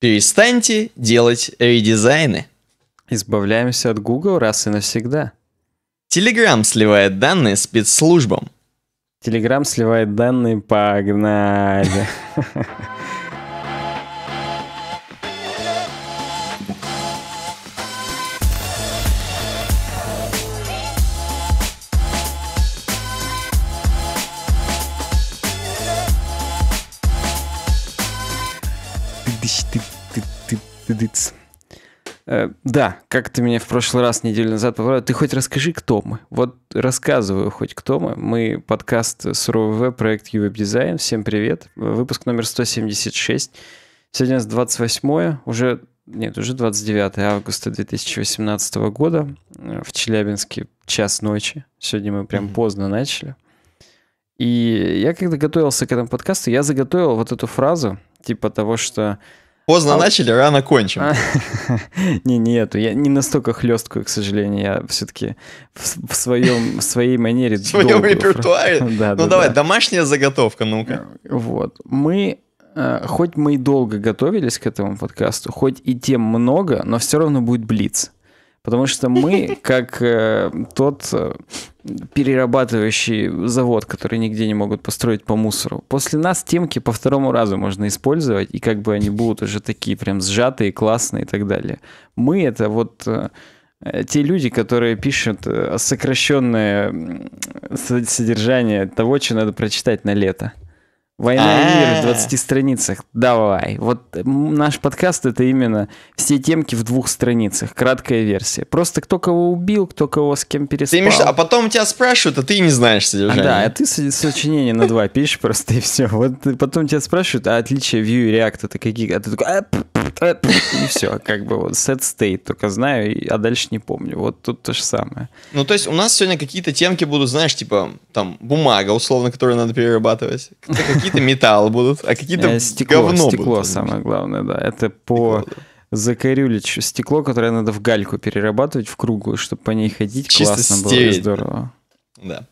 Перестаньте делать редизайны. Избавляемся от Google раз и навсегда. Telegram сливает данные спецслужбам. Telegram сливает данные, погнали стыдиться. Э, да, как ты меня в прошлый раз, неделю назад, попросил, ты хоть расскажи, кто мы. Вот рассказываю хоть, кто мы. Мы подкаст СУРОВВ, проект UWeb Design. Всем привет. Выпуск номер 176. Сегодня у нас 28 уже нет, уже 29 августа 2018 года в Челябинске час ночи. Сегодня мы прям mm-hmm. поздно начали. И я когда готовился к этому подкасту, я заготовил вот эту фразу, типа того, что Поздно а... начали, рано кончим. А, не, нету, Я не настолько хлесткую, к сожалению. Я все-таки в, своем, в своей манере... В своем репертуаре? ну давай, домашняя заготовка, ну-ка. Э, вот. Мы э, хоть мы и долго готовились к этому подкасту, хоть и тем много, но все равно будет блиц. Потому что мы, как э, тот э, перерабатывающий завод, который нигде не могут построить по мусору, после нас темки по второму разу можно использовать, и как бы они будут уже такие прям сжатые, классные и так далее. Мы это вот... Э, те люди, которые пишут э, сокращенное содержание того, что надо прочитать на лето. Война и мир в 20 а. страницах. Давай. Вот наш подкаст это именно все темки в двух страницах. Краткая версия. Просто кто кого убил, кто кого с кем переспал. Ты, а потом тебя спрашивают, а ты не знаешь содержание. А, да, а ты сочинение на два пишешь просто и все. Вот потом тебя спрашивают, а отличия view и React это какие? А ты такой... И все, как бы вот set state только знаю, а дальше не помню. Вот тут то же самое. Ну, то есть у нас сегодня какие-то темки будут, знаешь, типа там бумага, условно, которую надо перерабатывать какие-то металл будут, а какие-то э, стекло, говно Стекло будут, самое главное, да. Это по Закарюлич стекло, которое надо в гальку перерабатывать в круглую, чтобы по ней ходить Чисто классно стиль. было, здорово. Да.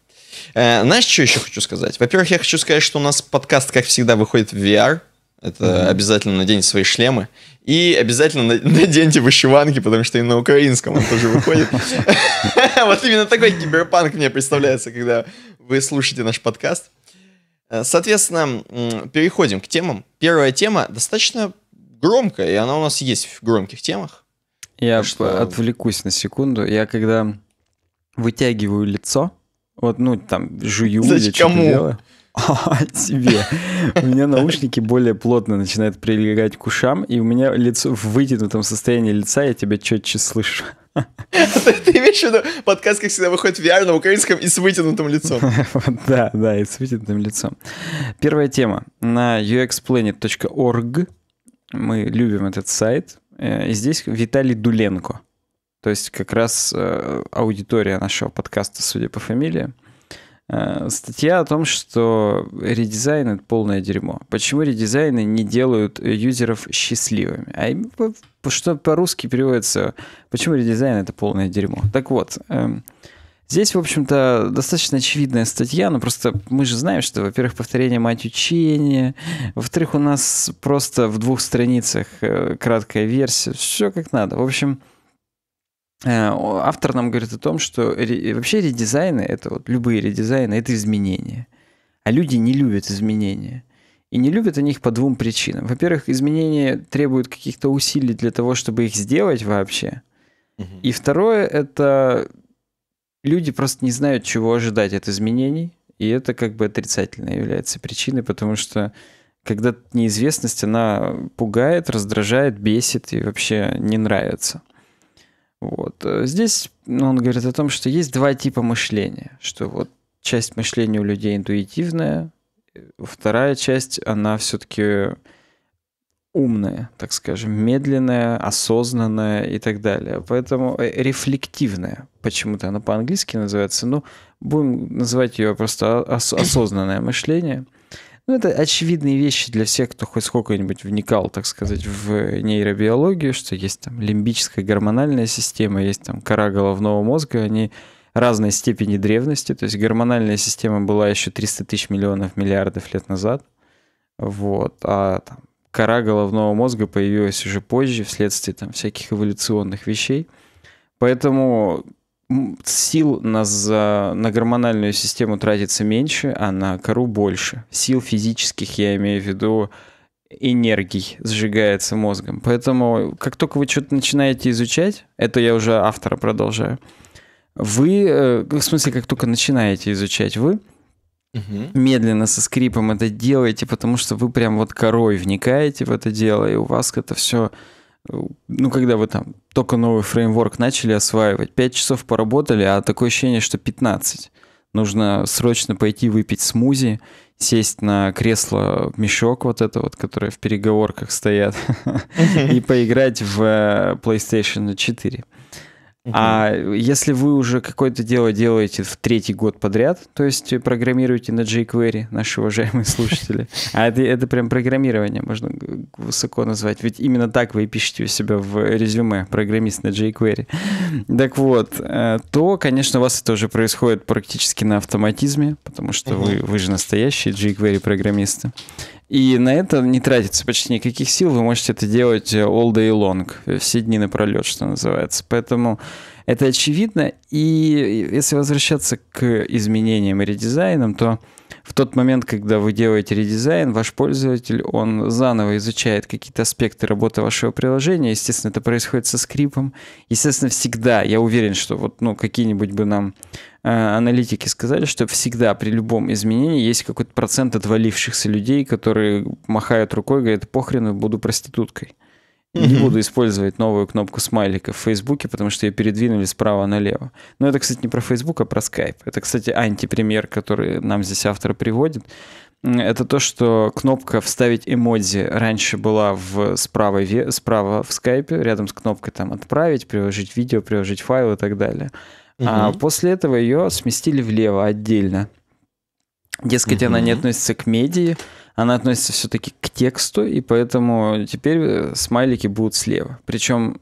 Э, знаешь, что еще хочу сказать? Во-первых, я хочу сказать, что у нас подкаст, как всегда, выходит в VR. Это mm-hmm. обязательно наденьте свои шлемы. И обязательно наденьте вышиванки, потому что и на украинском он тоже выходит. Вот именно такой киберпанк мне представляется, когда вы слушаете наш подкаст. Э, соответственно, переходим к темам. Первая тема достаточно громкая, и она у нас есть в громких темах. Я что... отвлекусь на секунду. Я когда вытягиваю лицо, вот, ну, там, жую Значит, или кому? что-то делаю. А, тебе. У меня наушники более плотно начинают прилегать к ушам, и у меня лицо в вытянутом состоянии лица я тебя четче слышу. Ты имеешь в виду, подкаст, как всегда, выходит в VR на украинском и с вытянутым лицом. Да, да, и с вытянутым лицом. Первая тема. На uxplanet.org мы любим этот сайт. Э, и здесь Виталий Дуленко. То есть как раз э, аудитория нашего подкаста, судя по фамилии. Э, статья о том, что редизайн — это полное дерьмо. Почему редизайны не делают юзеров счастливыми? А что по-русски переводится, почему редизайн это полное дерьмо. Так вот, эм, здесь, в общем-то, достаточно очевидная статья, но просто мы же знаем, что, во-первых, повторение мать учения, во-вторых, у нас просто в двух страницах э, краткая версия, все как надо. В общем, э, автор нам говорит о том, что вообще редизайны, это вот любые редизайны, это изменения. А люди не любят изменения. И не любят они их по двум причинам. Во-первых, изменения требуют каких-то усилий для того, чтобы их сделать вообще. И второе, это люди просто не знают, чего ожидать от изменений. И это как бы отрицательно является причиной, потому что когда неизвестность, она пугает, раздражает, бесит и вообще не нравится. Вот. Здесь ну, он говорит о том, что есть два типа мышления, что вот часть мышления у людей интуитивная, Вторая часть, она все-таки умная, так скажем, медленная, осознанная и так далее. Поэтому э, рефлективная, почему-то она по-английски называется, но ну, будем называть ее просто ос- осознанное мышление. Ну, это очевидные вещи для всех, кто хоть сколько-нибудь вникал, так сказать, в нейробиологию, что есть там лимбическая гормональная система, есть там кора головного мозга, они разной степени древности. То есть гормональная система была еще 300 тысяч миллионов миллиардов лет назад. Вот. А там, кора головного мозга появилась уже позже вследствие там, всяких эволюционных вещей. Поэтому сил на, за, на гормональную систему тратится меньше, а на кору больше. Сил физических, я имею в виду, энергий сжигается мозгом. Поэтому как только вы что-то начинаете изучать, это я уже автора продолжаю, вы, э, в смысле, как только начинаете изучать, вы угу. медленно со скрипом это делаете, потому что вы прям вот корой вникаете в это дело, и у вас это все, э, ну, когда вы там только новый фреймворк начали осваивать, 5 часов поработали, а такое ощущение, что 15. Нужно срочно пойти выпить смузи, сесть на кресло мешок вот это вот, которое в переговорках стоят, и поиграть в э, PlayStation 4. А если вы уже какое-то дело делаете в третий год подряд, то есть программируете на jQuery, наши уважаемые слушатели, а это, это прям программирование, можно высоко назвать, ведь именно так вы и пишете у себя в резюме, программист на jQuery. Так вот, э, то, конечно, у вас это уже происходит практически на автоматизме, потому что вы, вы же настоящие jQuery-программисты. И на это не тратится почти никаких сил. Вы можете это делать э, all day long, э, все дни напролет, что называется. Поэтому это очевидно. И э, если возвращаться к изменениям и редизайнам, то в тот момент, когда вы делаете редизайн, ваш пользователь, он заново изучает какие-то аспекты работы вашего приложения. Естественно, это происходит со скрипом. Естественно, всегда, я уверен, что вот, ну, какие-нибудь бы нам э, аналитики сказали, что всегда при любом изменении есть какой-то процент отвалившихся людей, которые махают рукой, и говорят, похрену, буду проституткой. Не буду использовать новую кнопку смайлика в Фейсбуке, потому что ее передвинули справа налево. Но это, кстати, не про Фейсбук, а про Skype. Это, кстати, антипример, который нам здесь автор приводит. Это то, что кнопка «Вставить эмодзи» раньше была в справа, справа в Skype, рядом с кнопкой там «Отправить», «Приложить видео», «Приложить файл» и так далее. Угу. А после этого ее сместили влево отдельно. Дескать, угу. она не относится к медии, она относится все-таки к тексту, и поэтому теперь э, смайлики будут слева. Причем,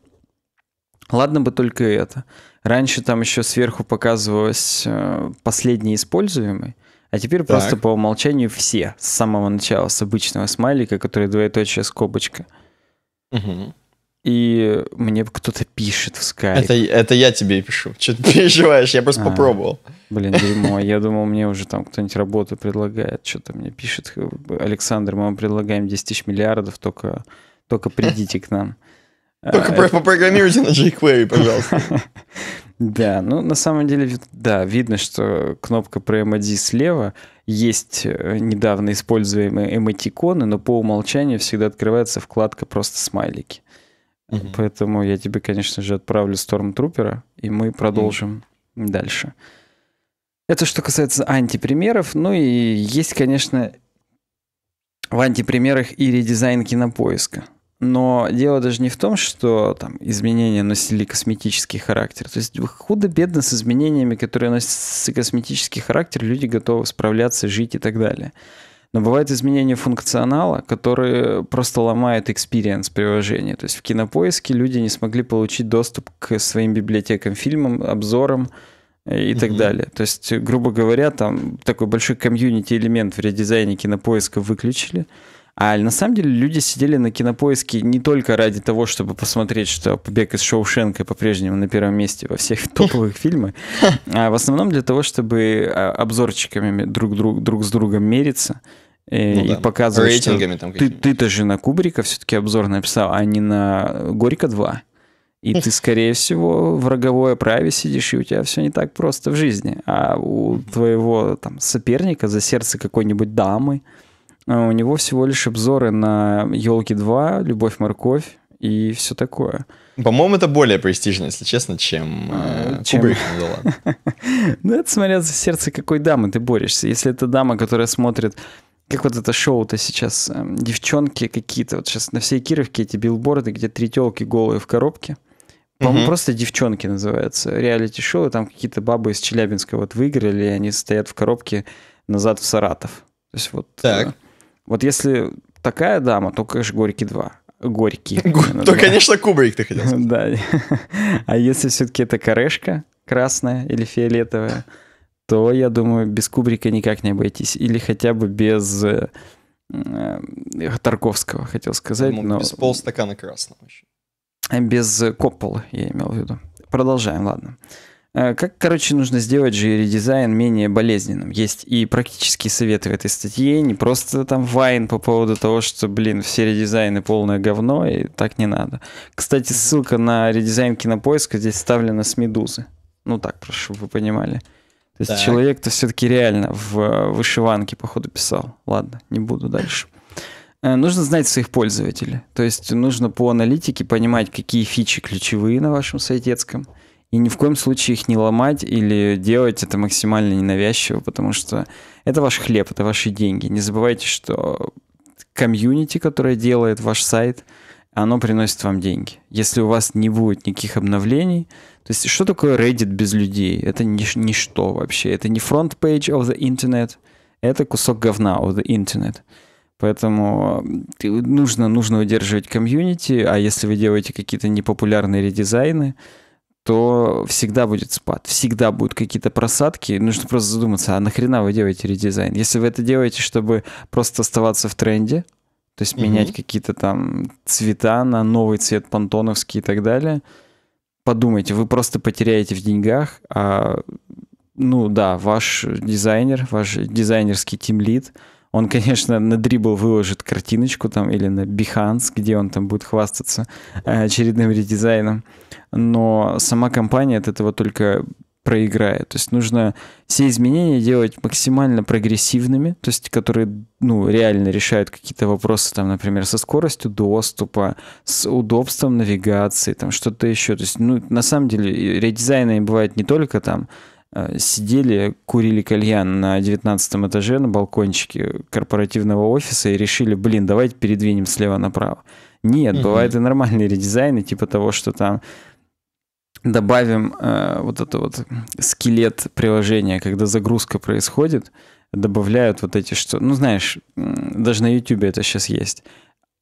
ладно бы только это. Раньше там еще сверху показывалось э, последний используемый, а теперь так. просто по умолчанию все с самого начала, с обычного смайлика, который двоеточие скобочка. Угу и мне кто-то пишет в скайп. Это, это я тебе пишу. Что ты переживаешь? Я просто а, попробовал. Блин, дерьмо. Я думал, мне уже там кто-нибудь работу предлагает. Что-то мне пишет. Александр, мы вам предлагаем 10 тысяч миллиардов, только, только придите к нам. Только а, попрограммируйте на jQuery, пожалуйста. Да, ну на самом деле, да, видно, что кнопка про MOD слева. Есть э, недавно используемые МАТ-иконы, но по умолчанию всегда открывается вкладка просто смайлики. Угу. Поэтому я тебе, конечно же, отправлю Стормтрупера, и мы продолжим угу. дальше. Это что касается антипримеров. Ну и есть, конечно, в антипримерах и редизайн кинопоиска. Но дело даже не в том, что там изменения носили косметический характер. То есть худо-бедно с изменениями, которые носят косметический характер, люди готовы справляться, жить и так далее. Но бывают изменения функционала, которые просто ломают experience приложения. То есть в кинопоиске люди не смогли получить доступ к своим библиотекам, фильмам, обзорам э, и mm-hmm. так далее. То есть, грубо говоря, там такой большой комьюнити элемент в редизайне кинопоиска выключили. А на самом деле люди сидели на кинопоиске не только ради того, чтобы посмотреть, что «Побег из Шоушенка» по-прежнему на первом месте во всех топовых фильмах, а в основном для того, чтобы а, обзорчиками друг, друг, друг с другом мериться – Э, ну и, ну, да. и показывает, Рейтингами что там ты, ты-то же на Кубрика все-таки обзор написал, а не на Горько 2. И ты, скорее всего, в роговой оправе сидишь, и у тебя все не так просто в жизни. А у твоего там, соперника за сердце какой-нибудь дамы, э, у него всего лишь обзоры на елки 2, Любовь, морковь и все такое. По-моему, это более престижно, если честно, чем, а, э, чем... Кубрик. Ну, ну, это смотря за сердце какой дамы ты борешься. Если это дама, которая смотрит как вот это шоу-то сейчас, эм, девчонки какие-то, вот сейчас на всей Кировке эти билборды, где три телки голые в коробке, по-моему, угу. просто девчонки называются. реалити-шоу, там какие-то бабы из Челябинска вот выиграли, и они стоят в коробке назад в Саратов. То есть вот... Э, так. Вот если такая дама, то, конечно, Горький два Горький. То, конечно, Кубрик ты хотел сказать. Да. А если все-таки это корешка красная или фиолетовая, то, я думаю, без Кубрика никак не обойтись. Или хотя бы без э, э Тарковского, хотел сказать. Думал, ну, но... Без полстакана красного еще. Без Коппола, я имел в виду. Продолжаем, ладно. Э, как, короче, нужно сделать же редизайн менее болезненным? Есть и практические советы в этой статье, не просто там вайн по поводу того, что, блин, все редизайны полное говно, и так не надо. Кстати, ссылка на редизайн кинопоиска здесь вставлена с «Медузы». Ну так, прошу, вы понимали. То есть человек-то все-таки реально в э, вышиванке, походу, писал. Ладно, не буду дальше. Э, нужно знать своих пользователей. То есть нужно по аналитике понимать, какие фичи ключевые на вашем сайтецком. И ни в коем случае их не ломать или делать это максимально ненавязчиво, потому что это ваш хлеб, это ваши деньги. Не забывайте, что комьюнити, которое делает ваш сайт – оно приносит вам деньги. Если у вас не будет никаких обновлений, то есть что такое Reddit без людей? Это нич- ничто вообще. Это не front page of the internet, это кусок говна of the internet. Поэтому э, нужно, нужно удерживать комьюнити, а если вы делаете какие-то непопулярные редизайны, то всегда будет спад, всегда будут какие-то просадки. Нужно просто задуматься, а нахрена вы делаете редизайн? Если вы это делаете, чтобы просто оставаться в тренде, то есть mm-hmm. менять какие-то там цвета на новый цвет понтоновский и так далее. Подумайте, вы просто потеряете в деньгах, а ну да, ваш дизайнер, ваш дизайнерский тимлид, он, конечно, на дрибл выложит картиночку там или на Behance, где он там будет хвастаться э, очередным редизайном, но сама компания от этого только проиграет. То есть нужно все изменения делать максимально прогрессивными, то есть которые ну, реально решают какие-то вопросы, там, например, со скоростью доступа, с удобством навигации, там что-то еще. То есть, ну, на самом деле, редизайны бывает не только там э, сидели, курили кальян на 19 этаже на балкончике корпоративного офиса и решили, блин, давайте передвинем слева направо. Нет, угу. бывают и нормальные редизайны, типа того, что там добавим э, вот это вот скелет приложения, когда загрузка происходит, добавляют вот эти, что, ну знаешь, даже на YouTube это сейчас есть.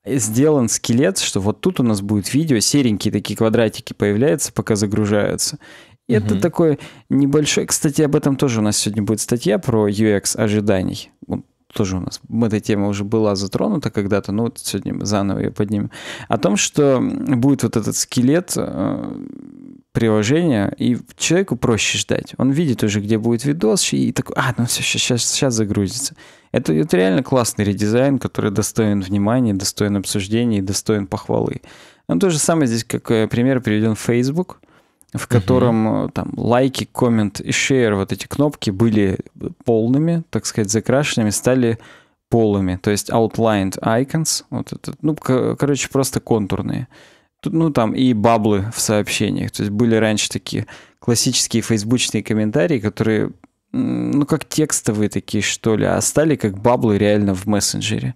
Сделан скелет, что вот тут у нас будет видео, серенькие такие квадратики появляются, пока загружаются. И угу. это такой небольшой... Кстати, об этом тоже у нас сегодня будет статья про UX ожиданий. тоже у нас эта тема уже была затронута когда-то, но вот сегодня заново ее поднимем. О том, что будет вот этот скелет э, приложение, и человеку проще ждать. Он видит уже, где будет видос, и такой, а, ну все, сейчас, сейчас загрузится. Это, это реально классный редизайн, который достоин внимания, достоин обсуждения и достоин похвалы. ну то же самое здесь, как э, пример, приведен Facebook, в котором uh там лайки, коммент и шеер, вот эти кнопки были полными, так сказать, закрашенными, стали полыми, то есть outlined icons, вот этот ну, короче, просто контурные. Uh, ну, там и баблы в сообщениях. То есть были раньше такие классические фейсбучные комментарии, которые, ну, как текстовые такие, что ли, а стали как баблы реально в мессенджере.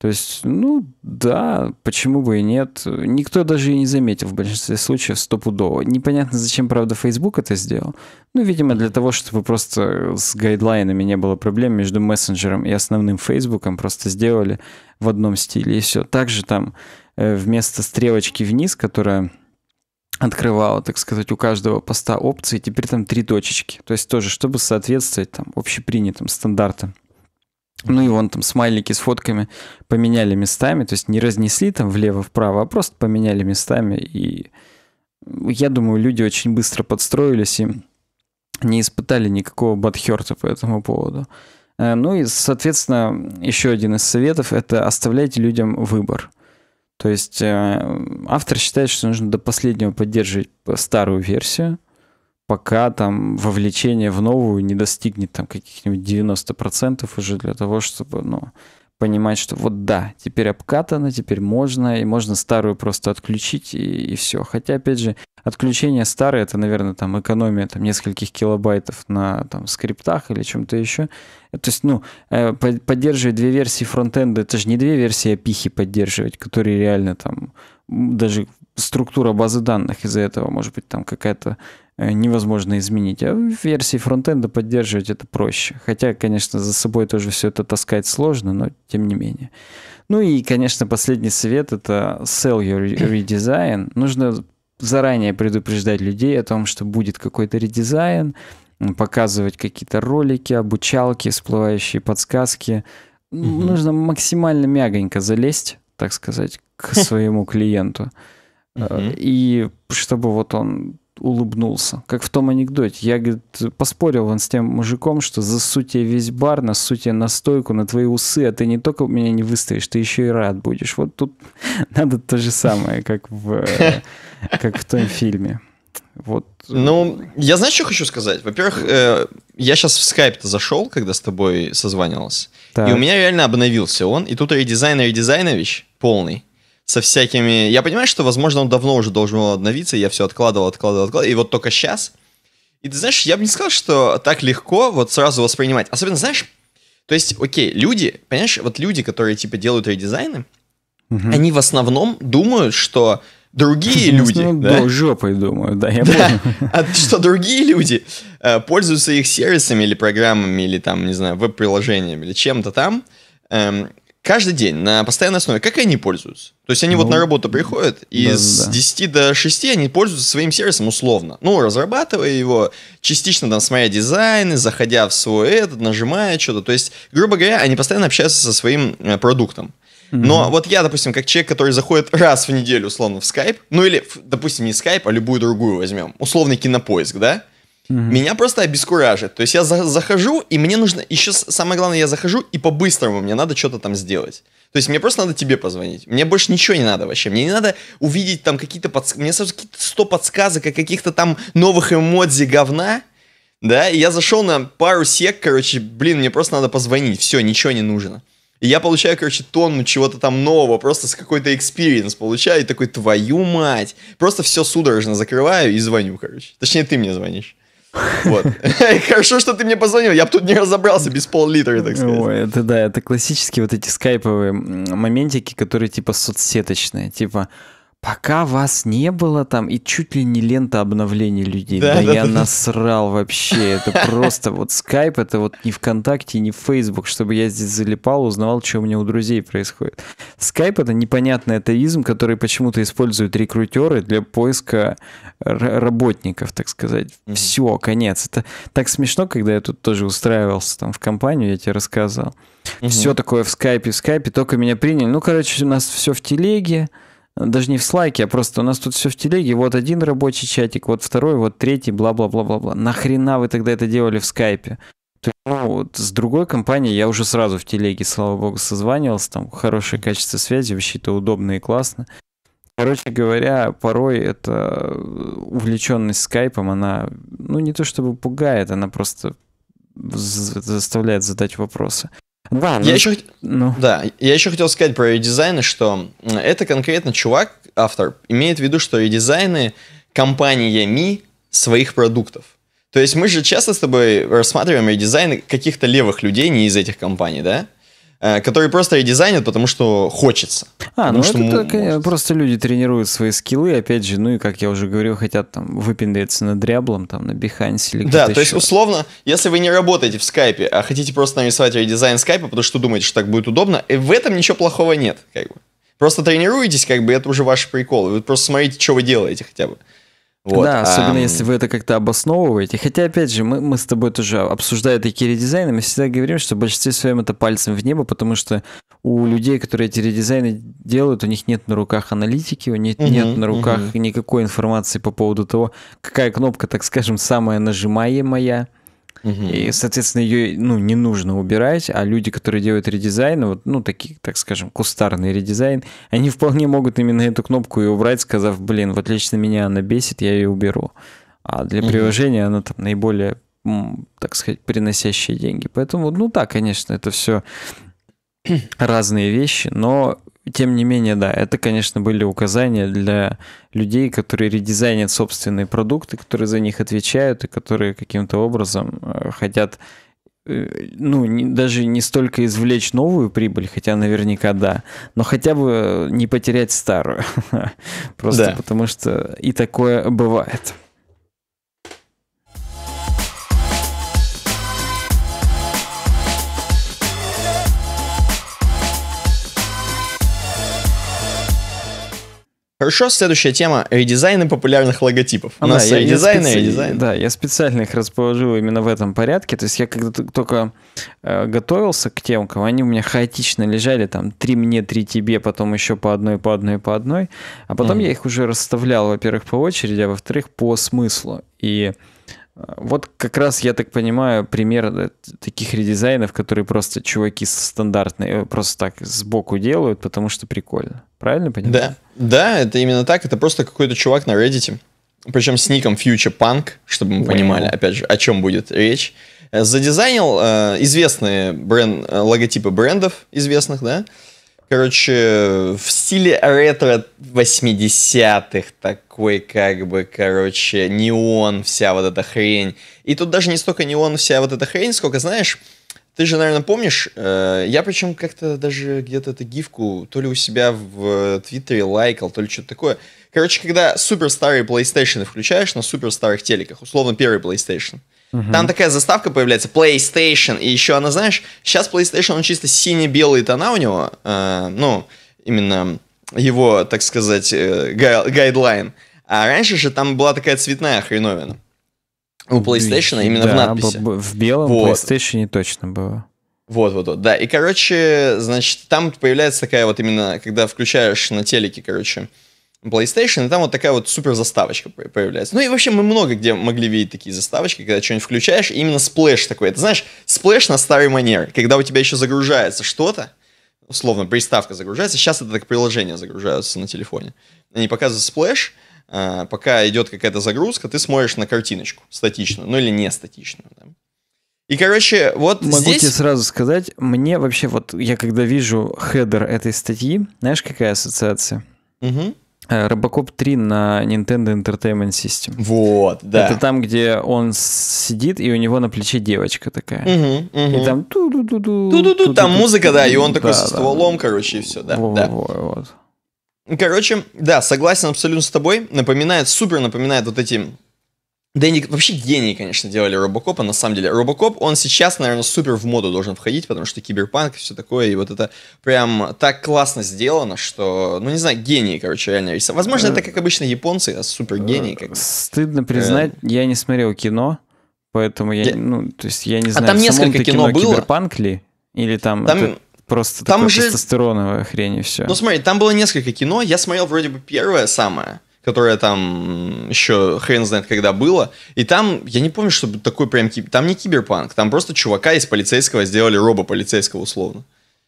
То есть, ну да, почему бы и нет. Никто даже и не заметил в большинстве случаев стопудово. Непонятно, зачем, правда, Facebook это сделал. Ну, видимо, для того, чтобы просто с гайдлайнами не было проблем между мессенджером и основным Фейсбуком, просто сделали в одном стиле и все. Также там Э, вместо стрелочки вниз, которая открывала, так сказать, у каждого поста опции, теперь там три точечки. То есть тоже, чтобы соответствовать там общепринятым стандартам. Ну и вон там смайлики с фотками поменяли местами, то есть не разнесли там влево-вправо, а просто поменяли местами. И я думаю, люди очень быстро подстроились и не испытали никакого бадхерта по этому поводу. Э, ну и, соответственно, еще один из советов – это оставляйте людям выбор. То есть э, автор считает, что нужно до последнего поддерживать старую версию, пока там вовлечение в новую не достигнет там каких-нибудь 90% уже для того, чтобы, ну, понимать, что вот да, теперь обкатано, теперь можно, и можно старую просто отключить, и, и все. Хотя, опять же, отключение старой, это, наверное, там экономия там нескольких килобайтов на там скриптах или чем-то еще. То есть, ну, э, поддерживать две версии фронтенда, это же не две версии опихи а поддерживать, которые реально там, даже структура базы данных из-за этого, может быть, там какая-то э, невозможно изменить. А версии фронтенда поддерживать это проще. Хотя, конечно, за собой тоже все это таскать сложно, но тем не менее. Ну и, конечно, последний совет — это sell your redesign. Нужно заранее предупреждать людей о том, что будет какой-то редизайн, показывать какие-то ролики, обучалки, всплывающие подсказки. Угу. Нужно максимально мягонько залезть, так сказать, к своему клиенту. Э, и чтобы вот он улыбнулся. Как в том анекдоте. Я, говорит, поспорил он с тем мужиком, что засу тебе весь бар, на тебе на стойку, на твои усы, а ты не только меня не выставишь, ты еще и рад будешь. Вот тут надо то же самое, как в, э, как в том фильме. Вот. Ну, я знаю, что хочу сказать. Во-первых, э, я сейчас в скайп-то зашел, когда с тобой созванивался. Так. И у меня реально обновился он. И тут редизайн редизайнович полный. Со всякими... Я понимаю, что, возможно, он давно уже должен был обновиться. И я все откладывал, откладывал, откладывал. И вот только сейчас. И ты знаешь, я бы не сказал, что так легко вот сразу воспринимать. Особенно, знаешь, то есть, окей, люди, понимаешь, вот люди, которые типа делают редизайны, угу. они в основном думают, что другие люди... да? жопой, думаю, да, я да. понял. А что другие люди э, пользуются их сервисами или программами, или там, не знаю, веб приложениями или чем-то там, эм, каждый день на постоянной основе, как они пользуются? То есть они ну, вот на работу приходят, и да, с да. 10 до 6 они пользуются своим сервисом условно. Ну, разрабатывая его, частично там смотря дизайны, заходя в свой этот, нажимая что-то. То есть, грубо говоря, они постоянно общаются со своим э, продуктом. Но mm-hmm. вот я, допустим, как человек, который заходит раз в неделю, условно, в Skype ну или, допустим, не Skype а любую другую возьмем, условный кинопоиск, да, mm-hmm. меня просто обескуражит. То есть я за- захожу, и мне нужно, еще самое главное, я захожу, и по-быстрому мне надо что-то там сделать. То есть мне просто надо тебе позвонить. Мне больше ничего не надо вообще. Мне не надо увидеть там какие-то подсказки. Мне сразу какие-то 100 подсказок о каких-то там новых эмодзи говна. Да, и я зашел на пару сек, короче, блин, мне просто надо позвонить. Все, ничего не нужно. И я получаю, короче, тонну чего-то там нового, просто с какой-то экспириенс получаю, и такой, твою мать. Просто все судорожно закрываю и звоню, короче. Точнее, ты мне звонишь. Вот. Хорошо, что ты мне позвонил, я бы тут не разобрался без пол-литра, так сказать. Ой, это да, это классические вот эти скайповые моментики, которые типа соцсеточные, типа Пока вас не было там, и чуть ли не лента обновлений людей. Да, да, да я да. насрал вообще. Это просто вот скайп, это вот не ВКонтакте, не Фейсбук, чтобы я здесь залипал, узнавал, что у меня у друзей происходит. Скайп это непонятный атеизм, который почему-то используют рекрутеры для поиска работников, так сказать. Mm-hmm. Все, конец. Это так смешно, когда я тут тоже устраивался там в компанию, я тебе рассказывал. Mm-hmm. Все такое в скайпе, в скайпе, только меня приняли. Ну, короче, у нас все в телеге даже не в слайке, а просто у нас тут все в телеге, вот один рабочий чатик, вот второй, вот третий, бла-бла-бла-бла-бла. Нахрена вы тогда это делали в скайпе? ну, вот с другой компанией я уже сразу в телеге, слава богу, созванивался, там хорошее качество связи, вообще это удобно и классно. Короче говоря, порой эта э, увлеченность скайпом, она, ну, не то чтобы пугает, она просто заставляет задать вопросы. Да, ну, я еще, ну. да, я еще хотел сказать про редизайны, что это конкретно чувак, автор, имеет в виду, что редизайны компаниями своих продуктов. То есть мы же часто с тобой рассматриваем редизайны каких-то левых людей, не из этих компаний, да? Э, который просто редизайнит, потому что хочется. А, ну что это так, э, просто люди тренируют свои скиллы, опять же, ну и, как я уже говорил, хотят там выпендриться на дряблом, там, на Behance или Да, то еще. есть, условно, если вы не работаете в скайпе, а хотите просто нарисовать редизайн скайпа, потому что думаете, что так будет удобно, и в этом ничего плохого нет, как бы. Просто тренируетесь, как бы, это уже ваш прикол. Вы просто смотрите, что вы делаете хотя бы. Вот, да, особенно а... если вы это как-то обосновываете. Хотя, опять же, мы, мы с тобой тоже, обсуждая такие редизайны, мы всегда говорим, что в большинстве своем это пальцем в небо, потому что у людей, которые эти редизайны делают, у них нет на руках аналитики, у них угу, нет на руках угу. никакой информации по поводу того, какая кнопка, так скажем, самая нажимаемая, Угу. И, соответственно, ее ну, не нужно убирать, а люди, которые делают редизайн, вот, ну, такие, так скажем, кустарный редизайн, они вполне могут именно эту кнопку и убрать, сказав, блин, вот лично меня она бесит, я ее уберу. А для угу. приложения она там наиболее, так сказать, приносящая деньги. Поэтому, ну да, конечно, это все разные вещи, но тем не менее, да, это, конечно, были указания для людей, которые редизайнят собственные продукты, которые за них отвечают и которые каким-то образом э, хотят э, ну, не, даже не столько извлечь новую прибыль, хотя наверняка да, но хотя бы э, не потерять старую. Просто потому что и такое бывает. Хорошо, следующая тема — редизайны популярных логотипов. А У да, нас я, редизайны, я специ... Да, я специально их расположил именно в этом порядке. То есть я когда только э, готовился к темкам, они у меня хаотично лежали, там, три мне, три тебе, потом еще по одной, по одной, по одной. А потом mm. я их уже расставлял, во-первых, по очереди, а во-вторых, по смыслу. И вот как раз, я так понимаю, пример э, таких редизайнов, которые просто чуваки стандартные, э, просто так сбоку делают, потому что прикольно. Правильно понимаю? Да, да, это именно так. Это просто какой-то чувак на Reddit, причем с ником Future Punk, чтобы мы понимали, опять же, о чем будет речь. Э, задизайнил э, известные бренд, логотипы брендов известных, да, короче, в стиле ретро 80-х, такой как бы, короче, неон, вся вот эта хрень. И тут даже не столько неон, вся вот эта хрень, сколько, знаешь, ты же, наверное, помнишь, э, я причем как-то даже где-то эту гифку то ли у себя в э, Твиттере лайкал, то ли что-то такое. Короче, когда супер старые PlayStation включаешь на супер старых телеках, условно первый PlayStation, mm Угу. Там такая заставка появляется, PlayStation, и еще она, знаешь, сейчас PlayStation, он чисто сине-белые тона у него, э, ну, именно его, так сказать, э, гай, гайдлайн. А раньше же там была такая цветная хреновина. У PlayStation а именно да, в надписи. В белом вот. PlayStation точно было. Вот, вот, вот, да. И, короче, значит, там появляется такая вот именно, когда включаешь на телеке, короче, PlayStation, и там вот такая вот супер заставочка появляется. Ну и вообще мы много где могли видеть такие заставочки, когда что-нибудь включаешь, и именно сплэш такой. Это знаешь, сплэш на старый манер, когда у тебя еще загружается что-то, условно, приставка загружается, сейчас это так приложение загружаются на телефоне. Они показывают сплэш, а, пока идет какая-то загрузка, ты смотришь на картиночку статичную, ну или не статичную. Да? И, короче, вот Могу здесь... тебе сразу сказать, мне вообще вот, я когда вижу хедер этой статьи, знаешь, какая ассоциация? Угу. Э, Робокоп 3 на Nintendo Entertainment System. Вот, да. Это там, где он сидит, и у него на плече девочка такая. Угу, угу. И там ту ду ду ду ту ду ду там музыка, да, и он такой со стволом, короче, и все, да. да. Вот. Короче, да, согласен абсолютно с тобой. Напоминает, супер напоминает вот эти Дэнди вообще гении, конечно, делали Робокопа, на самом деле. Робокоп, он сейчас, наверное, супер в моду должен входить, потому что киберпанк и все такое, и вот это прям так классно сделано, что, ну, не знаю, гении, короче, реально Возможно, это, э, как обычно, японцы, а супер гений. Э, как... Стыдно э, признать, я не смотрел кино, поэтому я, ну, то есть я не знаю, а там несколько кино, было. Киберпанк ли? Или там... там... просто там такое же... тестостероновая хрень и все. Ну смотри, там было несколько кино, я смотрел вроде бы первое самое, которое там еще хрен знает когда было. И там, я не помню, чтобы такой прям... Там не киберпанк, там просто чувака из полицейского сделали робо-полицейского условно.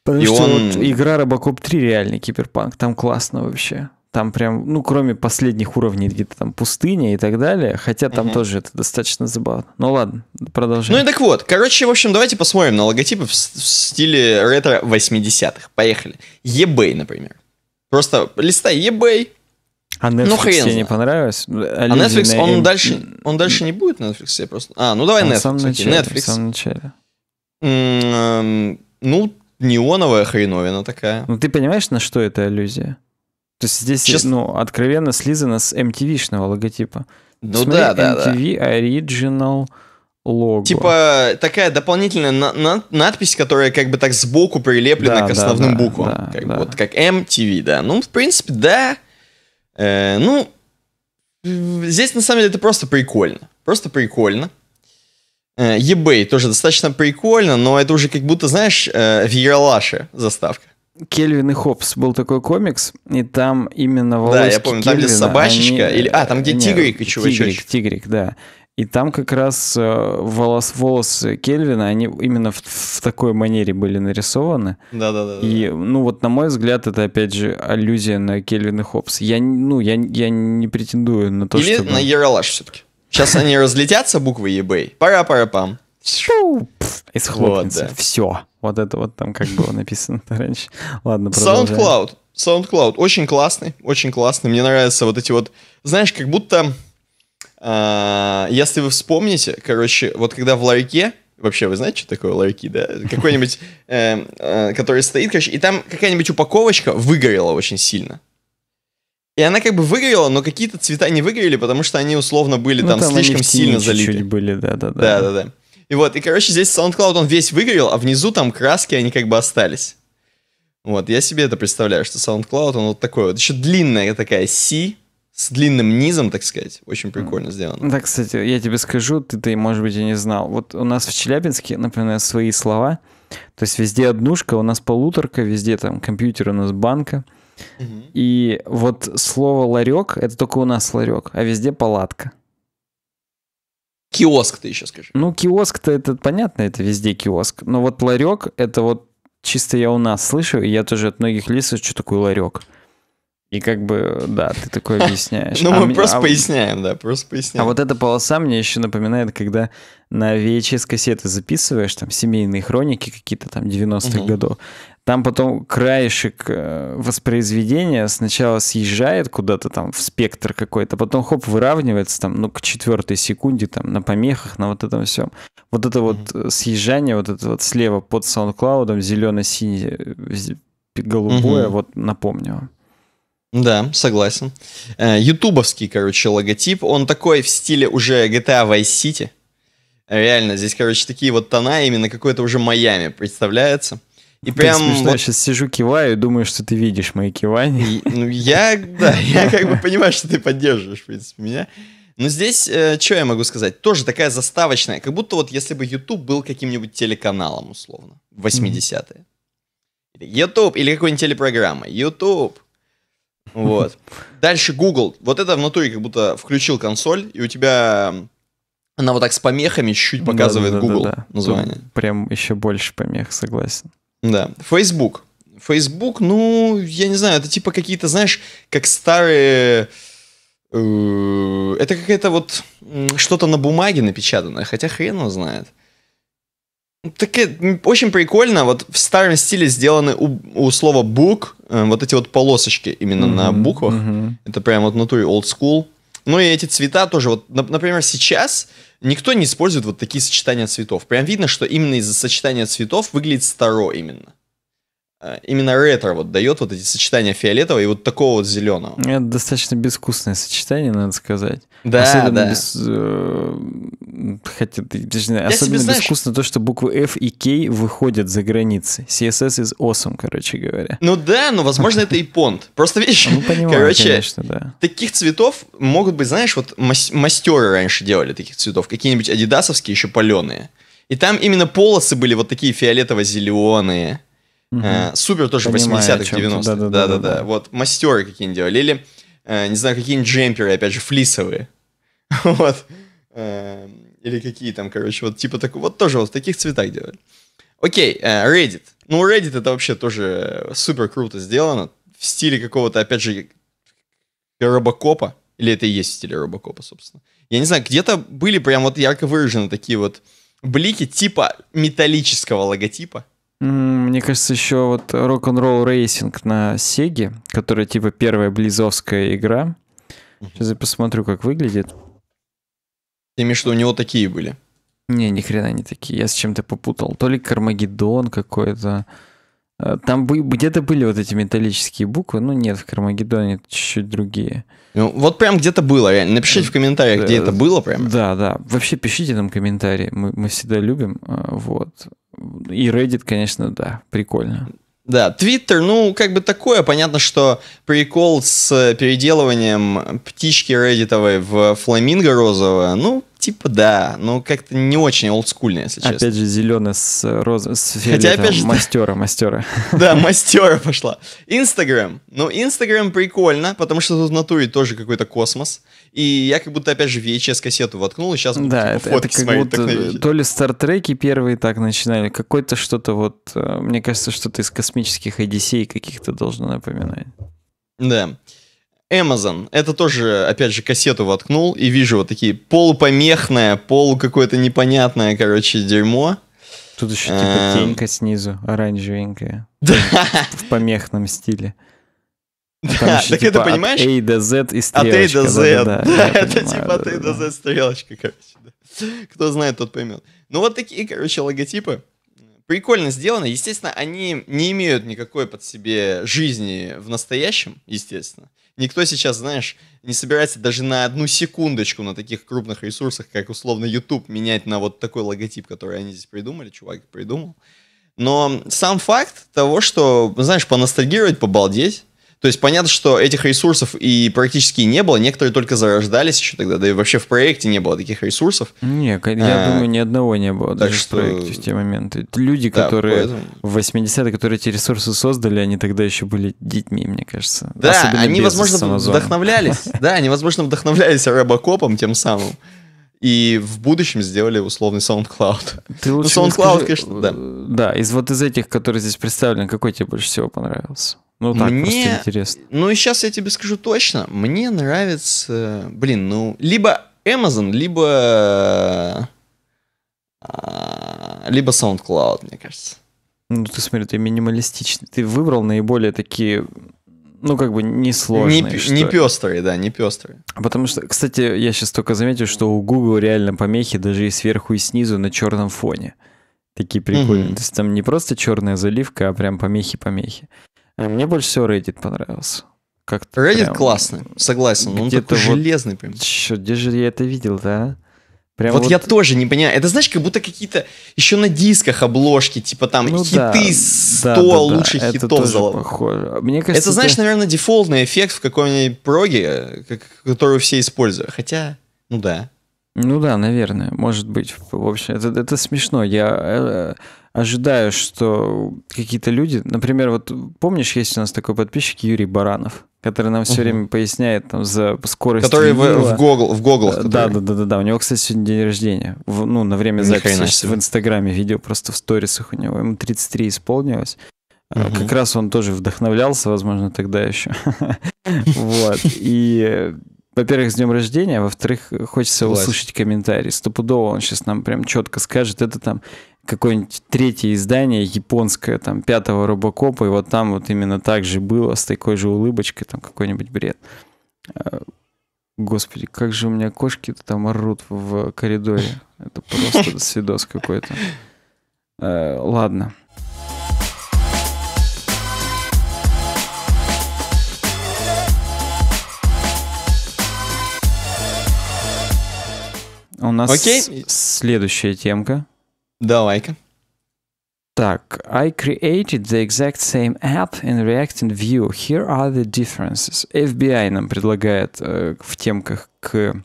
Потому и что он... вот игра Робокоп 3 реальный киберпанк, там классно вообще. Там прям, ну, кроме последних уровней, где-то там пустыня и так далее, хотя там угу. тоже это достаточно забавно. Ну ладно, продолжаем. Ну и так вот, короче, в общем, давайте посмотрим на логотипы в, в стиле ретро 80-х. Поехали. eBay, например. Просто листай eBay, а ну, Netflix ну, хрен тебе не понравилось? А, а Netflix, на... он, дальше, он дальше не будет на Netflix? Я просто... А, ну давай а Netflix. В самом начале. Netflix. В самом начале. М-м-м, ну, неоновая хреновина такая. Ну, ты понимаешь, на что это аллюзия? То есть здесь, Чест... ну, откровенно слизано с MTV-шного логотипа. Ну Смотри, да, да, MTV да. Original logo. Типа такая дополнительная на- на- надпись, которая как бы так сбоку прилеплена да, к основным да, буквам. Да, как да. Вот как MTV, да. Ну, в принципе, да. Э, ну, здесь на самом деле это просто прикольно. Просто прикольно. Э, eBay тоже достаточно прикольно, но это уже как будто, знаешь, э, в Ералаше заставка. Кельвин и Хопс был такой комикс, и там именно волоски Да, я помню, там где собачечка, они... или... а, там где э, тигрик и чувачочек. Тигрик, тигрик, да. И там как раз э, волос, волосы Кельвина, они именно в, в такой манере были нарисованы. Да-да-да. И, ну, вот на мой взгляд, это, опять же, аллюзия на Кельвина Хопс. Я, ну, я, я не претендую на то, Или чтобы... на Ералаш все-таки. Сейчас они разлетятся, буквы eBay. Пара-пара-пам. И схлопнется. Все. Вот это вот там как было написано раньше. Ладно, продолжаем. SoundCloud. SoundCloud. Очень классный, очень классный. Мне нравятся вот эти вот... Знаешь, как будто а, если вы вспомните, короче, вот когда в ларьке, вообще вы знаете, что такое ларьки, да? Какой-нибудь, э, э, который стоит, короче, и там какая-нибудь упаковочка выгорела очень сильно. И она как бы выгорела, но какие-то цвета не выгорели, потому что они условно были ну, там, там слишком сильно чуть -чуть залиты. Чуть были, да, да, да. Да, да, да. И вот, и короче, здесь SoundCloud он весь выгорел, а внизу там краски, они как бы остались. Вот, я себе это представляю, что SoundCloud, он вот такой вот, еще длинная такая C, с длинным низом, так сказать. Очень прикольно сделано. Да, кстати, я тебе скажу, ты-то, может быть, и не знал. Вот у нас в Челябинске, например, свои слова. То есть везде однушка, у нас полуторка, везде там компьютер, у нас банка. Угу. И вот слово ларек, это только у нас ларек, а везде палатка. Киоск ты еще скажи. Ну, киоск-то это понятно, это везде киоск. Но вот ларек, это вот чисто я у нас слышу, и я тоже от многих лисов, что такое ларек. И как бы, да, ты такое объясняешь. Ну, а мы просто а поясняем, да, просто поясняем. А вот эта полоса мне еще напоминает, когда на VHS-кассеты записываешь, там, семейные хроники какие-то там 90-х годов, там потом краешек э, воспроизведения сначала съезжает куда-то там в спектр какой-то, потом хоп, выравнивается там, ну, к четвертой секунде там на помехах, на вот этом всем. Вот это вот э, съезжание, вот это вот слева под SoundCloud, зелено синее э, голубое, вот напомню да, согласен. Э, ютубовский, короче, логотип. Он такой в стиле уже GTA Vice City. Реально, здесь, короче, такие вот тона, именно какое-то уже Майами представляется. И прям... Ты вот... сейчас сижу, киваю и думаю, что ты видишь мои кивания. И, ну, я, да, я как бы понимаю, что ты поддерживаешь, в принципе, меня. Но здесь, э, что я могу сказать, тоже такая заставочная, как будто вот если бы YouTube был каким-нибудь телеканалом, условно, 80-е. YouTube или какой-нибудь телепрограммой. YouTube, вот. Дальше Google. Вот это в натуре как будто включил консоль, и у тебя она вот так с помехами чуть-чуть показывает Google название. прям еще больше помех, согласен. Да. Facebook. Facebook, ну, я не знаю, это типа какие-то, знаешь, как старые... Э, это какая-то вот что-то на бумаге напечатанное, хотя хрен его знает. Так очень прикольно, вот в старом стиле сделаны у, у слова book э, вот эти вот полосочки именно mm-hmm, на буквах. Mm-hmm. Это прям вот натуре old school. Ну и эти цвета тоже, вот, например, сейчас никто не использует вот такие сочетания цветов. Прям видно, что именно из-за сочетания цветов выглядит старо именно. Э, именно ретро вот дает вот эти сочетания фиолетового и вот такого вот зеленого. Это достаточно безвкусное сочетание, надо сказать. Да, особенно да. Без, э, хотя, точнее, особенно себе, безвкусно то, что буквы F и K выходят за границы. CSS is awesome, короче говоря. Ну да, но возможно это и понт. Просто видишь, ну, понимаю, короче, конечно, да. таких цветов могут быть, знаешь, вот мастеры раньше делали таких цветов, какие-нибудь адидасовские еще паленые. И там именно полосы были вот такие фиолетово-зеленые. Угу. супер тоже 80-х, 90-х. Да-да-да. Вот мастеры какие-нибудь делали. Или, э, не знаю, какие-нибудь джемперы, опять же, флисовые. вот. Э, или какие там, короче, вот типа такого. Вот тоже вот в таких цветах делали. Окей, Reddit. Ну, Reddit это вообще тоже супер круто сделано. В стиле какого-то, опять же, робокопа. Или это и есть в стиле робокопа, собственно. Я не знаю, где-то были прям вот ярко выражены такие вот блики типа металлического логотипа. Мне кажется, еще вот Rock'n'Roll Racing на Sega, которая типа первая близовская игра. Сейчас я посмотрю, как выглядит. Ты имеешь что у него такие были? Не, ни хрена не такие. Я с чем-то попутал. То ли Кармагеддон какой-то. Э, там где-то были вот эти металлические буквы, ну нет, в Кармагеддоне чуть-чуть другие. Ну, вот прям где-то было, реально. Напишите в комментариях, где это э, было прям. Да, да. Вообще пишите нам комментарии, мы, мы всегда любим. Э, вот. И Reddit, конечно, да, прикольно. Да, Twitter ну, как бы такое, понятно, что прикол с э, переделыванием птички реддитовой в фламинго розовое, ну, Типа да, но как-то не очень олдскульно, если честно. Опять же, зеленая с э, розовым. с Хотя, опять же, мастера, мастера. Да, мастера пошла. Инстаграм. Ну, Инстаграм прикольно, потому что тут в натуре тоже какой-то космос. И я как будто, опять же, VHS-кассету воткнул, и сейчас буду, да, типа, это, это как будто то ли стартреки первые так начинали, какой-то что-то вот, э, мне кажется, что-то из космических одиссей каких-то должно напоминать. Да. Amazon. Это тоже, опять же, кассету воткнул и вижу вот такие полупомехное, полу какое-то непонятное, короче, дерьмо. Тут еще эм. типа тенька снизу, оранжевенькая. Да. В помехном стиле. Да, так это типа понимаешь? От A до Z и стрелочка. От A до Z. Да, это типа от A до Z стрелочка, короче. Да. Кто знает, тот поймет. Ну вот такие, короче, логотипы. Прикольно сделано. Естественно, они не имеют никакой под себе жизни в настоящем, естественно. Никто сейчас, знаешь, не собирается даже на одну секундочку на таких крупных ресурсах, как условно YouTube, менять на вот такой логотип, который они здесь придумали, чувак придумал. Но сам факт того, что, знаешь, поностальгировать, побалдеть, то есть понятно, что этих ресурсов и практически не было, некоторые только зарождались еще тогда, да и вообще в проекте не было таких ресурсов. Не, я а, думаю, ни одного не было даже что... в проекте в те моменты. Люди, да, которые поэтому... в 80-е, которые эти ресурсы создали, они тогда еще были детьми, мне кажется. Да, Особенно они, возможно, самозона. вдохновлялись. Да, они, возможно, вдохновлялись робокопом тем самым и в будущем сделали условный SoundCloud. Ты лучше ну, SoundCloud, скажи, конечно, да. Э, да, из вот из этих, которые здесь представлены, какой тебе больше всего понравился? Ну так, мне... интересно. Ну и сейчас я тебе скажу точно. Мне нравится, блин, ну, либо Amazon, либо... А, либо SoundCloud, мне кажется. Ну, ты смотри, ты минималистичный. Ты выбрал наиболее такие ну, как бы несложные. Не, что... не пестрые, да, не пестрые. Потому что, кстати, я сейчас только заметил, что у Google реально помехи даже и сверху, и снизу на черном фоне. Такие прикольные. Угу. То есть там не просто черная заливка, а прям помехи-помехи. А, мне больше всего Reddit понравился. Как Reddit прям... классный, согласен. Ну, он такой вот... железный прям. Чё, где же я это видел, да? Прям вот, вот я тоже не понимаю. Это знаешь, как будто какие-то еще на дисках обложки, типа там ну, хиты да, 100 да, да, лучших да, хитов золотых. Похоже. Мне кажется, это знаешь, наверное, дефолтный эффект в какой-нибудь проге, э, который все используют. Хотя, ну да. Ну да, наверное, может быть. В общем, это, это смешно. Я э, ожидаю, что какие-то люди, например, вот помнишь, есть у нас такой подписчик Юрий Баранов, который нам все угу. время поясняет там за скорость. Который в, в Google, в Google. Да, да, да, да, да. У него, кстати, сегодня день рождения. В, ну, на время записи в Инстаграме видео просто в сторисах у него ему 33 исполнилось. Угу. Как раз он тоже вдохновлялся, возможно, тогда еще. Вот. И во-первых, с днем рождения, а во-вторых, хочется Согласен. услышать комментарий. Стопудово он сейчас нам прям четко скажет, это там какое-нибудь третье издание японское, там, пятого Робокопа, и вот там вот именно так же было, с такой же улыбочкой, там какой-нибудь бред. А, господи, как же у меня кошки там орут в коридоре. Это просто свидос какой-то. А, ладно. А у нас Окей. следующая темка. Давай-ка. Так, I created the exact same app in React and Vue. Here are the differences. FBI нам предлагает э, в темках к,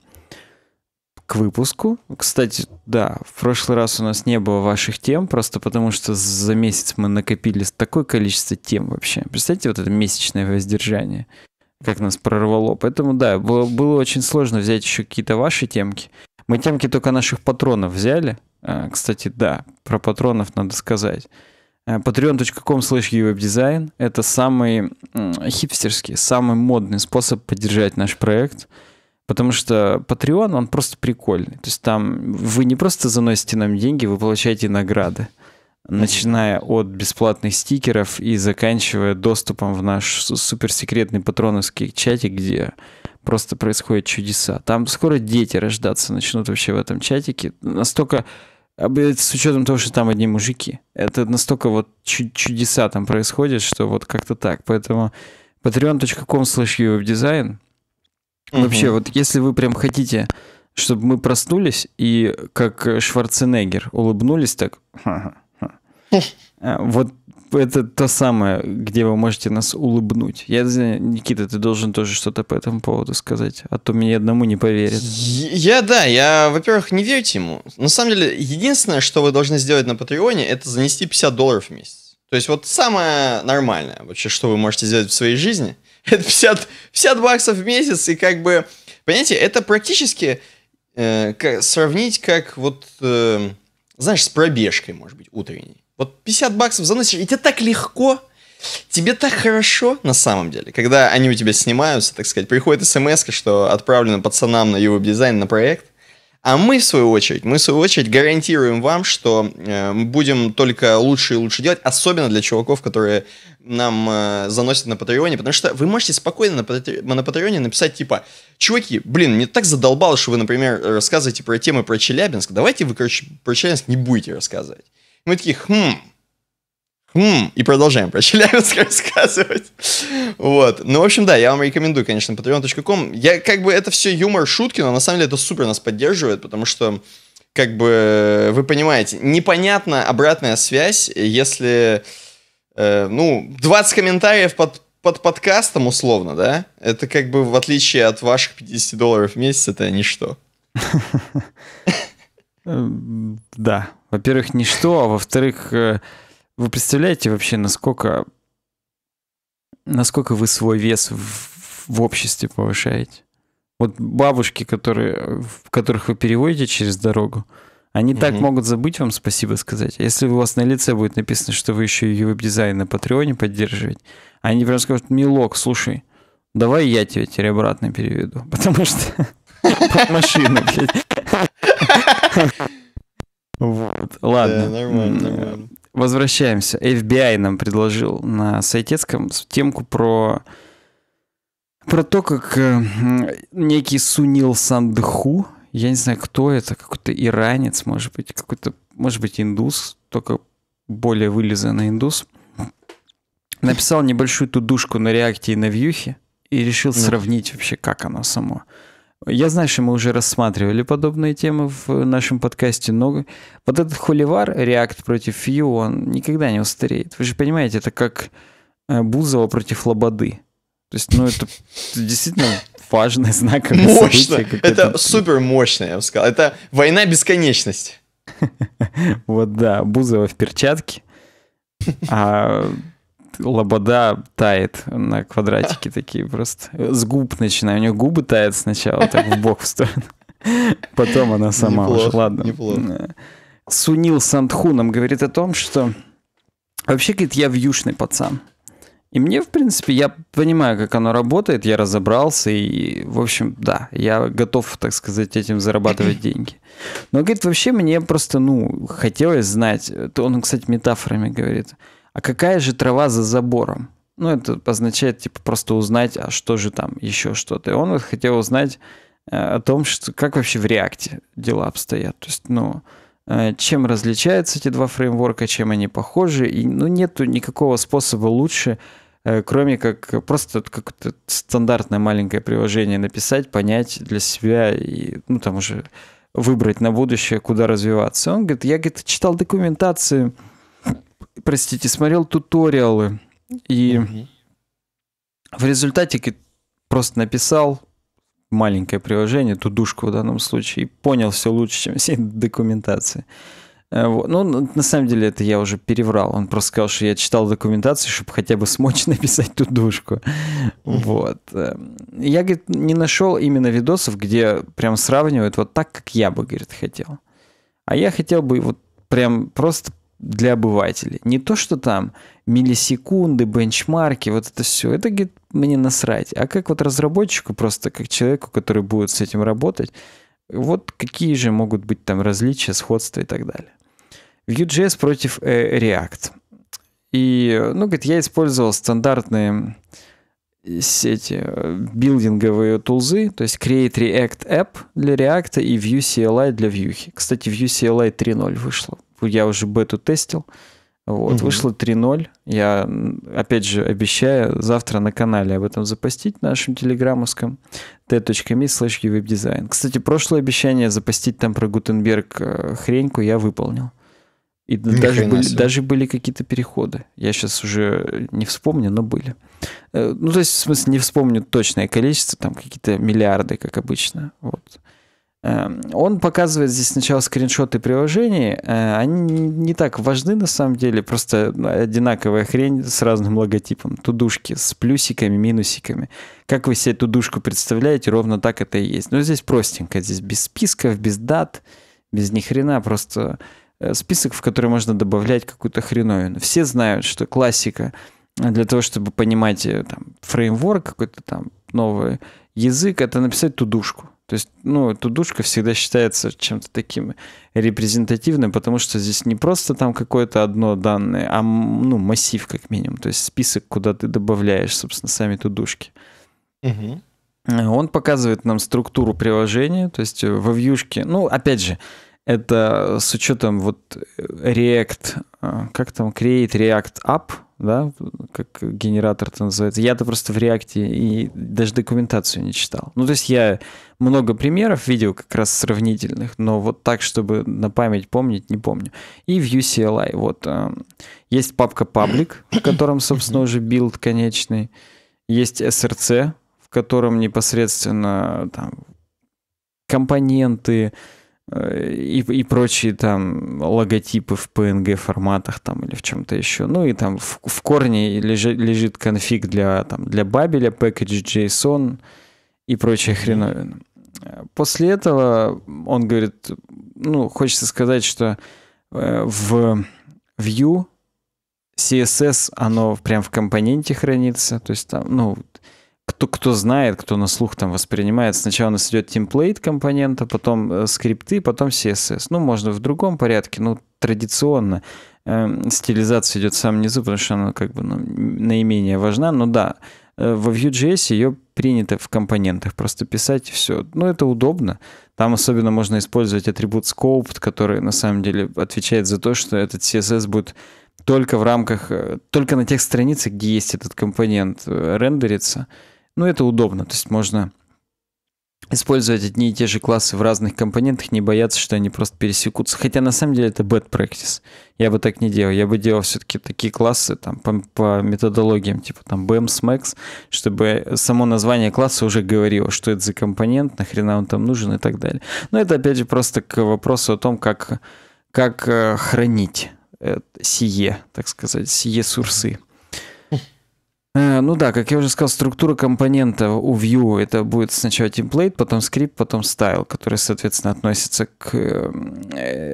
к выпуску. Кстати, да, в прошлый раз у нас не было ваших тем, просто потому что за месяц мы накопили такое количество тем вообще. Представьте, вот это месячное воздержание, как нас прорвало. Поэтому, да, было, было очень сложно взять еще какие-то ваши темки. Мы темки только наших патронов взяли. А, кстати, да, про патронов надо сказать. А, patreon.com slash дизайн это самый хипстерский, самый модный способ поддержать наш проект. Потому что Patreon, он просто прикольный. То есть там вы не просто заносите нам деньги, вы получаете награды. Начиная от бесплатных стикеров и заканчивая доступом в наш суперсекретный патроновский чатик, где просто происходят чудеса. Там скоро дети рождаться начнут вообще в этом чатике. Настолько а, с учетом того, что там одни мужики. Это настолько вот чудеса там происходят, что вот как-то так. Поэтому patreon.com slash дизайн. Вообще, вот если вы прям хотите, чтобы мы проснулись и как Шварценеггер улыбнулись так, а, вот Типа, это то самое, где вы можете нас улыбнуть. Я не знаю, Никита, ты должен тоже что-то по этому поводу сказать, а то мне одному не поверят. Я, да, я, во-первых, не верьте ему. На самом деле, единственное, что вы должны сделать на Патреоне, это занести 50 долларов в месяц. То есть вот самое нормальное вообще, что вы можете сделать в своей жизни, это 50, 50 баксов в месяц, и как бы, понимаете, это практически э, сравнить как вот, э, знаешь, с пробежкой, может быть, утренней. Вот 50 баксов заносишь, и тебе так легко, тебе так хорошо на самом деле. Когда они у тебя снимаются, так сказать, приходит смс, что отправлено пацанам на его дизайн на проект, а мы, в свою очередь, мы, в свою очередь, гарантируем вам, что э, будем только лучше и лучше делать, особенно для чуваков, которые нам э, заносят на Патреоне, потому что вы можете спокойно на, на Патреоне написать, типа, чуваки, блин, мне так задолбало, что вы, например, рассказываете про темы про Челябинск, давайте вы, короче, про Челябинск не будете рассказывать. Мы такие, хм, хм, и продолжаем про Челябинск рассказывать. Вот. Ну, в общем, да, я вам рекомендую, конечно, patreon.com. Я, как бы, это все юмор, шутки, но на самом деле это супер нас поддерживает, потому что, как бы, вы понимаете, непонятна обратная связь, если, э, ну, 20 комментариев под под подкастом условно, да? Это как бы в отличие от ваших 50 долларов в месяц, это ничто. Да. Во-первых, ничто, а во-вторых, э, вы представляете вообще, насколько, насколько вы свой вес в, в обществе повышаете? Вот бабушки, которые, которых вы переводите через дорогу, они угу. так могут забыть вам спасибо сказать. Если у вас на лице будет написано, что вы еще и веб-дизайн на Патреоне поддерживаете, они прям скажут, милок, слушай, давай я тебе теперь обратно переведу, потому что машина, блядь. Вот, ладно. Да, нормально, нормально. Возвращаемся. FBI нам предложил на сайтецком темку про про то, как э, некий Сунил Сандху, я не знаю, кто это, какой-то иранец, может быть, какой-то, может быть, индус, только более вылизанный индус, написал небольшую тудушку на реакте и на вьюхе и решил ну. сравнить вообще, как оно само. Я знаю, что мы уже рассматривали подобные темы в нашем подкасте, но вот этот холивар React против Vue, он никогда не устареет. Вы же понимаете, это как э, Бузова против Лободы. То есть, ну, это действительно важное знаковое Мощно. событие. Это, супер мощно, я бы сказал. Это война бесконечности. Вот да, Бузова в перчатке. А лобода тает на квадратики такие просто. С губ начинаю. У нее губы тают сначала, так в бок в сторону. Потом она сама неплохо, Ладно. Неплохо. Сунил Сандху нам говорит о том, что вообще, говорит, я вьюшный пацан. И мне, в принципе, я понимаю, как оно работает, я разобрался, и, в общем, да, я готов, так сказать, этим зарабатывать деньги. Но, говорит, вообще мне просто, ну, хотелось знать, то он, кстати, метафорами говорит, а какая же трава за забором? Ну, это означает, типа, просто узнать, а что же там, еще что-то. И он вот хотел узнать э, о том, что, как вообще в реакте дела обстоят. То есть, ну, э, чем различаются эти два фреймворка, чем они похожи. И, ну, нету никакого способа лучше, э, кроме как просто какое-то стандартное маленькое приложение написать, понять для себя и, ну, там уже выбрать на будущее, куда развиваться. Он говорит, я, говорит, читал документацию, простите, смотрел туториалы. И угу. в результате просто написал маленькое приложение, тудушку в данном случае, и понял все лучше, чем все документации. Э, вот. Ну, на самом деле, это я уже переврал. Он просто сказал, что я читал документацию, чтобы хотя бы смочь написать тудушку. Вот. Эм, я, говорит, не нашел именно видосов, где прям сравнивают вот так, как я бы, говорит, хотел. А я хотел бы вот прям просто для обывателей. Не то, что там миллисекунды, бенчмарки, вот это все. Это говорит, мне насрать. А как вот разработчику, просто как человеку, который будет с этим работать, вот какие же могут быть там различия, сходства и так далее. Vue.js против э, React. И, ну, говорит, я использовал стандартные э, сети э, билдинговые тулзы, то есть Create React App для React и Vue CLI для Vue. Кстати, Vue CLI 3.0 вышло я уже бету тестил. Вот, угу. вышло 3.0. Я, опять же, обещаю завтра на канале об этом запостить нашем телеграммовском t.me slash дизайн Кстати, прошлое обещание запостить там про Гутенберг э, хреньку я выполнил. И даже были, даже были какие-то переходы. Я сейчас уже не вспомню, но были. Э, ну, то есть, в смысле, не вспомню точное количество, там какие-то миллиарды, как обычно. Вот. Эм, он показывает здесь сначала скриншоты приложений. Э, они не так важны на самом деле, просто ну, одинаковая хрень с разным логотипом. Тудушки с плюсиками, минусиками. Как вы себе тудушку представляете, ровно так это и есть. Но здесь простенько, здесь без списков, без дат, без ни хрена, просто э, список, в который можно добавлять какую-то хреновину. Все знают, что классика для того, чтобы понимать э, там, фреймворк какой-то там новый язык, это написать тудушку то есть, ну, тудушка всегда считается чем-то таким репрезентативным, потому что здесь не просто там какое-то одно данное, а ну, массив как минимум, то есть список, куда ты добавляешь, собственно, сами тудушки. Угу. Он показывает нам структуру приложения, то есть э, во вьюшке. Ну, опять же, это с учетом вот э, React, а, как там, Create React App, да, как генератор это называется. Я-то просто в реакте и даже документацию не читал. Ну, то есть я много примеров видел как раз сравнительных, но вот так, чтобы на память помнить, не помню. И в UCLI вот э, есть папка public, в котором, собственно, уже билд конечный. Есть SRC, в котором непосредственно там компоненты, и, и прочие там логотипы в PNG форматах там или в чем-то еще. Ну и там в, в корне лежит лежит конфиг для, там, для бабеля, package JSON и прочая хреновина. После этого он говорит, ну, хочется сказать, что э, в Vue CSS, оно прям в компоненте хранится, то есть там, ну, кто, кто знает, кто на слух там воспринимает, сначала у нас идет темплейт компонента, потом э, скрипты, потом CSS. Ну, можно в другом порядке, ну, традиционно эм, стилизация идет в самом низу, потому что она как бы ну, наименее важна, но да, э, во Vue.js ее принято в компонентах просто писать и все. Ну, это удобно. Там особенно можно использовать атрибут scoped, который на самом деле отвечает за то, что этот CSS будет только в рамках, э, только на тех страницах, где есть этот компонент, рендерится. Ну это удобно, то есть можно использовать одни и те же классы в разных компонентах, не бояться, что они просто пересекутся. Хотя на самом деле это bad practice. Я бы так не делал. Я бы делал все-таки такие классы там по, по методологиям, типа там BMS Max, чтобы само название класса уже говорило, что это за компонент, нахрена он там нужен и так далее. Но это опять же просто к вопросу о том, как, как э, хранить э, сие, так сказать, сие сурсы. Э, ну да, как я уже сказал, структура компонента у Vue это будет сначала темплейт, потом скрипт, потом стайл, который, соответственно, относится к э,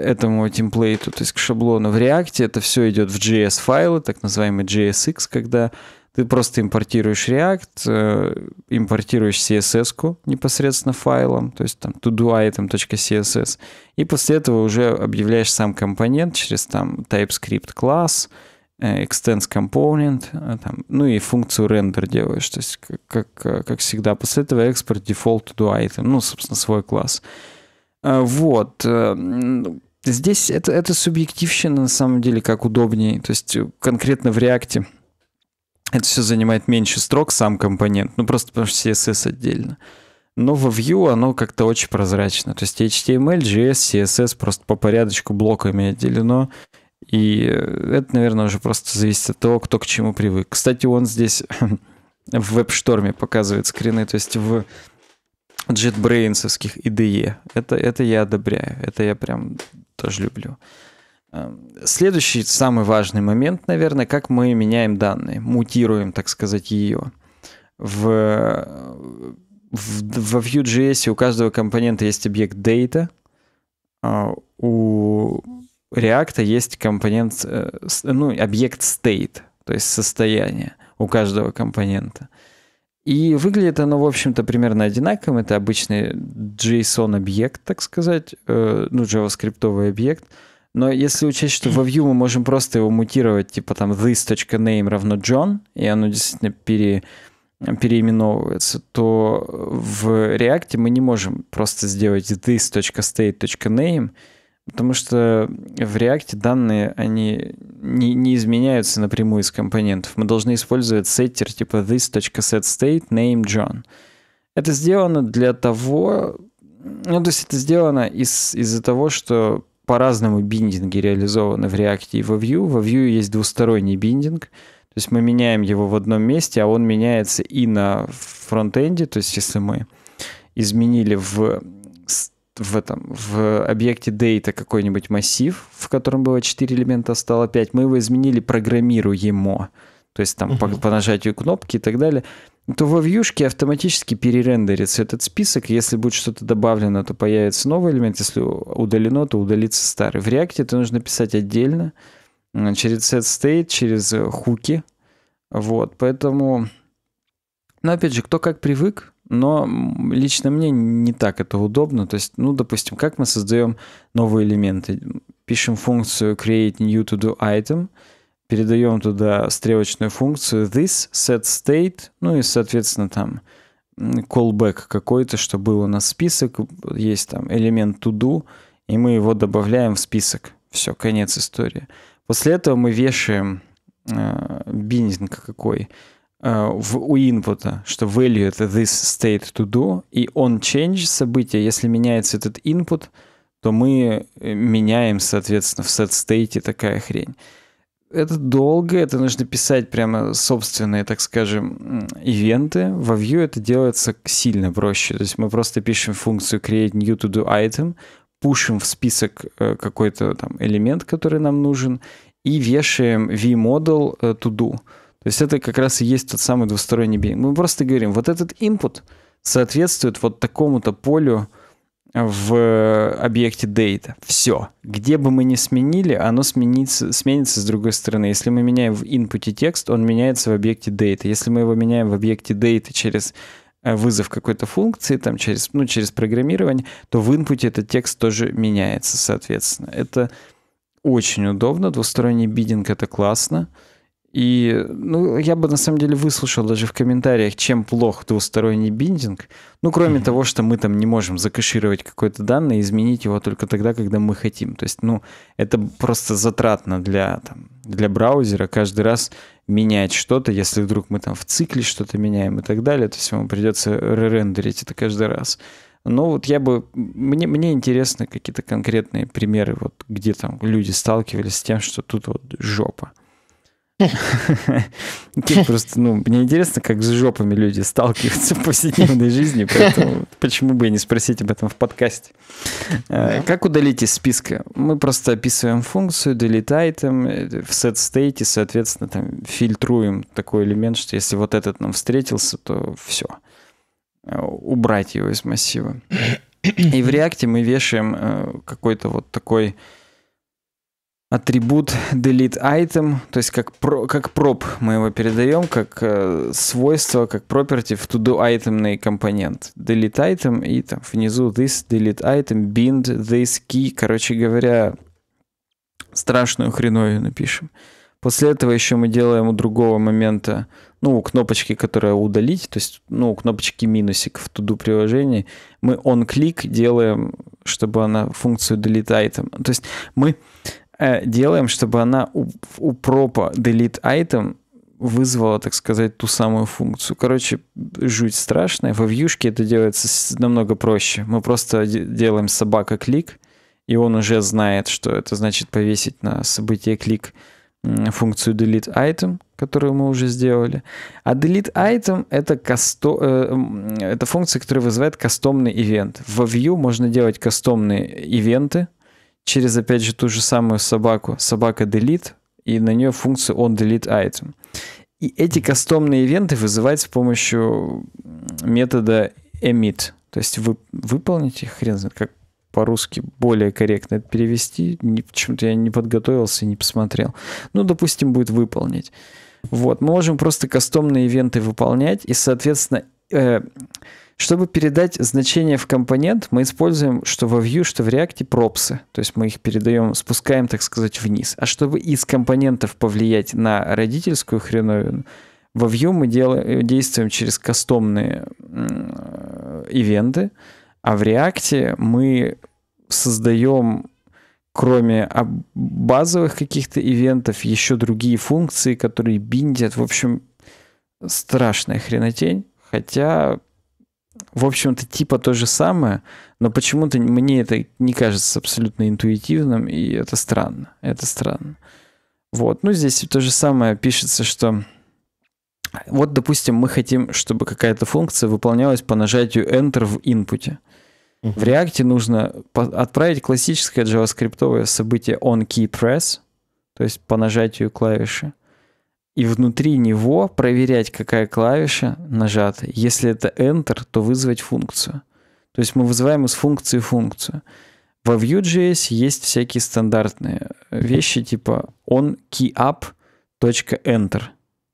этому темплейту, то есть к шаблону. В React это все идет в JS-файлы, так называемый JSX, когда ты просто импортируешь React, э, импортируешь CSS-ку непосредственно файлом, то есть там todoitem.css, и после этого уже объявляешь сам компонент через там TypeScript класс, Э, extends component, э, там, ну и функцию render делаешь. То есть, как, как, э, как всегда, после этого экспорт default to item, ну, собственно, свой класс. Вот. Здесь это, это субъективщина, на самом деле, как удобнее. То есть, конкретно в реакте это все занимает меньше строк, сам компонент, ну, просто потому что CSS отдельно. Но во Vue оно как-то очень прозрачно. То есть HTML, JS, CSS просто по порядочку блоками отделено. И э, это, наверное, уже просто зависит от того, кто к чему привык. Кстати, он здесь в веб-шторме показывает скрины, то есть в JetBrains IDE. Это, это я одобряю, это я прям тоже люблю. Эм, следующий самый важный момент, наверное, как мы меняем данные, мутируем, так сказать, ее. В, в, во Vue.js у каждого компонента есть объект data, а, у React а есть компонент, э, ну, объект state, то есть состояние у каждого компонента. И выглядит оно, в общем-то, примерно одинаково Это обычный JSON-объект, так сказать, э, ну, JavaScript объект. Но если учесть, что во Vue мы можем просто его мутировать, типа там this.name равно John, и оно действительно пере, переименовывается, то в React мы не можем просто сделать this.state.name Потому что в React данные, они не, не изменяются напрямую из компонентов. Мы должны использовать сеттер типа this.setState name John. Это сделано для того... Ну, то есть это сделано из, из-за того, что по-разному биндинги реализованы в React и во Vue. Во Vue есть двусторонний биндинг. То есть мы меняем его в одном месте, а он меняется и на фронтенде, то есть если мы изменили в в, этом в объекте data какой-нибудь массив, в котором было 4 элемента, стало 5, мы его изменили программируемо, то есть там угу. по, по нажатию кнопки и так далее, то во вьюшке автоматически перерендерится этот список. Если будет что-то добавлено, то появится новый элемент. Если удалено, то удалится старый. В React это нужно писать отдельно, через set state, через э, хуки. Вот, поэтому... Но опять же, кто как привык, но лично мне не так это удобно. То есть, ну, допустим, как мы создаем новые элементы? Пишем функцию create new to do item, передаем туда стрелочную функцию this, set state, ну и, соответственно, там callback какой-то, что был у нас список, есть там элемент to do, и мы его добавляем в список. Все, конец истории. После этого мы вешаем э, биндинг какой. Э, в, у input, что value это this state to do, и on change событие, если меняется этот input, то мы э, меняем, соответственно, в set state такая хрень. Это долго, это нужно писать прямо собственные, так скажем, ивенты. Во view это делается сильно проще. То есть мы просто пишем функцию create new to do item, пушим в список э, какой-то там элемент, который нам нужен, и вешаем vModel to do. То есть это как раз и есть тот самый двусторонний бинг. Мы просто говорим, вот этот input соответствует вот такому-то полю в объекте data. Все. Где бы мы ни сменили, оно сменится, сменится с другой стороны. Если мы меняем в input текст, он меняется в объекте data. Если мы его меняем в объекте data через э, вызов какой-то функции, там, через, ну, через программирование, то в инпуте этот текст тоже меняется, соответственно. Это очень удобно. Двусторонний бидинг — это классно. И, ну, я бы на самом деле выслушал даже в комментариях, чем плох двусторонний биндинг. Ну, кроме mm-hmm. того, что мы там не можем закашировать какое-то данное и изменить его только тогда, когда мы хотим. То есть, ну, это просто затратно для, там, для браузера каждый раз менять что-то, если вдруг мы там в цикле что-то меняем и так далее. То есть ему придется ререндерить это каждый раз. Но вот я бы... Мне, мне интересны какие-то конкретные примеры, вот где там люди сталкивались с тем, что тут вот жопа. Просто, ну, мне интересно, как с жопами люди сталкиваются в повседневной жизни, поэтому почему бы и не спросить об этом в подкасте. Э, как удалить из списка? Мы просто описываем функцию, delete item, э, в set state, соответственно, там фильтруем такой элемент, что если вот этот нам встретился, то все. Э, убрать его из массива. И в React мы вешаем какой-то вот такой атрибут delete item, то есть как, про, как проб мы его передаем, как э, свойство, как property в to-do itemный компонент. Delete item и там внизу this delete item, bind this key, короче говоря, страшную хреновую напишем. После этого еще мы делаем у другого момента, ну, у кнопочки, которая удалить, то есть, ну, у кнопочки минусик в туду приложении, мы on клик делаем, чтобы она функцию delete item. То есть мы Э, делаем, чтобы она у, у пропа delete item вызвала, так сказать, ту самую функцию. Короче, жуть страшная. Во вьюшке это делается намного проще. Мы просто делаем собака клик, и он уже знает, что это значит повесить на событие клик функцию delete item, которую мы уже сделали. А delete item это, касто... Э, это функция, которая вызывает кастомный ивент. Во view можно делать кастомные ивенты, через, опять же, ту же самую собаку, собака delete, и на нее функцию on delete item. И эти кастомные ивенты вызывать с помощью метода emit. То есть вы, выполнить их, хрен знает, как по-русски более корректно это перевести. Почему-то я не подготовился и не посмотрел. Ну, допустим, будет выполнить. Вот, мы можем просто кастомные ивенты выполнять, и, соответственно, э, чтобы передать значение в компонент, мы используем что во Vue, что в React пропсы. То есть мы их передаем, спускаем, так сказать, вниз. А чтобы из компонентов повлиять на родительскую хреновину, во Vue мы делаем, действуем через кастомные ивенты, а в React мы создаем кроме базовых каких-то ивентов, еще другие функции, которые биндят. В общем, страшная хренотень. Хотя в общем-то, типа то же самое, но почему-то мне это не кажется абсолютно интуитивным, и это странно. Это странно. Вот. Ну, здесь то же самое пишется, что вот, допустим, мы хотим, чтобы какая-то функция выполнялась по нажатию Enter в инпуте. В React нужно отправить классическое JavaScript событие onKeyPress, то есть по нажатию клавиши и внутри него проверять, какая клавиша нажата. Если это Enter, то вызвать функцию. То есть мы вызываем из функции функцию. Во Vue.js есть всякие стандартные э, вещи типа on keyup.enter.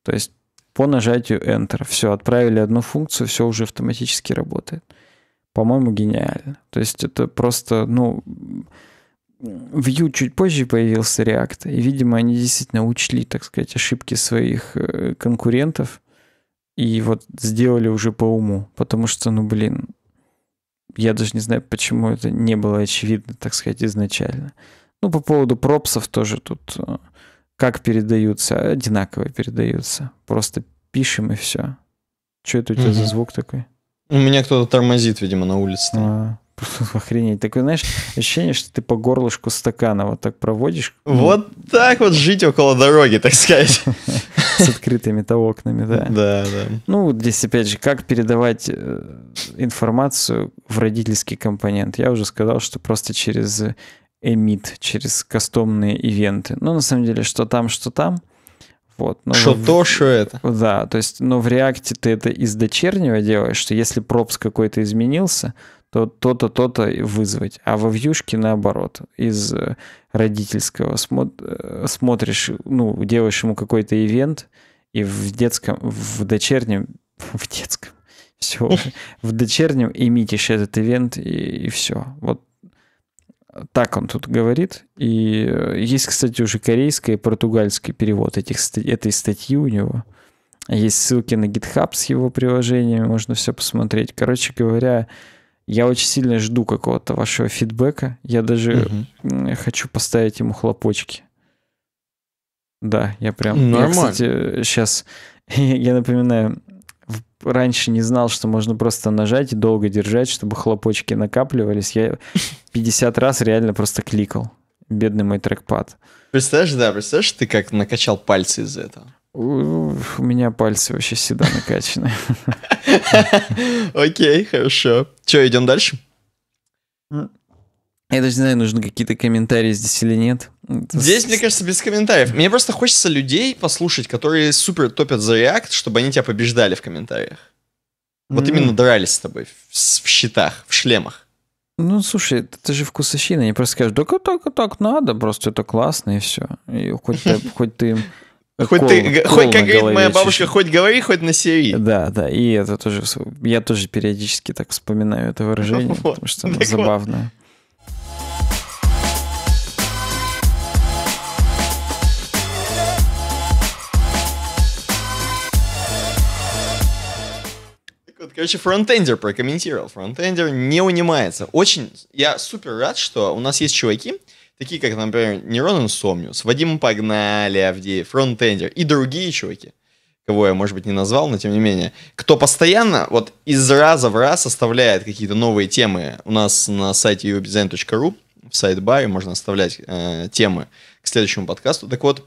То есть по нажатию Enter. Все, отправили одну функцию, все уже автоматически работает. По-моему, гениально. То есть это просто, ну, Vue чуть позже появился React, и, видимо, они действительно учли, так сказать, ошибки своих э, конкурентов и вот сделали уже по уму, потому что, ну, блин, я даже не знаю, почему это не было очевидно, так сказать, изначально. Ну, по поводу пропсов тоже тут э, как передаются, одинаково передаются. Просто пишем и все. Что это у тебя угу. за звук такой? У меня кто-то тормозит, видимо, на улице. А -а -а. Охренеть. Такое, знаешь, ощущение, что ты по горлышку стакана вот так проводишь. Вот ну, так вот жить около дороги, так сказать. С открытыми-то окнами, да. Да, да. Ну, здесь, опять же, как передавать э, информацию в родительский компонент. Я уже сказал, что просто через эмит, через кастомные ивенты. Ну, на самом деле, что там, что там — вот, ну, что в... то, что это. Да, то есть, но в реакте ты это из дочернего делаешь, что если пропс какой-то изменился, то то-то, то-то вызвать. А во вьюшке наоборот, из э, родительского смо- э, смотришь, ну, делаешь ему какой-то ивент, и в детском, в дочернем, в детском, все, в дочернем имитишь этот ивент, и, и все. Вот так он тут говорит. И э, есть, кстати, уже корейский и португальский перевод этих, этой статьи у него. Есть ссылки на GitHub с его приложениями, можно все посмотреть. Короче говоря, я очень сильно жду какого-то вашего фидбэка. Я даже угу. хочу поставить ему хлопочки. Да, я прям... Нормально. Я, кстати, сейчас... Э, я напоминаю, раньше не знал, что можно просто нажать и долго держать, чтобы хлопочки накапливались. Я 50 раз реально просто кликал. Бедный мой трекпад. Представляешь, да, представляешь, ты как накачал пальцы из-за этого? У, меня пальцы вообще всегда накачаны. Окей, хорошо. Че, идем дальше? Я даже не знаю, нужны какие-то комментарии здесь или нет. Здесь, мне кажется, без комментариев. Мне просто хочется людей послушать, которые супер топят за React, чтобы они тебя побеждали в комментариях. Вот mm. именно дрались с тобой в, в щитах, в шлемах. Ну, слушай, это же вкусовщина. Они просто скажут, так, так, так надо, просто это классно и все. И хоть ты, хоть ты Хоть, ты, хоть как говорит моя бабушка, хоть говори, хоть на севи. Да, да, и это тоже, я тоже периодически так вспоминаю это выражение, потому что оно забавное. Короче, фронтендер прокомментировал. Фронтендер не унимается. Очень, я супер рад, что у нас есть чуваки, такие как, например, Нерон Инсомниус, Вадим Погнали, Авдеев, Фронтендер и другие чуваки, кого я, может быть, не назвал, но тем не менее, кто постоянно вот из раза в раз оставляет какие-то новые темы у нас на сайте uobdesign.ru, в сайт-баре можно оставлять э, темы к следующему подкасту. Так вот,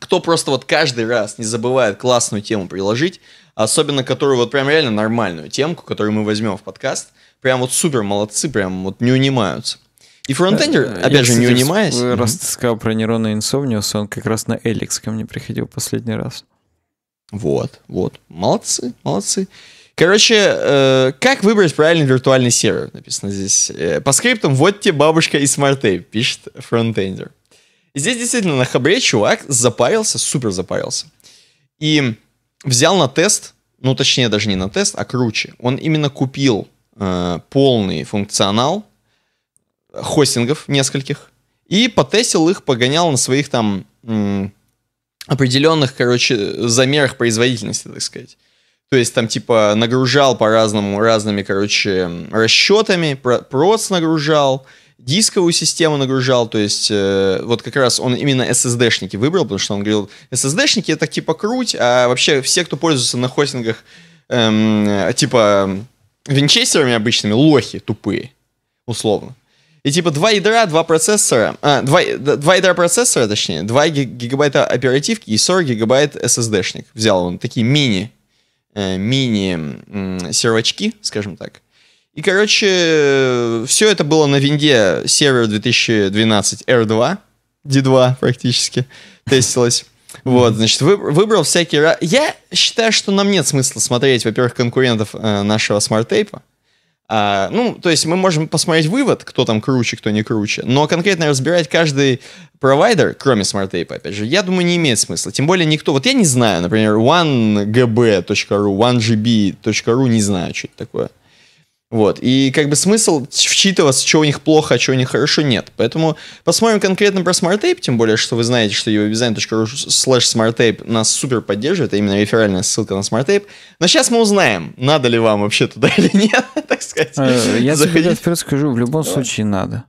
кто просто вот каждый раз не забывает классную тему приложить, особенно которую вот прям реально нормальную темку, которую мы возьмем в подкаст, прям вот супер молодцы, прям вот не унимаются. И фронтендер, опять я, же, кстати, не унимаясь. Раз ты сказал про нейронный инсомниус, он как раз на Эликс ко мне приходил последний раз. Вот, вот. Молодцы, молодцы. Короче, э, как выбрать правильный виртуальный сервер? Написано здесь. Э, по скриптам вот тебе бабушка и смарт пишет фронтендер. Здесь действительно на хабре чувак запарился, супер запарился. И взял на тест, ну точнее даже не на тест, а круче. Он именно купил э, полный функционал хостингов нескольких и потестил их, погонял на своих там определенных, короче, замерах производительности, так сказать. То есть там типа нагружал по-разному, разными, короче, расчетами, проц нагружал, дисковую систему нагружал, то есть э, вот как раз он именно SSD-шники выбрал, потому что он говорил, SSD-шники это типа круть, а вообще все, кто пользуется на хостингах эм, типа винчестерами обычными, лохи тупые, условно. И типа два ядра, два процессора, а, два, два ядра процессора, точнее, два гигабайта оперативки и 40 гигабайт SSD-шник. Взял он такие мини, э, мини э, сервачки, скажем так. И, короче, все это было на винде сервер 2012 R2, D2 практически, тестилось. Вот, значит, выбрал всякие... Я считаю, что нам нет смысла смотреть, во-первых, конкурентов э, нашего смарт-тейпа. А, ну, то есть мы можем посмотреть вывод, кто там круче, кто не круче, но конкретно разбирать каждый провайдер, кроме смарт-тейпа, опять же, я думаю, не имеет смысла. Тем более никто... Вот я не знаю, например, onegb.ru, onegb.ru, не знаю, что это такое. Вот. И как бы смысл вчитываться, что у них плохо, а что у них хорошо, нет. Поэтому посмотрим конкретно про смарт-тейп, тем более, что вы знаете, что uwebdesign.ru slash smarttape нас супер поддерживает, а именно реферальная ссылка на смарт-тейп. Но сейчас мы узнаем, надо ли вам вообще туда или нет, так сказать. Э, я тебе вперед скажу, в любом Давай. случае надо.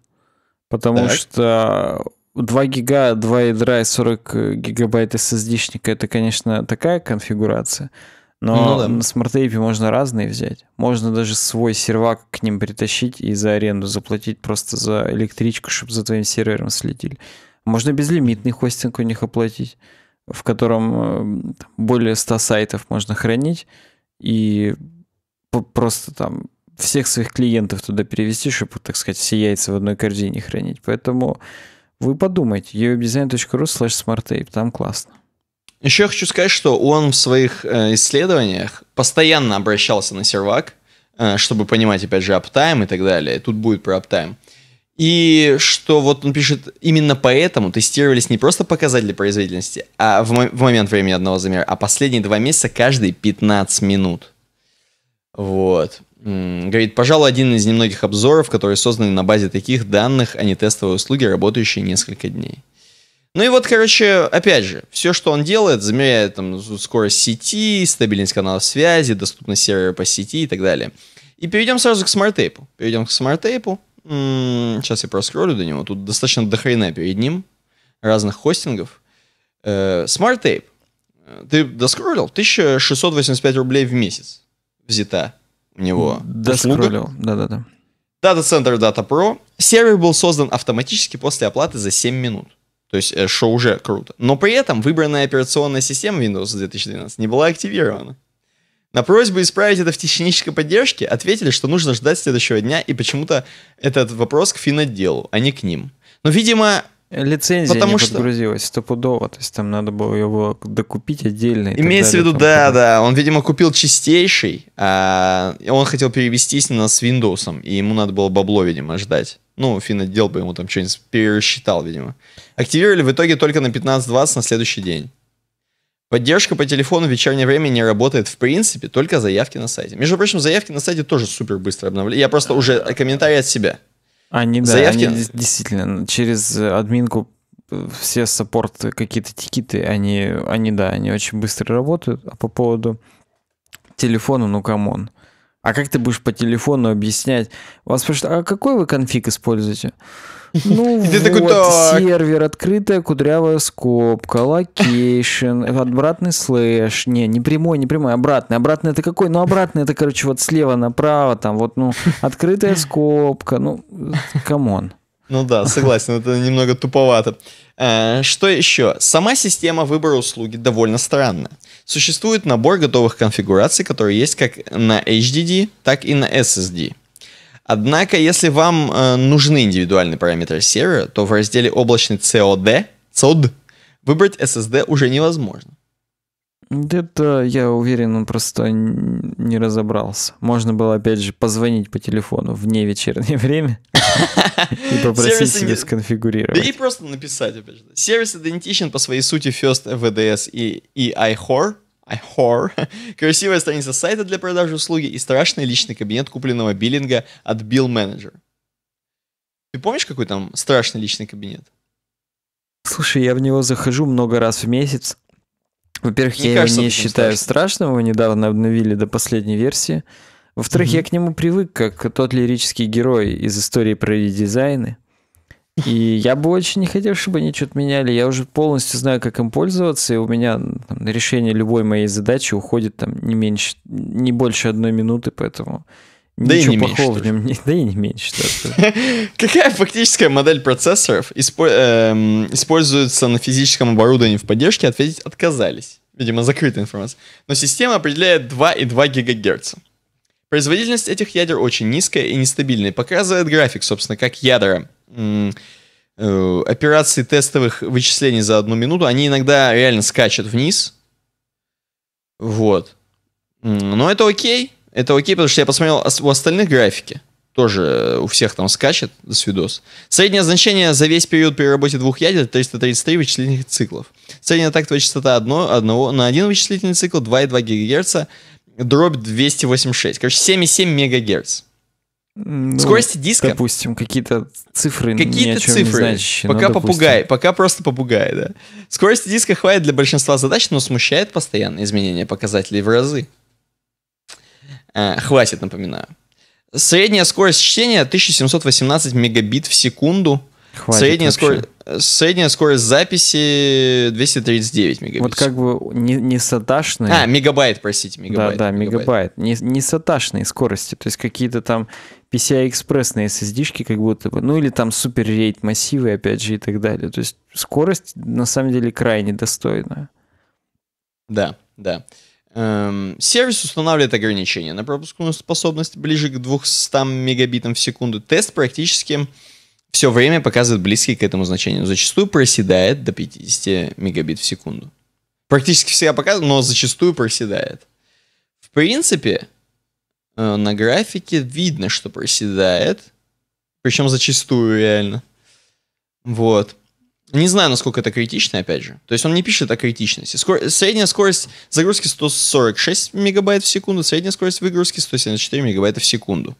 Потому так. что 2 гига, 2 ядра и 40 гигабайт SSD-шника, это, конечно, такая конфигурация – ну Но ну, да. смарт-эйпи можно разные взять. Можно даже свой сервак к ним притащить и за аренду заплатить просто за электричку, чтобы за твоим сервером следили. Можно безлимитный хостинг у них оплатить, в котором э, более 100 сайтов можно хранить и просто там всех своих клиентов туда перевести, чтобы, так сказать, все яйца в одной корзине хранить. Поэтому вы подумайте, uwebdesign.ru slash smartape, там классно. Еще я хочу сказать, что он в своих э, исследованиях постоянно обращался на сервак, э, чтобы понимать, опять же, аптайм и так далее. Тут будет про аптайм. И что вот он пишет, именно поэтому тестировались не просто показатели производительности а в, в момент времени одного замера, а последние два месяца каждые 15 минут. Вот. Говорит, пожалуй, один из немногих обзоров, которые созданы на базе таких данных, а не тестовые услуги, работающие несколько дней. Ну и вот, короче, опять же, все, что он делает, замеряет там скорость сети, стабильность канала связи, доступность сервера по сети и так далее. И перейдем сразу к смарт-тейпу. Перейдем к смарт-тейпу. Сейчас м-м, я проскроллю до него. Тут достаточно дохрена перед ним разных хостингов. Э, Смарт-тейп. Ты доскроллил? 1685 рублей в месяц взята у него. Доскроллил, да-да-да. Дата-центр Data Pro. Сервер был создан автоматически после оплаты за 7 минут. То есть что э, уже круто. Но при этом выбранная операционная система Windows 2012 не была активирована. На просьбу исправить это в технической поддержке ответили, что нужно ждать следующего дня, и почему-то этот вопрос к финотделу, а не к ним. Но, видимо, Лицензия Потому не что... подгрузилась стопудово, то есть там надо было его докупить отдельно. Имеется в виду, да, там... да, он, видимо, купил чистейший, а он хотел перевестись на с Windows, и ему надо было бабло, видимо, ждать. Ну, финотдел бы ему там что-нибудь пересчитал, видимо. Активировали в итоге только на 15-20 на следующий день. Поддержка по телефону в вечернее время не работает в принципе, только заявки на сайте. Между прочим, заявки на сайте тоже супер быстро обновляют. Я просто уже комментарий от себя. Они, да, заявки... они действительно через э, админку э, все саппорт какие-то тикиты они, они, да, они очень быстро работают. А по поводу телефона, ну, камон. А как ты будешь по телефону объяснять? Вас спрашивают, а какой вы конфиг используете? Ну вот, сервер, открытая кудрявая скобка, локейшн, обратный слэш. Не, не прямой, не прямой, обратный. Обратный это какой? Ну, обратный это, короче, вот слева направо, там вот, ну, открытая скобка. Ну, камон. Ну да, согласен, это немного туповато. А, что еще? Сама система выбора услуги довольно странна. Существует набор готовых конфигураций, которые есть как на HDD, так и на SSD. Однако, если вам э, нужны индивидуальные параметры сервера, то в разделе облачный COD, COD выбрать SSD уже невозможно. Это, я уверен, он просто не разобрался. Можно было, опять же, позвонить по телефону в невечернее время и попросить себе сконфигурировать. Да И просто написать, опять же. Сервис идентичен по своей сути First VDS и iHor iHor красивая страница сайта для продажи услуги и страшный личный кабинет купленного биллинга от Bill Manager. Ты помнишь, какой там страшный личный кабинет? Слушай, я в него захожу много раз в месяц. Ну, во-первых, я кажется, его не считаю страшным. его недавно обновили до последней версии. Во-вторых, mm-hmm. я к нему привык, как тот лирический герой из истории про редизайны. И я бы очень не хотел, чтобы они что-то меняли. Я уже полностью знаю, как им пользоваться, и у меня там, решение любой моей задачи уходит там не меньше, не больше одной минуты, поэтому да Ничего и не плохого меньше, в нем нет. Да и не меньше. Какая фактическая модель процессоров эм, используется на физическом оборудовании в поддержке? Ответить отказались. Видимо, закрытая информация. Но система определяет 2,2 ГГц. Производительность этих ядер очень низкая и нестабильная. Показывает график, собственно, как ядра э, операции тестовых вычислений за одну минуту, они иногда реально скачут вниз. Вот. Но это окей. Это окей, потому что я посмотрел у остальных графики. Тоже э, у всех там скачет с видос. Среднее значение за весь период при работе двух ядер 333 вычислительных циклов. Средняя тактовая частота 1, 1 на 1 вычислительный цикл 2,2 ГГц, дробь 286. Короче, 7,7 МГц. Ну, Скорости диска. Допустим, какие-то цифры. Какие-то цифры. значащие, пока ну, попугай, пока просто попугай, да. Скорости диска хватит для большинства задач, но смущает постоянное изменение показателей в разы. Э, хватит, напоминаю. Средняя скорость чтения 1718 мегабит в секунду. Хватит средняя, скор... средняя скорость записи 239 мегабит. Вот как бы не, не саташные... А, мегабайт, простите, мегабайт. Да, да, мегабайт. мегабайт. Не, не саташные скорости, то есть какие-то там PCI-экспрессные SSD-шки как будто бы, ну или там супер рейд массивы, опять же, и так далее. То есть скорость на самом деле крайне достойная. Да, да. Эм, сервис устанавливает ограничения на пропускную способность ближе к 200 мегабитам в секунду. Тест практически все время показывает близкие к этому значению. Зачастую проседает до 50 мегабит в секунду. Практически всегда показывает, но зачастую проседает. В принципе, э, на графике видно, что проседает. Причем зачастую реально. Вот. Не знаю, насколько это критично, опять же. То есть он не пишет о критичности. Скор... Средняя скорость загрузки 146 мегабайт в секунду, средняя скорость выгрузки 174 мегабайта в секунду.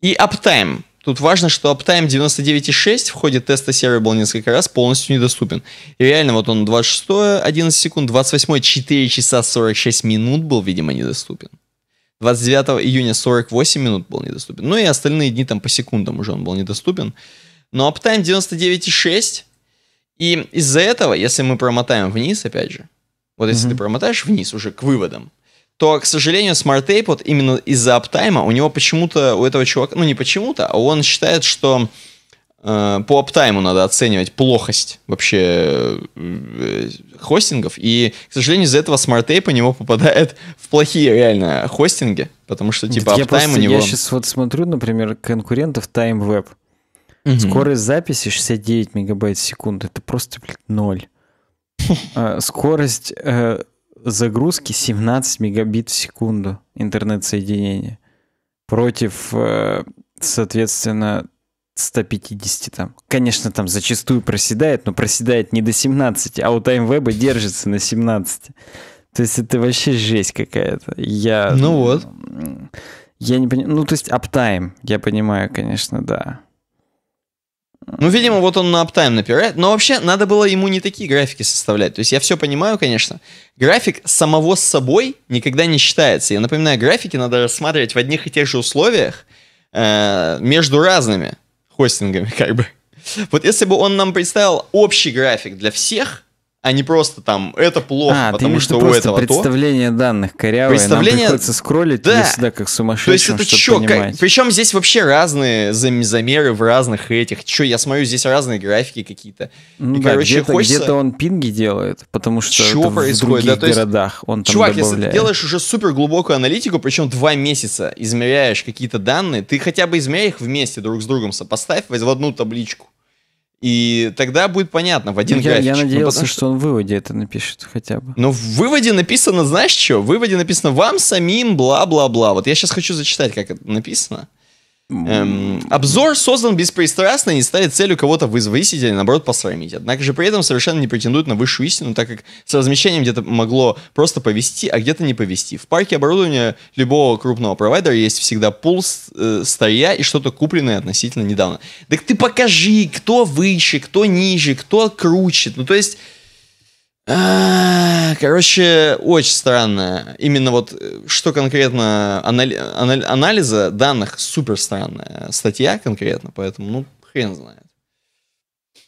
И аптайм. Тут важно, что аптайм 99.6 в ходе теста сервер был несколько раз полностью недоступен. И реально, вот он 26 11 секунд, 28 4 часа 46 минут был, видимо, недоступен. 29 июня 48 минут был недоступен. Ну и остальные дни там по секундам уже он был недоступен. Но аптайм 99.6 и из-за этого, если мы промотаем вниз, опять же, вот если mm-hmm. ты промотаешь вниз уже к выводам, то, к сожалению, Smart Tape вот именно из-за аптайма у него почему-то, у этого чувака, ну не почему-то, а он считает, что э, по аптайму надо оценивать плохость вообще э, хостингов. И, к сожалению, из-за этого Smart Tape у него попадает в плохие реально хостинги, потому что типа Ведь аптайм я просто, у него... Я сейчас вот смотрю, например, конкурентов TimeWeb. Угу. Скорость записи 69 мегабайт в секунду. Это просто, блядь, ноль. А, скорость э, загрузки 17 мегабит в секунду интернет соединения Против, э, соответственно, 150 там. Конечно, там зачастую проседает, но проседает не до 17, а у TimeWeb держится на 17. То есть это вообще жесть какая-то. Я... Ну вот. Я не понимаю. Ну, то есть аптайм, я понимаю, конечно, да. Ну, видимо, вот он на Uptime напирает. Но вообще, надо было ему не такие графики составлять. То есть я все понимаю, конечно. График самого с собой никогда не считается. Я напоминаю, графики надо рассматривать в одних и тех же условиях э, между разными хостингами, как бы. Вот если бы он нам представил общий график для всех, а не просто там это плохо, а, потому что у этого представление то. данных корявое, представление... нам приходится скроллить да. сюда как сумасшедшим, То есть это что, как... причем здесь вообще разные зам... замеры в разных этих, что я смотрю, здесь разные графики какие-то. Ну, и, да, короче, где-то, хочется... где-то он пинги делает, потому что что это происходит? в других да, то есть, городах он там Чувак, добавляет. если ты делаешь уже супер глубокую аналитику, причем два месяца измеряешь какие-то данные, ты хотя бы измеряй их вместе друг с другом, сопоставь в одну табличку. И тогда будет понятно в один я, график. Я ну, надеялся, ну, что... что он в выводе это напишет хотя бы. Но ну, в выводе написано, знаешь что? В выводе написано вам самим бла-бла-бла. Вот я сейчас хочу зачитать, как это написано. Эм, обзор создан беспристрастно и не ставит целью кого-то вызвать или, наоборот, посрамить. Однако же при этом совершенно не претендует на высшую истину, так как с размещением где-то могло просто повести, а где-то не повести. В парке оборудования любого крупного провайдера есть всегда пул э, старья и что-то купленное относительно недавно. Так ты покажи, кто выше, кто ниже, кто круче. Ну, то есть а, короче, очень странно. Именно вот э, что конкретно анали... анализа данных супер странная статья конкретно, поэтому ну хрен знает.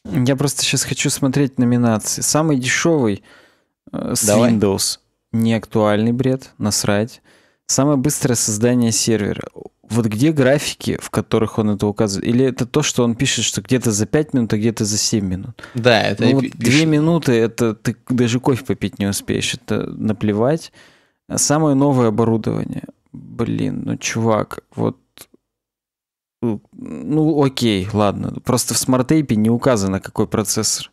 Я просто сейчас хочу смотреть номинации. Самый дешевый э, с Давай. Windows. Неактуальный бред, насрать. Самое быстрое создание сервера. Вот где графики, в которых он это указывает? Или это то, что он пишет, что где-то за 5 минут, а где-то за 7 минут? Да, это... Ну, вот пиш... 2 минуты, это ты даже кофе попить не успеешь, это наплевать. Самое новое оборудование. Блин, ну чувак, вот э, ну окей, ладно. Просто в смарт не указано, какой процессор.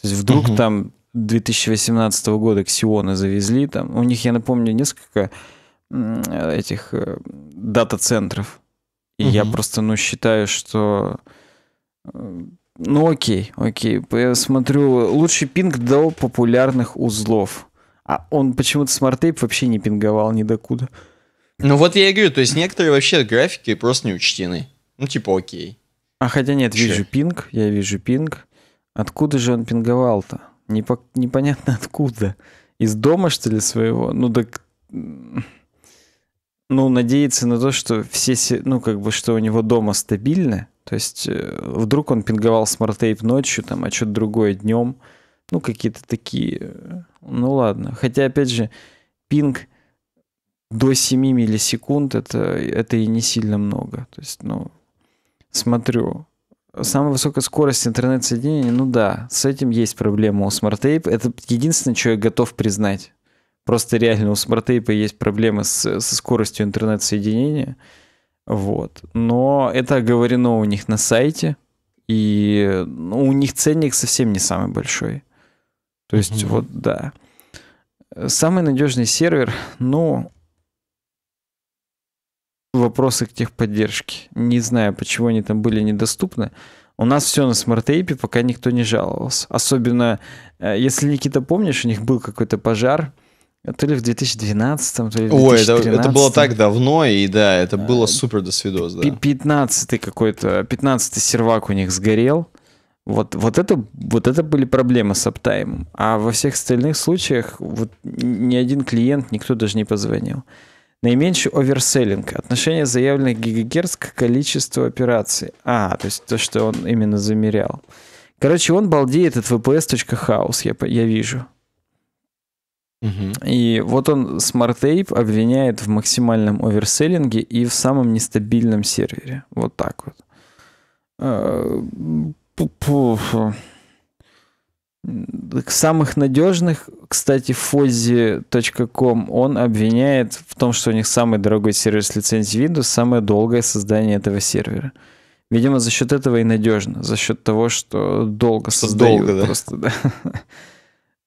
То есть вдруг угу. там 2018 года Xeon завезли, там у них, я напомню, несколько Э, этих э, дата-центров. И угу. я просто, ну, считаю, что... Э, ну, окей, окей. Я смотрю, лучший пинг до популярных узлов. А он почему-то смарт вообще не пинговал ни докуда. Ну вот я и говорю, то есть некоторые вообще графики просто не учтены. Ну типа окей. А хотя нет, Че? вижу пинг, я вижу пинг. Откуда же он пинговал-то? Непо- непонятно откуда. Из дома, что ли, своего? Ну так ну, надеяться на то, что все, ну, как бы, что у него дома стабильно, то есть э, вдруг он пинговал смарт ночью, там, а что-то другое днем, ну, какие-то такие, э, ну, ладно. Хотя, опять же, пинг до 7 миллисекунд, это, это и не сильно много, то есть, ну, смотрю, Самая высокая скорость интернет-соединения, ну да, с этим есть проблема у смарт Это единственное, что я готов признать. Просто реально у смарт-тейпа есть проблемы с, со скоростью интернет-соединения. Вот. Но это оговорено у них на сайте, и ну, у них ценник совсем не самый большой. То есть, mm-hmm. вот да. Самый надежный сервер, ну, вопросы к техподдержке. Не знаю, почему они там были недоступны. У нас все на смарт пока никто не жаловался. Особенно, э, если Никита помнишь, у них был какой-то пожар, то ли в 2012, то ли в 2013. Ой, это, это было так давно, и да, это было супер до свидос, да. 15 какой-то, 15 сервак у них сгорел. Вот, вот, это, вот это были проблемы с аптаймом. А во всех остальных случаях вот ни один клиент, никто даже не позвонил. Наименьший оверселлинг. Отношение заявленных гигагерц к количеству операций. А, то есть то, что он именно замерял. Короче, он балдеет от vps.house, я, я вижу. И вот он Smart Ape обвиняет в максимальном оверселлинге и в самом нестабильном сервере. Вот так вот. Э, К самых надежных, кстати, Fozzy.com он обвиняет в том, что у них самый дорогой сервис лицензии Windows, самое долгое создание этого сервера. Видимо, за счет этого и надежно, за счет того, что долго создают долго, да. просто, да.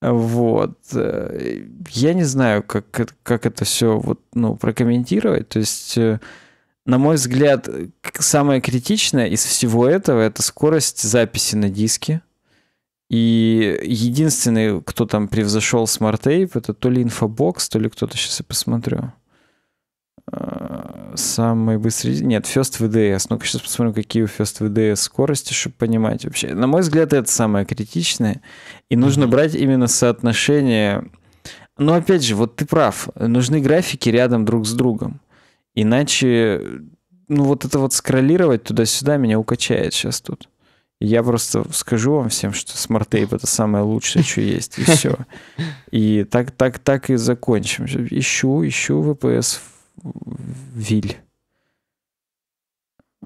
Вот. Э, я не знаю, как, э, как это все вот, ну, прокомментировать. То есть, э, на мой взгляд, самое критичное из всего этого это скорость записи на диске. И единственный, кто там превзошел Smart Tape, это то ли Infobox, то ли кто-то, сейчас я посмотрю. Самый быстрый... Нет, First VDS. Ну-ка сейчас посмотрим, какие у First VDS скорости, чтобы понимать вообще. На мой взгляд, это самое критичное. И нужно mm-hmm. брать именно соотношение. Но опять же, вот ты прав, нужны графики рядом друг с другом. Иначе, ну вот это вот скроллировать туда-сюда меня укачает сейчас тут. Я просто скажу вам всем, что смарт-тейп это самое лучшее, что есть, и все. И так, так, так и закончим. Ищу, ищу VPS виль.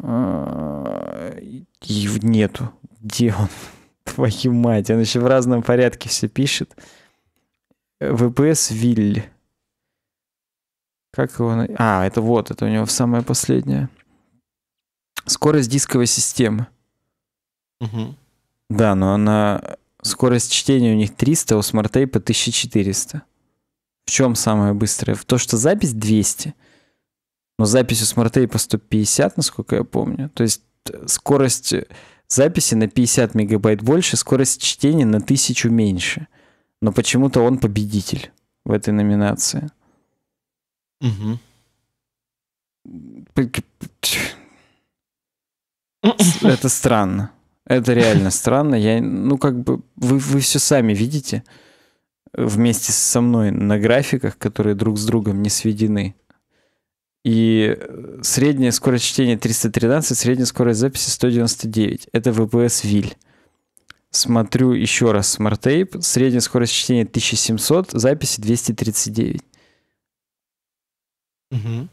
А, нету. Где он? Твою мать, он еще в разном порядке все пишет. ВПС Виль. Как его... А, это вот, это у него самое последнее. Скорость дисковой системы. Угу. Да, но она... Скорость чтения у них 300, а у смарт-тейпа 1400. В чем самое быстрое? В то, что запись 200. Но запись у смарт-тейпа 150, насколько я помню. То есть э, скорость э, записи на 50 мегабайт больше, скорость чтения на 1000 меньше. Но почему-то он победитель в этой номинации. Угу. Это странно. Это реально странно. Я, ну, как бы, вы, вы все сами видите э, вместе со мной на графиках, которые друг с другом не сведены. И э, средняя скорость чтения 313, средняя скорость записи 199. Это VPS Виль. Смотрю еще раз Smart Tape. Средняя скорость чтения 1700, записи 239. Угу.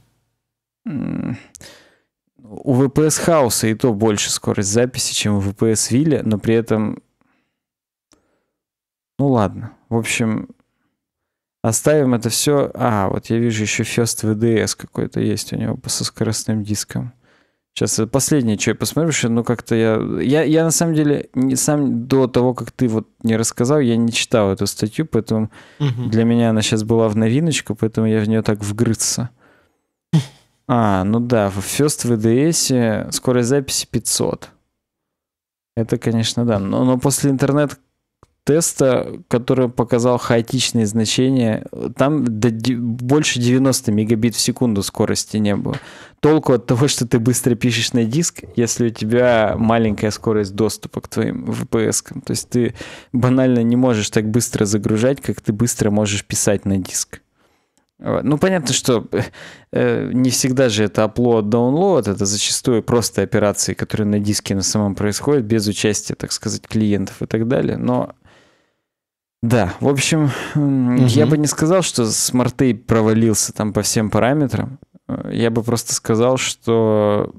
У VPS Хауса и то больше скорость записи, чем у VPS Вилля, но при этом... Ну ладно. В общем, Оставим это все. А, вот я вижу еще Фест ВДС какой-то есть у него со скоростным диском. Сейчас э, последнее, что я посмотрю, что ну как-то я... я... Я на самом деле не сам до того, как ты вот не рассказал, я не читал эту статью, поэтому угу. для меня она сейчас была в новиночку, поэтому я в нее так вгрызся. А, ну да, в First VDS скорость записи 500. Это, конечно, да. Но, но после интернет теста, который показал хаотичные значения, там до, больше 90 мегабит в секунду скорости не было. Толку от того, что ты быстро пишешь на диск, если у тебя маленькая скорость доступа к твоим VPS. -кам. То есть ты банально не можешь так быстро загружать, как ты быстро можешь писать на диск. Ну, понятно, что э, не всегда же это upload, download, это зачастую просто операции, которые на диске на самом происходят, без участия, так сказать, клиентов и так далее. Но да, в общем, угу. я бы не сказал, что смарты провалился там по всем параметрам. Э, я бы просто сказал, что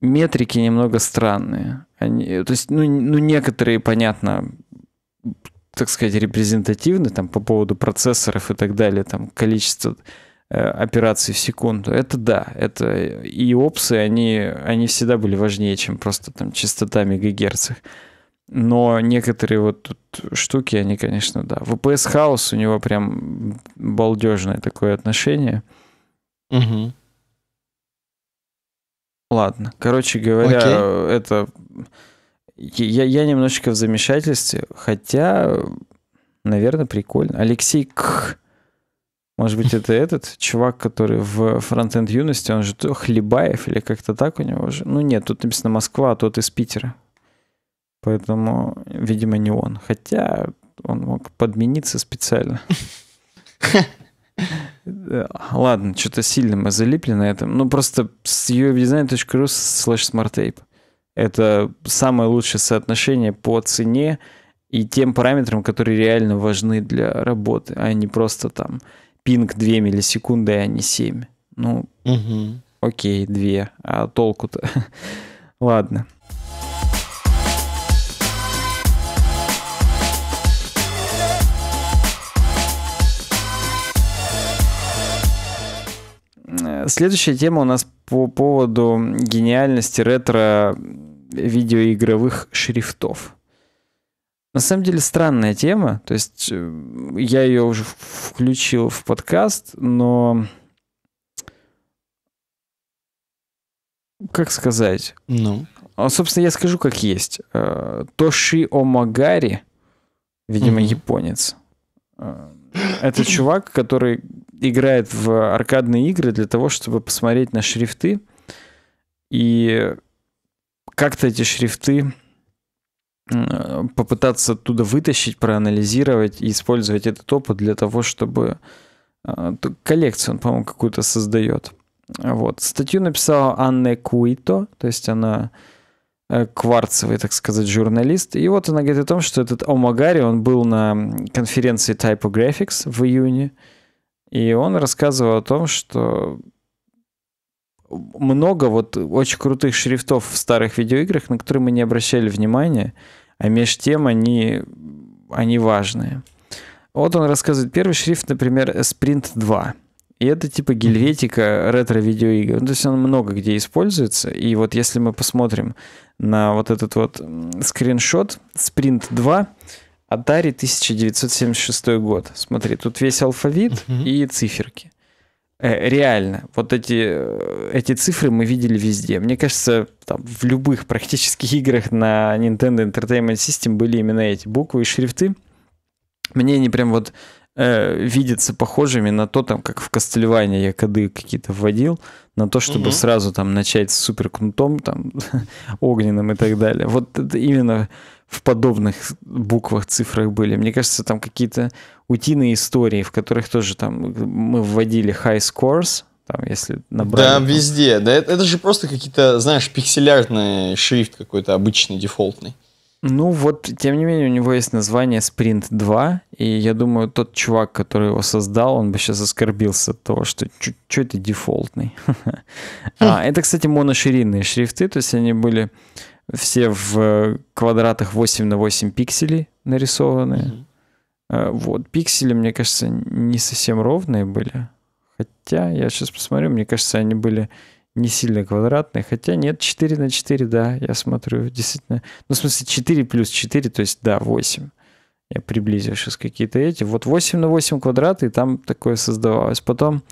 метрики немного странные. Они, э, то есть, ну, ну, некоторые, понятно, так сказать, репрезентативны там по поводу процессоров и так далее, там количество э, операций в секунду. Это да, это э, и опсы, они, они всегда были важнее, чем просто там частота мегагерцах. Но некоторые вот тут штуки, они, конечно, да. в VPS House у него прям балдежное такое отношение. Угу. Ладно. Короче говоря, Окей. это... Я, я немножечко в замешательстве, хотя, наверное, прикольно. Алексей К. Может быть, это этот чувак, который в фронтенд юности, он же Хлебаев или как-то так у него же. Ну нет, тут написано Москва, а тот из Питера. Поэтому, видимо, не он. Хотя он мог подмениться специально. Ладно, что-то сильно мы залипли на этом. Ну, просто с uwebdesign.ru slash smarttape. Это самое лучшее соотношение по цене и тем параметрам, которые реально важны для работы, а не просто там пинг 2 миллисекунды, а не 7. Ну, угу. окей, 2. А толку-то? Ладно. Э, следующая тема у нас по поводу гениальности ретро видеоигровых шрифтов. На самом деле странная тема, то есть э, я ее уже включил в подкаст, но как сказать? Ну. А, собственно, я скажу, как есть. Э, Тоши Омагари, видимо, угу. японец. Это чувак, который играет в аркадные игры для того, чтобы посмотреть на шрифты и как-то эти шрифты попытаться оттуда вытащить, проанализировать и использовать этот опыт для того, чтобы э, коллекцию он, по-моему, какую-то создает. Вот. Статью написала Анна Куито, то есть она э, кварцевый, так сказать, журналист. И вот она говорит о том, что этот Омагари, он был на конференции Typographics в июне, и он рассказывал о том, что много вот очень крутых шрифтов в старых видеоиграх, на которые мы не обращали внимания, а меж тем они, они важные. Вот он рассказывает первый шрифт, например, Sprint 2. И это типа гельветика ретро-видеоигр. Ну, то есть он много где используется. И вот если мы посмотрим на вот этот вот скриншот Sprint 2, Atari 1976 год. Смотри, тут весь алфавит и циферки. Э, реально, вот эти, э, эти цифры мы видели везде. Мне кажется, там, в любых практических играх на Nintendo Entertainment System были именно эти буквы и шрифты. Мне они прям вот э, видятся похожими на то, там, как в Кастельване я коды какие-то вводил, на то, чтобы угу. сразу там начать с супер там, огненным и так далее. Вот это именно в подобных буквах, цифрах были. Мне кажется, там какие-то утиные истории, в которых тоже там мы вводили high scores, там, если набрать. Да, везде. Да, это, это же просто какие-то, знаешь, пикселярный шрифт какой-то обычный, дефолтный. Ну вот, тем не менее, у него есть название Sprint 2, и я думаю, тот чувак, который его создал, он бы сейчас оскорбился от того, что что это дефолтный. А, это, кстати, моноширинные шрифты, то есть они были все в э, квадратах 8 на 8 пикселей нарисованы. Mm-hmm. Э, вот, пиксели, мне кажется, не совсем ровные были. Хотя, я сейчас посмотрю, мне кажется, они были не сильно квадратные. Хотя нет, 4 на 4, да, я смотрю, действительно. Ну, в смысле, 4 плюс 4, то есть, да, 8. Я приблизил сейчас какие-то эти. Вот 8 на 8 квадрат, и там такое создавалось. Потом,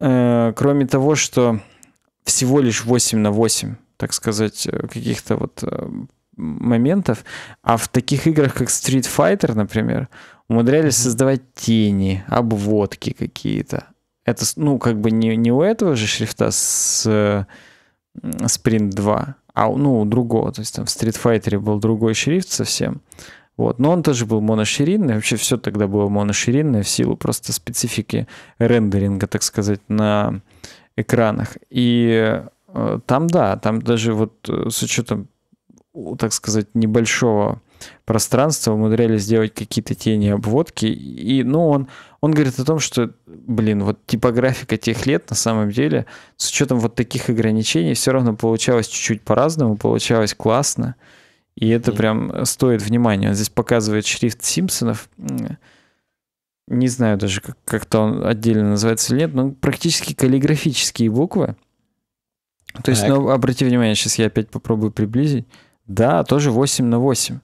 э, кроме того, что всего лишь 8 на 8 так сказать, э, каких-то вот э, моментов. А в таких играх, как Street Fighter, например, умудрялись mm-hmm. создавать тени, обводки какие-то. Это, ну, как бы не, не у этого же шрифта с э, Sprint 2, а ну, у другого. То есть там в Street Fighter был другой шрифт совсем. Вот. Но он тоже был моноширинный. Вообще все тогда было моноширинное в силу просто специфики рендеринга, так сказать, на экранах. И Э, там да, там даже вот э, с учетом, так сказать, небольшого пространства умудрялись сделать какие-то тени обводки. И, ну, он, он говорит о том, что, блин, вот типографика тех лет на самом деле с учетом вот таких ограничений все равно получалось чуть-чуть по-разному, получалось классно. И это прям стоит внимания. Он здесь показывает шрифт Симпсонов. Не знаю даже, как-то он отдельно называется или нет, но практически каллиграфические буквы. То есть, так. ну, обрати внимание, сейчас я опять попробую приблизить. Да, тоже 8 на 8.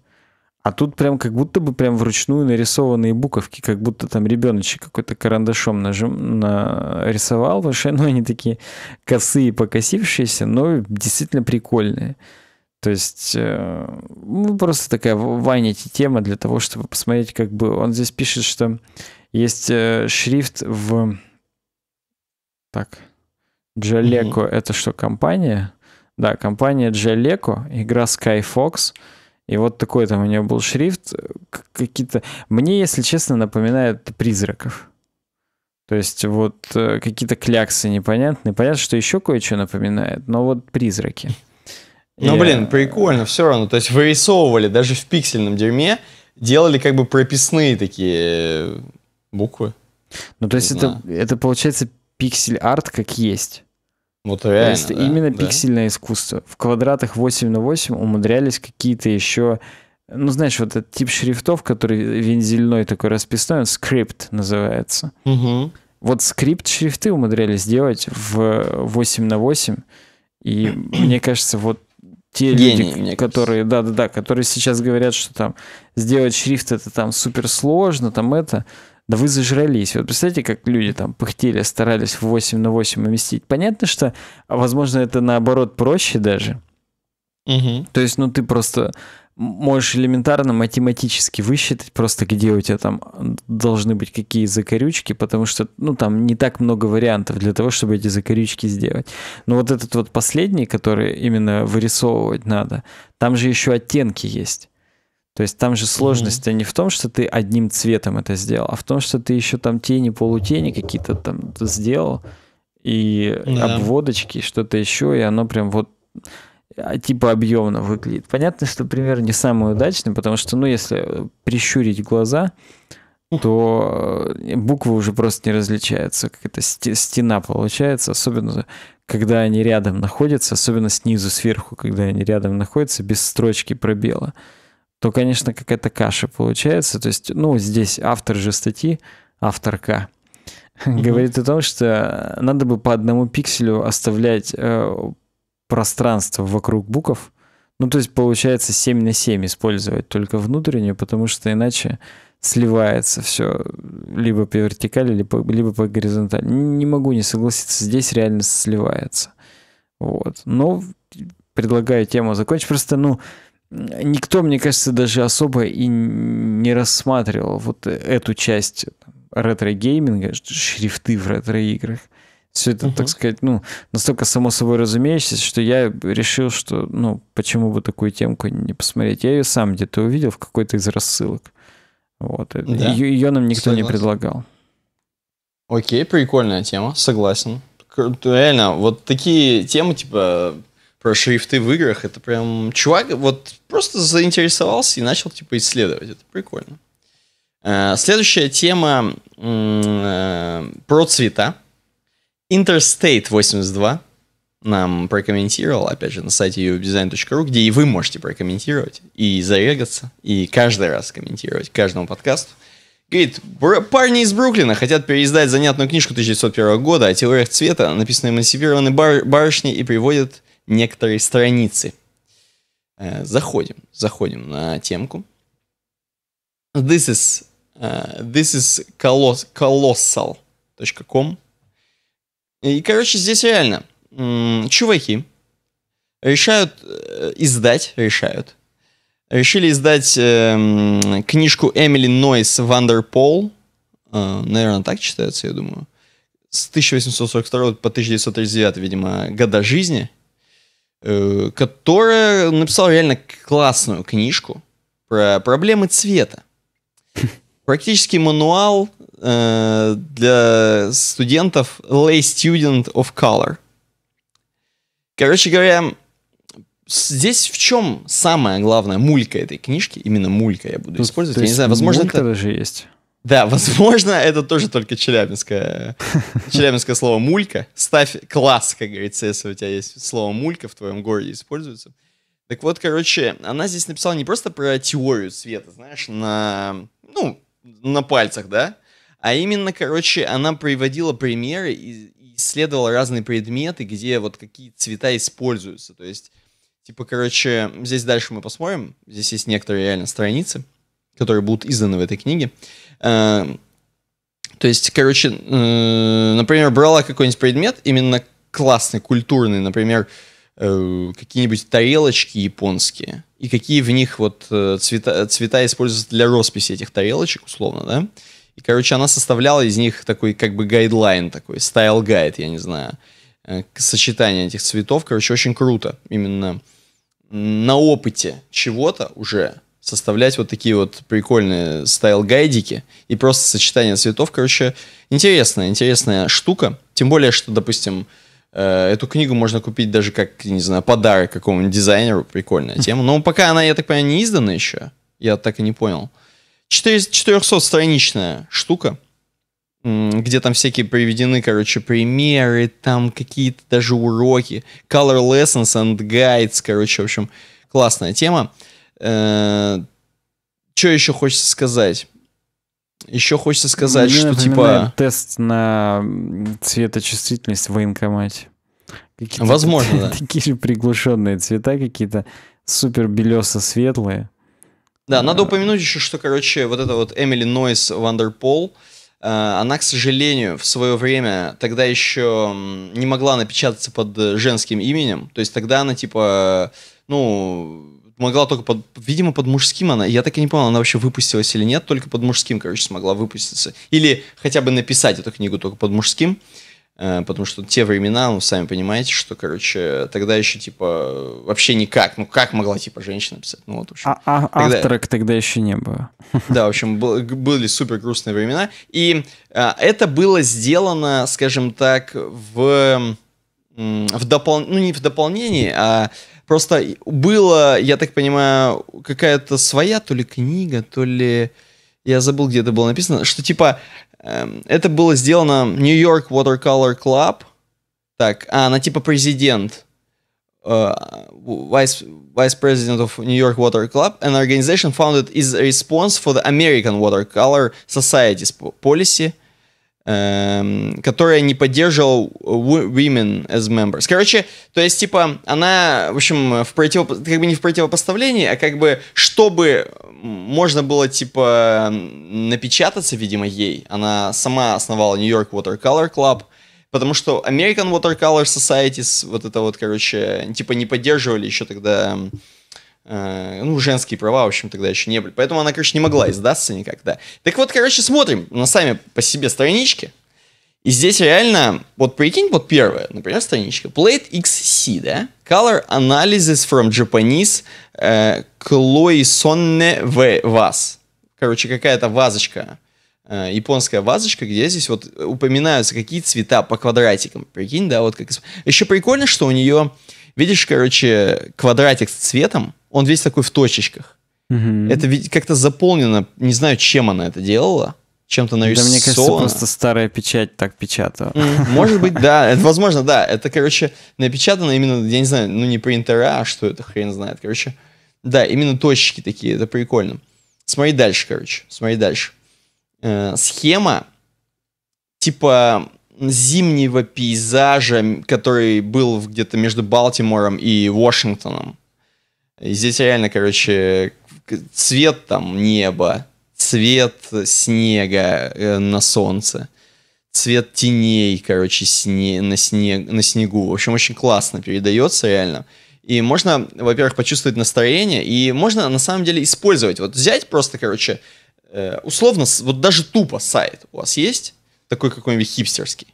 А тут прям как будто бы прям вручную нарисованные буковки, как будто там ребеночек какой-то карандашом нажим, нарисовал вообще, но ну, они такие косые, покосившиеся, но действительно прикольные. То есть, э, ну, просто такая вайнити тема для того, чтобы посмотреть, как бы... Он здесь пишет, что есть э, шрифт в... Так, Джалеко mm-hmm. это что, компания? Да, компания Джалеко, игра Skyfox. И вот такой там у нее был шрифт. Какие-то... Мне, если честно, напоминает призраков. То есть вот э, какие-то кляксы непонятные. Понятно, что еще кое-что напоминает, но вот призраки. Ну, блин, прикольно все равно. То есть вырисовывали даже в пиксельном дерьме, делали как бы прописные такие э, буквы. Ну, то есть это, это, получается, пиксель-арт как есть. Вот реально, То есть да, именно да. пиксельное искусство. В квадратах 8 на 8 умудрялись какие-то еще... Ну, знаешь, вот этот тип шрифтов, который вензельной такой расписной, он скрипт называется. Угу. Вот скрипт шрифты умудрялись делать в 8 на 8. И мне кажется, вот те Гений, люди, которые, да-да-да, которые сейчас говорят, что там сделать шрифт это там супер сложно, там это, да вы зажрались. Вот представьте, как люди там пыхтели, старались в 8 на 8 уместить. Понятно, что, возможно, это наоборот проще даже. Угу. То есть, ну, ты просто можешь элементарно математически высчитать просто, где у тебя там должны быть какие закорючки, потому что, ну, там не так много вариантов для того, чтобы эти закорючки сделать. Но вот этот вот последний, который именно вырисовывать надо, там же еще оттенки есть. То есть там же сложность-то не в том, что ты одним цветом это сделал, а в том, что ты еще там тени, полутени какие-то там сделал, и да. обводочки, что-то еще, и оно прям вот а, типа объемно выглядит. Понятно, что пример не самый удачный, потому что, ну, если э, прищурить глаза, то э, буквы уже просто не различаются. Какая-то стена получается, особенно когда они рядом находятся, особенно снизу, сверху, когда они рядом находятся, без строчки пробела то, конечно, какая-то каша получается. То есть, ну, здесь автор же статьи, авторка, говорит о том, что э, надо бы по одному пикселю оставлять э, пространство вокруг букв. Ну, то есть, получается, 7 на 7 использовать только внутреннюю, потому что иначе сливается все либо по вертикали, либо, либо по горизонтали. Не могу не согласиться, здесь реально сливается. Вот. Но предлагаю тему закончить. Просто, ну, никто, мне кажется, даже особо и не рассматривал вот эту часть ретро-гейминга, шрифты в ретро-играх. Все это, uh так сказать, ну, настолько само собой разумеющееся, что я решил, что, ну, почему бы такую темку не посмотреть. Я ее сам где-то увидел в какой-то из рассылок. Вот. Э, да. Ее, ее нам никто Согласен. не предлагал. Окей, прикольная тема, согласен. Реально, вот такие темы, типа, про шрифты в играх. Это прям чувак вот просто заинтересовался и начал типа исследовать. Это прикольно. Э, следующая тема э, про цвета. Interstate 82 нам прокомментировал, опять же, на сайте uwebdesign.ru, где и вы можете прокомментировать, и зарегаться, и каждый раз комментировать каждому подкасту. Говорит, парни из Бруклина хотят переиздать занятную книжку 1901 года о теориях цвета, написанной эмансипированной бар- барышней, и приводят некоторые страницы. Э, заходим, заходим на темку. This is, uh, this is colossal coloss colossal.com. И, короче, здесь реально чуваки решают э, издать, решают. Решили издать э, книжку Эмили Нойс Вандерпол. Э, наверное, так читается, я думаю. С 1842 по 1939, видимо, года жизни – Э, которая написала реально классную книжку про проблемы цвета. Практически мануал э, для студентов Lay Student of Color. Короче говоря, здесь в чем самая главная мулька этой книжки? Именно мулька я буду ну, использовать. я не знаю, возможно, это... даже есть. Да, возможно, это тоже только челябинское, челябинское слово «мулька». Ставь класс, как говорится, если у тебя есть слово «мулька» в твоем городе используется. Так вот, короче, она здесь написала не просто про теорию света, знаешь, на, ну, на пальцах, да, а именно, короче, она приводила примеры и исследовала разные предметы, где вот какие цвета используются. То есть, типа, короче, здесь дальше мы посмотрим. Здесь есть некоторые реально страницы, которые будут изданы в этой книге. Эм, то есть, короче, например, брала какой-нибудь предмет, именно классный, культурный, например, э, какие-нибудь тарелочки японские, и какие в них вот э, цвета, цвета используются для росписи этих тарелочек, условно, да? И, короче, она составляла из них такой как бы гайдлайн такой, стайл-гайд, я не знаю, э, сочетание этих цветов, короче, очень круто. Именно на опыте чего-то уже составлять вот такие вот прикольные стайл-гайдики и просто сочетание цветов. Короче, интересная, интересная штука. Тем более, что, допустим, э, Эту книгу можно купить даже как, не знаю, подарок какому-нибудь дизайнеру. Прикольная тема. Но пока она, я так понимаю, не издана еще. Я так и не понял. 400-страничная штука, где там всякие приведены, короче, примеры, там какие-то даже уроки, color lessons and guides, короче, в общем, классная тема. Э, что еще хочется сказать? Еще хочется сказать, Мне что типа... тест на цветочувствительность в военкомате. Какие-то Возможно, да. Такие же приглушенные цвета какие-то, супер белесо светлые. Да, надо э. упомянуть еще, что, короче, вот эта вот Эмили Нойс Вандерпол, э, она, к сожалению, в свое время тогда еще не могла напечататься под женским именем. То есть тогда она, типа, ну, могла только под, видимо, под мужским она, я так и не понял, она вообще выпустилась или нет, только под мужским, короче, смогла выпуститься. Или хотя бы написать эту книгу только под мужским, э, потому что те времена, ну, сами понимаете, что, короче, тогда еще, типа, вообще никак, ну, как могла, типа, женщина писать, ну, вот, в общем. А, а тогда... авторок тогда еще не было. Да, в общем, были супер грустные времена, и а, это было сделано, скажем так, в, в дополнение, ну, не в дополнении, а Просто было, я так понимаю, какая-то своя то ли книга, то ли... Я забыл, где это было написано, что типа это было сделано New York Watercolor Club. Так, а она типа президент. vice, vice president of New York Water Club, an organization founded is a response for the American Watercolor Society's policy – Эм, которая не поддерживала women as members. Короче, то есть, типа, она, в общем, в противоп... как бы не в противопоставлении, а как бы, чтобы можно было, типа, напечататься, видимо, ей, она сама основала New York Watercolor Club, потому что American Watercolor Societies, вот это вот, короче, типа, не поддерживали еще тогда эм, Э, ну, женские права, в общем, тогда еще не были. Поэтому она, короче, не могла издаться никогда. Так вот, короче, смотрим на сами по себе странички. И здесь реально, вот прикинь, вот первая, например, страничка. Plate XC, да? Color Analysis from Japanese э, Cloisonne Vase. Короче, какая-то вазочка, э, японская вазочка, где здесь вот упоминаются какие цвета по квадратикам. Прикинь, да, вот как... Еще прикольно, что у нее Видишь, короче, квадратик с цветом, он весь такой в точечках. Угу. Это ведь как-то заполнено, не знаю, чем она это делала, чем-то нарисована. Да, мне кажется, просто старая печать так печатала. Может быть, да, это возможно, да. Это, короче, напечатано именно, я не знаю, ну не принтера, а что это хрен знает, короче. Да, именно точечки такие, это прикольно. Смотри дальше, короче, смотри дальше. Э, схема, типа, зимнего пейзажа, который был где-то между Балтимором и Вашингтоном. И здесь реально, короче, цвет там неба, цвет снега э, на солнце, цвет теней, короче, сне, на, снег, на снегу. В общем, очень классно передается реально. И можно, во-первых, почувствовать настроение, и можно на самом деле использовать. Вот взять просто, короче, э, условно, вот даже тупо сайт у вас есть, такой какой-нибудь хипстерский.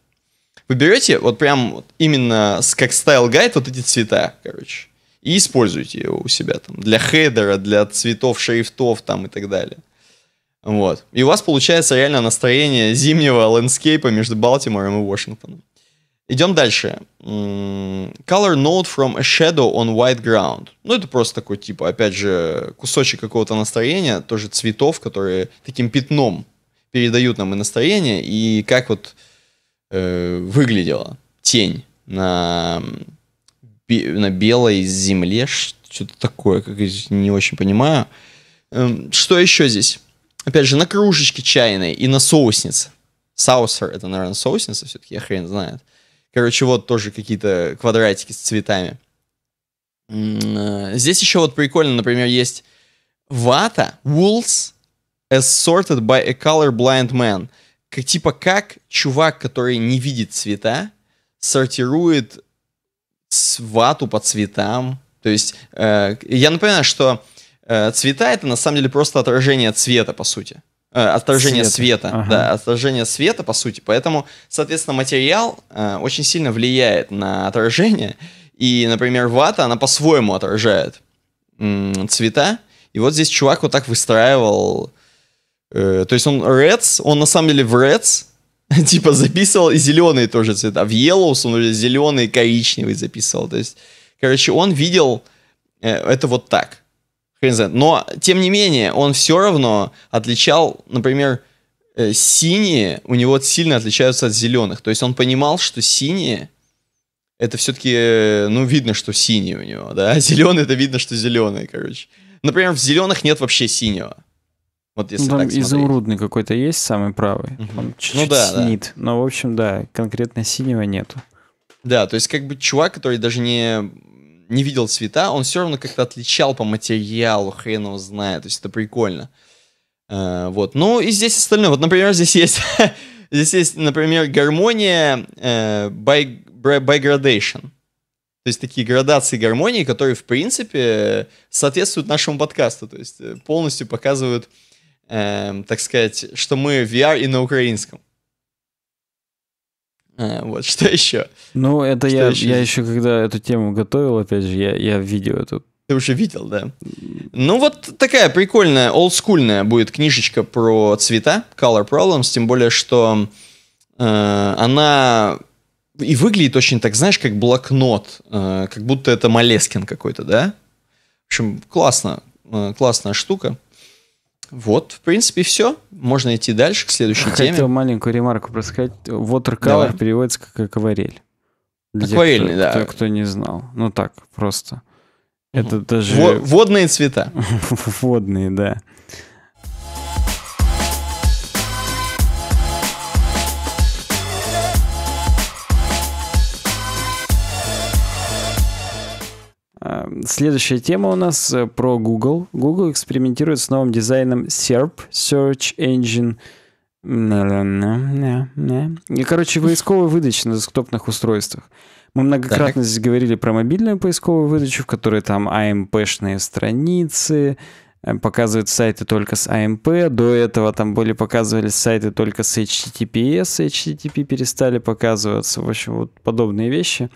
Вы берете вот прям вот именно как стайл-гайд вот эти цвета, короче, и используете его у себя там для хедера, для цветов, шрифтов там и так далее. Вот. И у вас получается реально настроение зимнего ландскейпа между Балтимором и Вашингтоном. Идем дальше. Color note from a shadow on white ground. Ну, это просто такой, типа, опять же, кусочек какого-то настроения, тоже цветов, которые таким пятном передают нам и настроение, и как вот э, выглядела тень на, на белой земле, что-то такое, как я не очень понимаю. Эм, что еще здесь? Опять же, на кружечке чайной и на соуснице. Саусер, это, наверное, соусница все-таки, я хрен знает. Короче, вот тоже какие-то квадратики с цветами. Э, здесь еще вот прикольно, например, есть вата, wools, as sorted by a colorblind man. Как, типа как чувак, который не видит цвета, сортирует вату по цветам. То есть э, я напоминаю, что э, цвета это на самом деле просто отражение цвета, по сути. Э, отражение света, света ага. да, отражение света, по сути. Поэтому, соответственно, материал э, очень сильно влияет на отражение. И, например, вата, она по-своему отражает м- цвета. И вот здесь чувак вот так выстраивал Э, то есть он Reds, он на самом деле в Reds, типа записывал и зеленые тоже цвета. В Yellows он уже зеленый, коричневый записывал. То есть, короче, он видел э, это вот так. Хрен знает. Но, тем не менее, он все равно отличал, например, э, синие у него сильно отличаются от зеленых. То есть он понимал, что синие это все-таки, э, ну, видно, что синие у него, да, а зеленые это видно, что зеленые, короче. Например, в зеленых нет вообще синего. Вот если ну, там изумрудный какой-то есть, самый правый. Угу. Ну он чуть-чуть ну, да, синит. Да. Но, в общем, да, конкретно синего нету. Да, то есть как бы чувак, который даже не, не видел цвета, он все равно как-то отличал по материалу, хрен его знает. То есть это прикольно. А, вот. Ну и здесь остальное. Вот, например, здесь есть, здесь есть например, гармония э, by, by gradation. То есть такие градации гармонии, которые, в принципе, соответствуют нашему подкасту. То есть э, полностью показывают э, так сказать, что мы VR и на украинском. А, вот, что еще? Ну, это я, еще? я еще, когда эту тему готовил, опять же, я, я видел эту. Ты уже видел, да? Ну, вот такая прикольная, олдскульная будет книжечка про цвета, Color Problems, тем более, что э, она и выглядит очень так, знаешь, как блокнот, э, как будто это Малескин какой-то, да? В общем, классно, э, классная штука. Вот, в принципе, все. Можно идти дальше к следующей Хотел теме. Хотел маленькую ремарку просто сказать. Watercolor Давай. переводится как акварель. Для Акварельный, да. Кто, кто не знал. Ну так, просто. Это даже... Водные цвета. Водные, да. Следующая тема у нас э, про Google. Google экспериментирует с новым дизайном SERP, Search Engine. И, короче, поисковая выдача на десктопных устройствах. Мы многократно так. здесь говорили про мобильную поисковую выдачу, в которой там AMP-шные а страницы, э, показывают сайты только с AMP. А До этого там были показывались сайты только с HTTPS, HTTP перестали показываться. В общем, вот подобные вещи.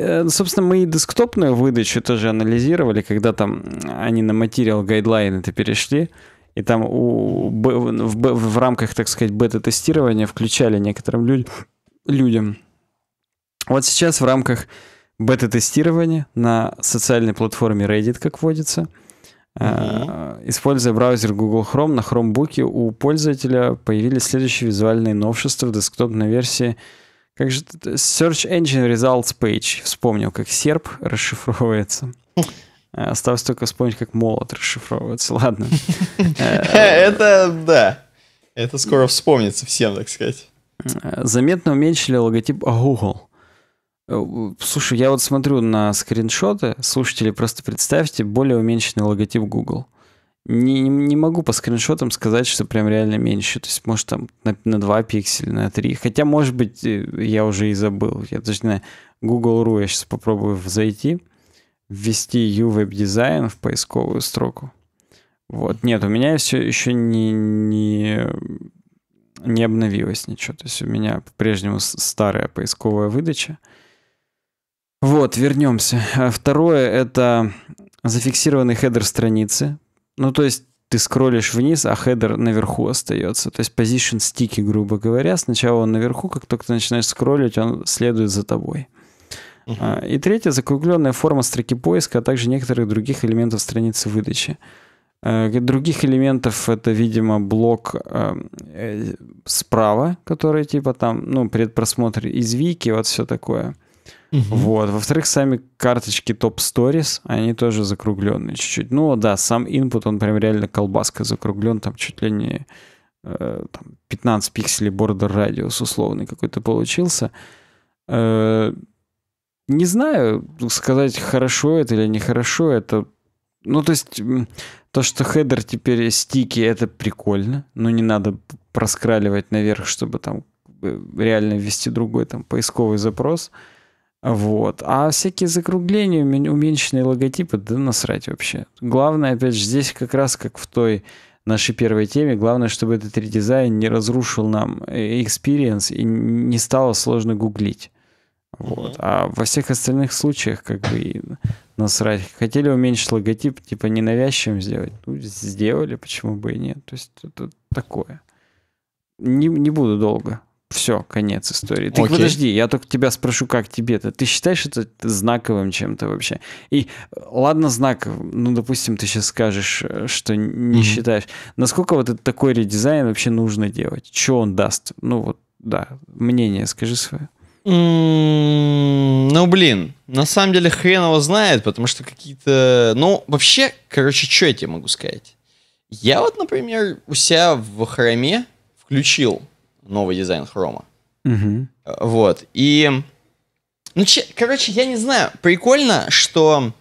Э, собственно, мы и десктопную выдачу тоже анализировали, когда там они на материал гайдлайн это перешли, и там у, в, в, в рамках, так сказать, бета-тестирования включали некоторым люд, людям. Вот сейчас в рамках бета-тестирования на социальной платформе Reddit, как водится, Uh-huh. Используя браузер Google Chrome на Chromebook, у пользователя появились следующие визуальные новшества в десктопной версии как же Search Engine Results Page. Вспомнил, как серп расшифровывается. Э, осталось только вспомнить, как молот расшифровывается. Ладно. Э, это да. Это скоро вспомнится всем, так сказать. Э, заметно уменьшили логотип Google. Слушай, я вот смотрю на скриншоты. Слушатели, просто представьте более уменьшенный логотип Google не, не могу по скриншотам сказать, что прям реально меньше. То есть, может, там на, на 2 пикселя, на 3. Хотя, может быть, э, я уже и забыл. Я точно Google.ru я сейчас попробую зайти, ввести uwebdesign в поисковую строку. Вот. Нет, у меня все еще не, не, не обновилось ничего. То есть у меня по-прежнему старая поисковая выдача. Вот, вернемся. А второе — это зафиксированный хедер страницы. Ну, то есть ты скроллишь вниз, а хедер наверху остается. То есть position стики, грубо говоря. Сначала он наверху, как только ты начинаешь скроллить, он следует за тобой. Uh-huh. И третье, закругленная форма строки поиска, а также некоторых других элементов страницы выдачи. Э, других элементов это, видимо, блок эм, э, справа, который типа там, ну, предпросмотр из вики, вот все такое. Угу. Вот. Во-вторых, сами карточки Top Stories, они тоже закругленные чуть-чуть. Ну да, сам input, он прям реально колбаска закруглен, там чуть ли не э, там, 15 пикселей border радиус условный какой-то получился. Э, не знаю, сказать, хорошо это или нехорошо, это... Ну, то есть, то, что хедер теперь стики, это прикольно, но не надо проскраливать наверх, чтобы там э, реально ввести другой там поисковый запрос. Uh, вот. А всякие закругления, уменьшенные логотипы, да насрать вообще. Главное, опять же, здесь как раз как в той нашей первой теме, главное, чтобы этот редизайн не разрушил нам experience э, и не стало сложно гуглить. Вот. А во всех остальных случаях как бы насрать. Хотели уменьшить логотип, типа ненавязчивым сделать. Ну, сделали, почему бы и нет. То есть это такое. Не, не буду долго все, конец истории. Ты Окей. подожди, я только тебя спрошу, как тебе это? Ты считаешь это знаковым чем-то вообще? И ладно, знаковым, ну, допустим, ты сейчас скажешь, э, что не mm-hmm. считаешь. Насколько вот этот такой редизайн вообще нужно делать? Что он даст? Ну вот, да, мнение скажи свое. Mm, ну, блин, на самом деле хрен его знает, потому что какие-то... Ну, вообще, короче, что я тебе могу сказать? Я вот, например, у себя в храме включил новый дизайн хрома. Угу. Вот. И... Ну, че, короче, я не знаю. Прикольно, что...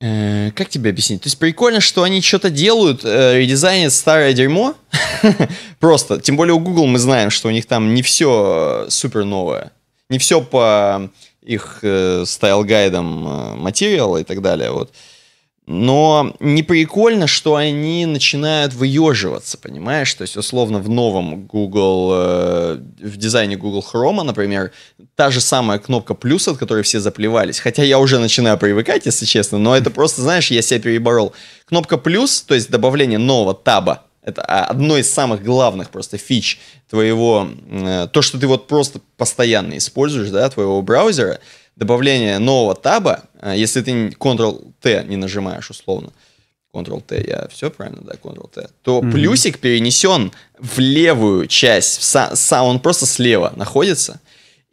Э, как тебе объяснить? То есть прикольно, что они что-то делают, э, редизайнят старое дерьмо. Просто. Тем более у Google мы знаем, что у них там не все э, супер новое. Не все по их э, стайл-гайдам материала и так далее. Вот. Э, но не прикольно, что они начинают выеживаться, понимаешь? То есть, условно, в новом Google, э, в дизайне Google Chrome, например, та же самая кнопка плюс, от которой все заплевались. Хотя я уже начинаю привыкать, если честно, но это просто, знаешь, я себя переборол. Кнопка плюс, то есть добавление нового таба, это одно из самых главных просто фич твоего, э, то, что ты вот просто постоянно используешь, да, твоего браузера – добавление нового таба, э, если ты Ctrl-T не нажимаешь условно, Ctrl-T, я все правильно, да, Ctrl-T, то mm-hmm. плюсик перенесен в левую часть, в са- са- он просто слева находится.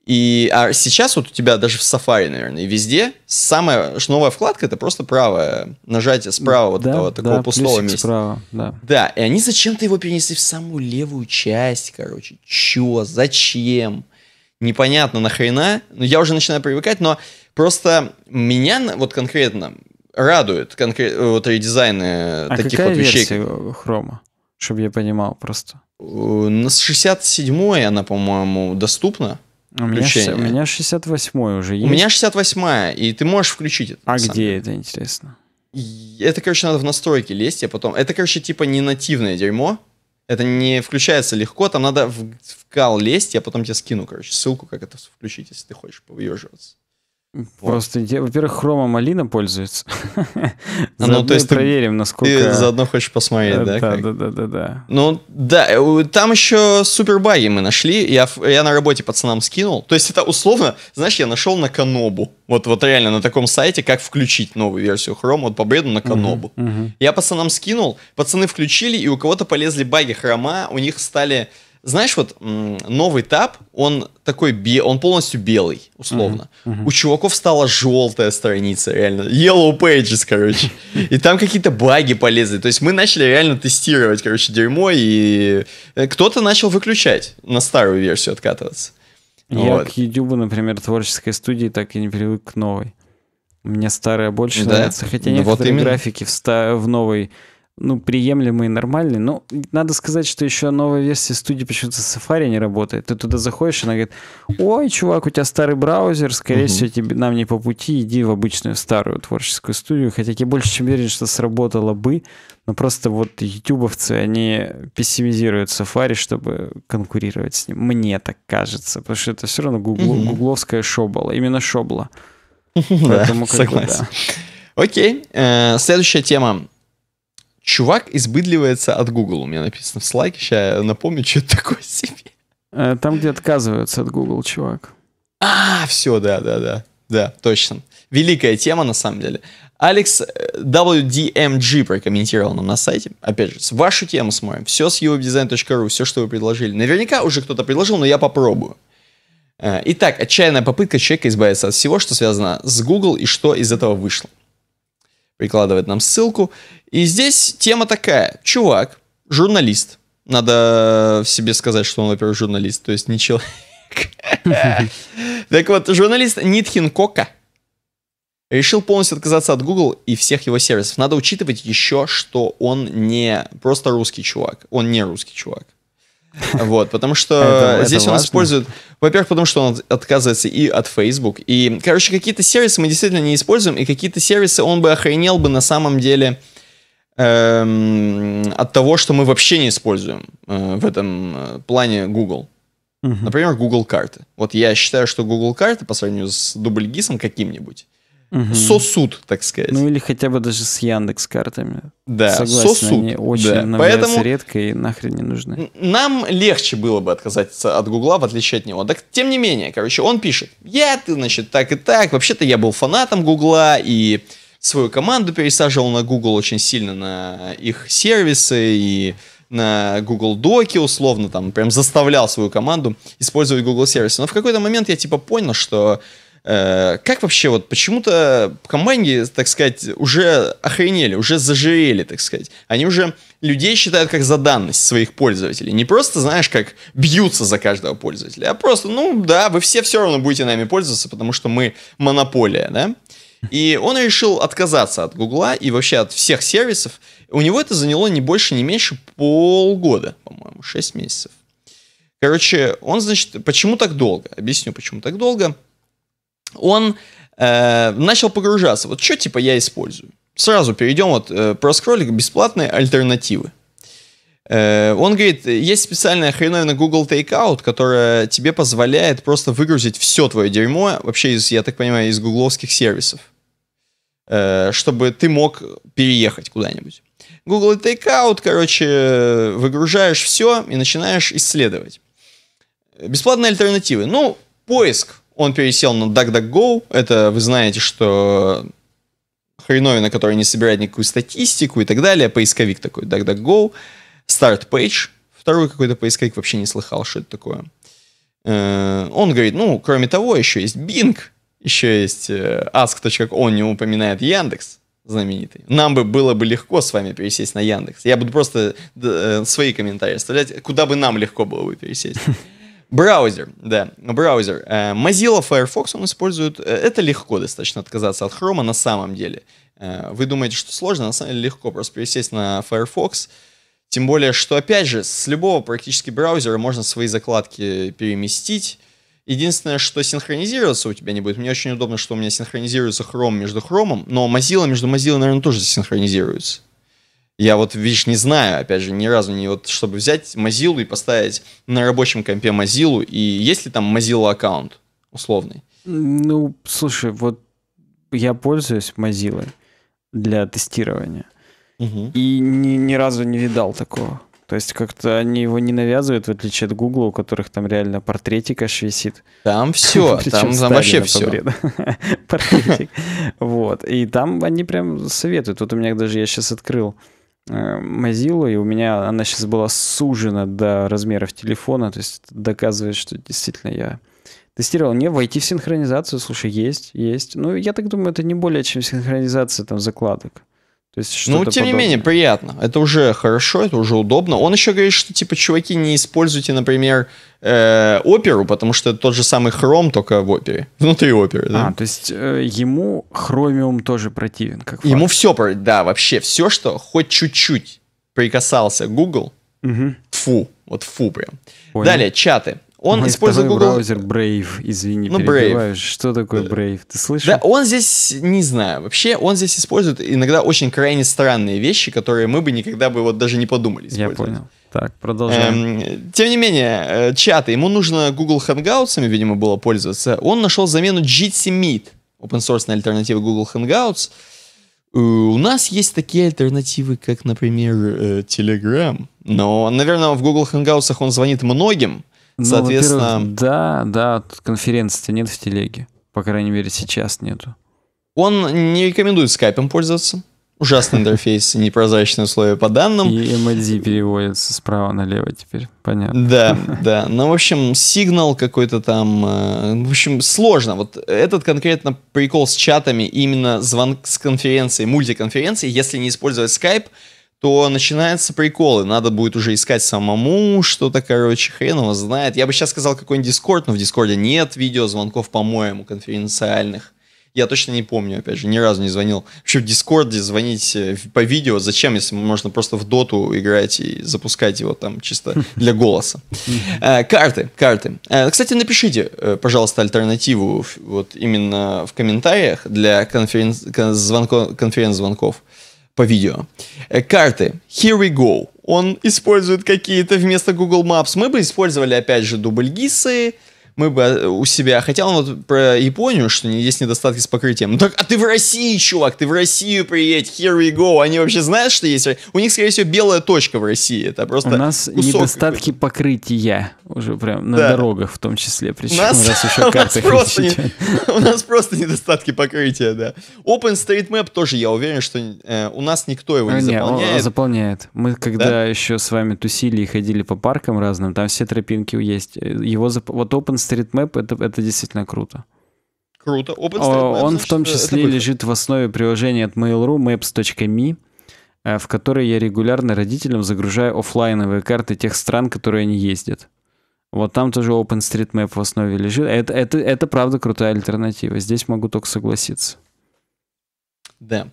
И а сейчас вот у тебя даже в Safari, наверное, везде самая новая вкладка это просто правое нажатие справа вот да, этого да, такого да, пустого места. Справа, да. да, и они зачем-то его перенесли в самую левую часть, короче. Чё? Зачем? непонятно нахрена, но я уже начинаю привыкать, но просто меня вот конкретно радует конкрет, вот редизайны а таких какая вот вещей. Версия хрома, чтобы я понимал просто. На 67-й она, по-моему, доступна. У меня, включение. у меня 68 уже есть. У меня 68 и ты можешь включить это. А где деле. это, интересно? Это, короче, надо в настройки лезть, а потом... Это, короче, типа не нативное дерьмо, это не включается легко, там надо в, в кал лезть, я потом тебе скину, короче, ссылку, как это включить, если ты хочешь повыеживаться. Просто вот. во-первых, хрома малина пользуется. А, ну, ну то есть проверим, ты, насколько... Ты заодно хочешь посмотреть, э, да? Да, да, да, да, да. Ну, да, э, там еще супербаги мы нашли, я, я на работе пацанам скинул. То есть это условно, знаешь, я нашел на Канобу. Вот, вот реально на таком сайте, как включить новую версию хрома, вот по бреду на Канобу. Угу, угу. Я пацанам скинул, пацаны включили, и у кого-то полезли баги хрома, у них стали знаешь, вот новый тап, он такой, бе он полностью белый, условно. Uh-huh, У чуваков стала желтая страница, реально. Yellow Pages, короче. И там какие-то баги полезли. То есть мы начали реально тестировать, короче, дерьмо, и э, кто-то начал выключать на старую версию откатываться. Я вот. к YouTube, например, творческой студии так и не привык к новой. Мне старая больше да? нравится, хотя ну некоторые вот графики в, ста- в новой ну, приемлемый, нормальный. Но надо сказать, что еще новая версия студии почему-то Safari не работает. Ты туда заходишь, она говорит, ой, чувак, у тебя старый браузер, скорее угу. всего, тебе, нам не по пути, иди в обычную старую творческую студию. Хотя я больше чем уверен, что сработало бы, но просто вот ютубовцы, они пессимизируют Safari, чтобы конкурировать с ним. Мне так кажется, потому что это все равно гугл, угу. гугловская шобла, именно шобла. Поэтому да, согласен. Да. Окей, э, следующая тема Чувак избыдливается от Google. У меня написано в слайке. Сейчас я напомню, что это такое себе. Э, там, где отказываются от Google, чувак. А, все, да, да, да. Да, точно. Великая тема, на самом деле. Алекс э, WDMG прокомментировал нам на сайте. Опять же, вашу тему смотрим. Все с uwebdesign.ru, все, что вы предложили. Наверняка уже кто-то предложил, но я попробую. Э, итак, отчаянная попытка человека избавиться от всего, что связано с Google и что из этого вышло. Прикладывает нам ссылку. И здесь тема такая. Чувак, журналист. Надо в э, себе сказать, что он, во-первых, журналист, то есть не человек. Так вот, журналист Нитхин Кока решил полностью отказаться от Google и всех его сервисов. Надо учитывать еще, что он не просто русский чувак. Он не русский чувак. Вот, потому что это, здесь это он важно. использует, во-первых, потому что он отказывается и от Facebook, и, короче, какие-то сервисы мы действительно не используем, и какие-то сервисы он бы охренел бы на самом деле эм, от того, что мы вообще не используем э, в этом э, плане Google. Угу. Например, Google карты. Вот я считаю, что Google карты по сравнению с дубльгисом каким-нибудь угу. сосуд, так сказать. Ну или хотя бы даже с Яндекс картами. Да, Согласен, сосуд. Они очень да. Поэтому редко и нахрен не нужны. Нам легче было бы отказаться от Гугла в отличие от него. Так тем не менее, короче, он пишет: я, ты, значит, так и так. Вообще-то я был фанатом Гугла и свою команду пересаживал на Google очень сильно, на их сервисы и на Google Доки условно, там прям заставлял свою команду использовать Google сервисы. Но в какой-то момент я типа понял, что э, как вообще вот почему-то компании, так сказать, уже охренели, уже зажирели, так сказать. Они уже людей считают как за данность своих пользователей. Не просто, знаешь, как бьются за каждого пользователя, а просто, ну да, вы все все равно будете нами пользоваться, потому что мы монополия, да? И он решил отказаться от Гугла и вообще от всех сервисов. У него это заняло не больше, не меньше полгода, по-моему, 6 месяцев. Короче, он, значит, почему так долго? Объясню, почему так долго. Он э, начал погружаться. Вот что, типа, я использую? Сразу перейдем вот э, про скроллинг, бесплатные альтернативы. Э, он говорит, есть специальная хреновина Google Takeout, которая тебе позволяет просто выгрузить все твое дерьмо, вообще, из, я так понимаю, из гугловских сервисов. Э, чтобы ты мог переехать куда-нибудь. Google Takeout, короче, выгружаешь все и начинаешь исследовать. Бесплатные альтернативы. Ну, поиск. Он пересел на DuckDuckGo. Это вы знаете, что хреновина, которая не собирает никакую статистику и так далее. Поисковик такой DuckDuckGo. Start Page. Второй какой-то поисковик вообще не слыхал, что это такое. Э, он говорит, ну, кроме того, еще есть Bing, еще есть э, ask.on не упоминает Яндекс знаменитый. Нам бы было бы легко с вами пересесть на Яндекс. Я буду просто э, свои комментарии оставлять, куда бы нам легко было бы пересесть. Браузер, да, браузер. Э, Mozilla Firefox он использует... Это легко достаточно отказаться от Chrome на самом деле. Вы думаете, что сложно? На самом деле легко просто пересесть на Firefox. Тем более, что, опять же, с любого практически браузера можно свои закладки переместить. Единственное, что синхронизироваться у тебя не будет. Мне очень удобно, что у меня синхронизируется Chrome между Chrome, но Mozilla между Mozilla, наверное, тоже синхронизируется. Я вот, видишь, не знаю, опять же, ни разу не вот, чтобы взять Mozilla и поставить на рабочем компе Mozilla, и есть ли там Mozilla аккаунт условный? Ну, слушай, вот я пользуюсь Mozilla для тестирования. Угу. И ни, ни разу не видал такого. То есть как-то они его не навязывают, в отличие от Гугла, у которых там реально портретик аж висит. Там все, там, там вообще все. Портретик. Вот. И там они прям советуют. Вот у меня даже, я сейчас открыл э, Mozilla, и у меня она сейчас была сужена до размеров телефона, то есть доказывает, что действительно я тестировал. Не, войти в синхронизацию, слушай, есть, есть. Ну, я так думаю, это не более, чем синхронизация там закладок. То есть, ну, тем подобное. не менее, приятно. Это уже хорошо, это уже удобно. Он еще говорит, что, типа, чуваки, не используйте, например, э, оперу, потому что это тот же самый хром, только в опере. Внутри оперы, да? А, то есть э, ему хромиум тоже противен, как факт. Ему все, да, вообще все, что хоть чуть-чуть прикасался Google, угу. фу, вот фу прям. Понял. Далее, чаты. Он Мой использует Google... браузер Brave, извини, ну, Brave. Что такое Brave? Ты слышал? Да, он здесь, не знаю, вообще он здесь использует иногда очень крайне странные вещи, которые мы бы никогда бы вот даже не подумали Я понял. Так, продолжаем. Эм, тем не менее, э, чаты, ему нужно Google Hangouts, видимо, было пользоваться. Он нашел замену Jitsi Meet, open source альтернатива Google Hangouts. Э, у нас есть такие альтернативы, как, например, э, Telegram. Но, наверное, в Google Hangouts он звонит многим, ну, Соответственно... Да, да, конференции-то нет в телеге. По крайней мере, сейчас нету. Он не рекомендует скайпом пользоваться. Ужасный интерфейс, непрозрачные условия по данным. И MLD переводится справа налево теперь, понятно. Да, да. Ну, в общем, сигнал какой-то там... Э, в общем, сложно. Вот этот конкретно прикол с чатами, именно звонок с конференции, мультиконференции, если не использовать Skype, то начинаются приколы. Надо будет уже искать самому что-то, короче, хрен его знает. Я бы сейчас сказал какой-нибудь Дискорд, но в Дискорде нет видеозвонков, по-моему, конференциальных. Я точно не помню, опять же, ни разу не звонил. Вообще в Дискорде звонить э, по видео зачем, если можно просто в доту играть и запускать его там чисто для голоса. Э, карты, карты. Э, кстати, напишите, пожалуйста, альтернативу вот именно в комментариях для конференц... звонков, конференц-звонков по видео. Э, карты. Here we go. Он использует какие-то вместо Google Maps. Мы бы использовали, опять же, дубль мы бы э, у себя... Хотя он вот про Японию, что есть недостатки с покрытием. Ну так, а ты в России, чувак, ты в Россию приедь, here we go. Они вообще знают, что есть? У них, скорее всего, белая точка в России. Это просто У нас недостатки покрытия уже прям на да. дорогах в том числе. Причем у нас, раз еще у нас просто не, У нас просто недостатки покрытия, да. OpenStreetMap тоже, я уверен, что э, у нас никто его а, не, не заполняет. Он заполняет. Мы когда да? еще с вами тусили и ходили по паркам разным, там все тропинки есть. Э, его зап... Вот Open OpenStreetMap это, это действительно круто. Круто. OpenStreetMap, Он значит, в том э, числе лежит в основе приложения от Mail.ru maps.me, э, в которой я регулярно родителям загружаю офлайновые карты тех стран, которые они ездят. Вот там тоже OpenStreetMap в основе лежит. Это, это, это правда крутая альтернатива. Здесь могу только согласиться. Да.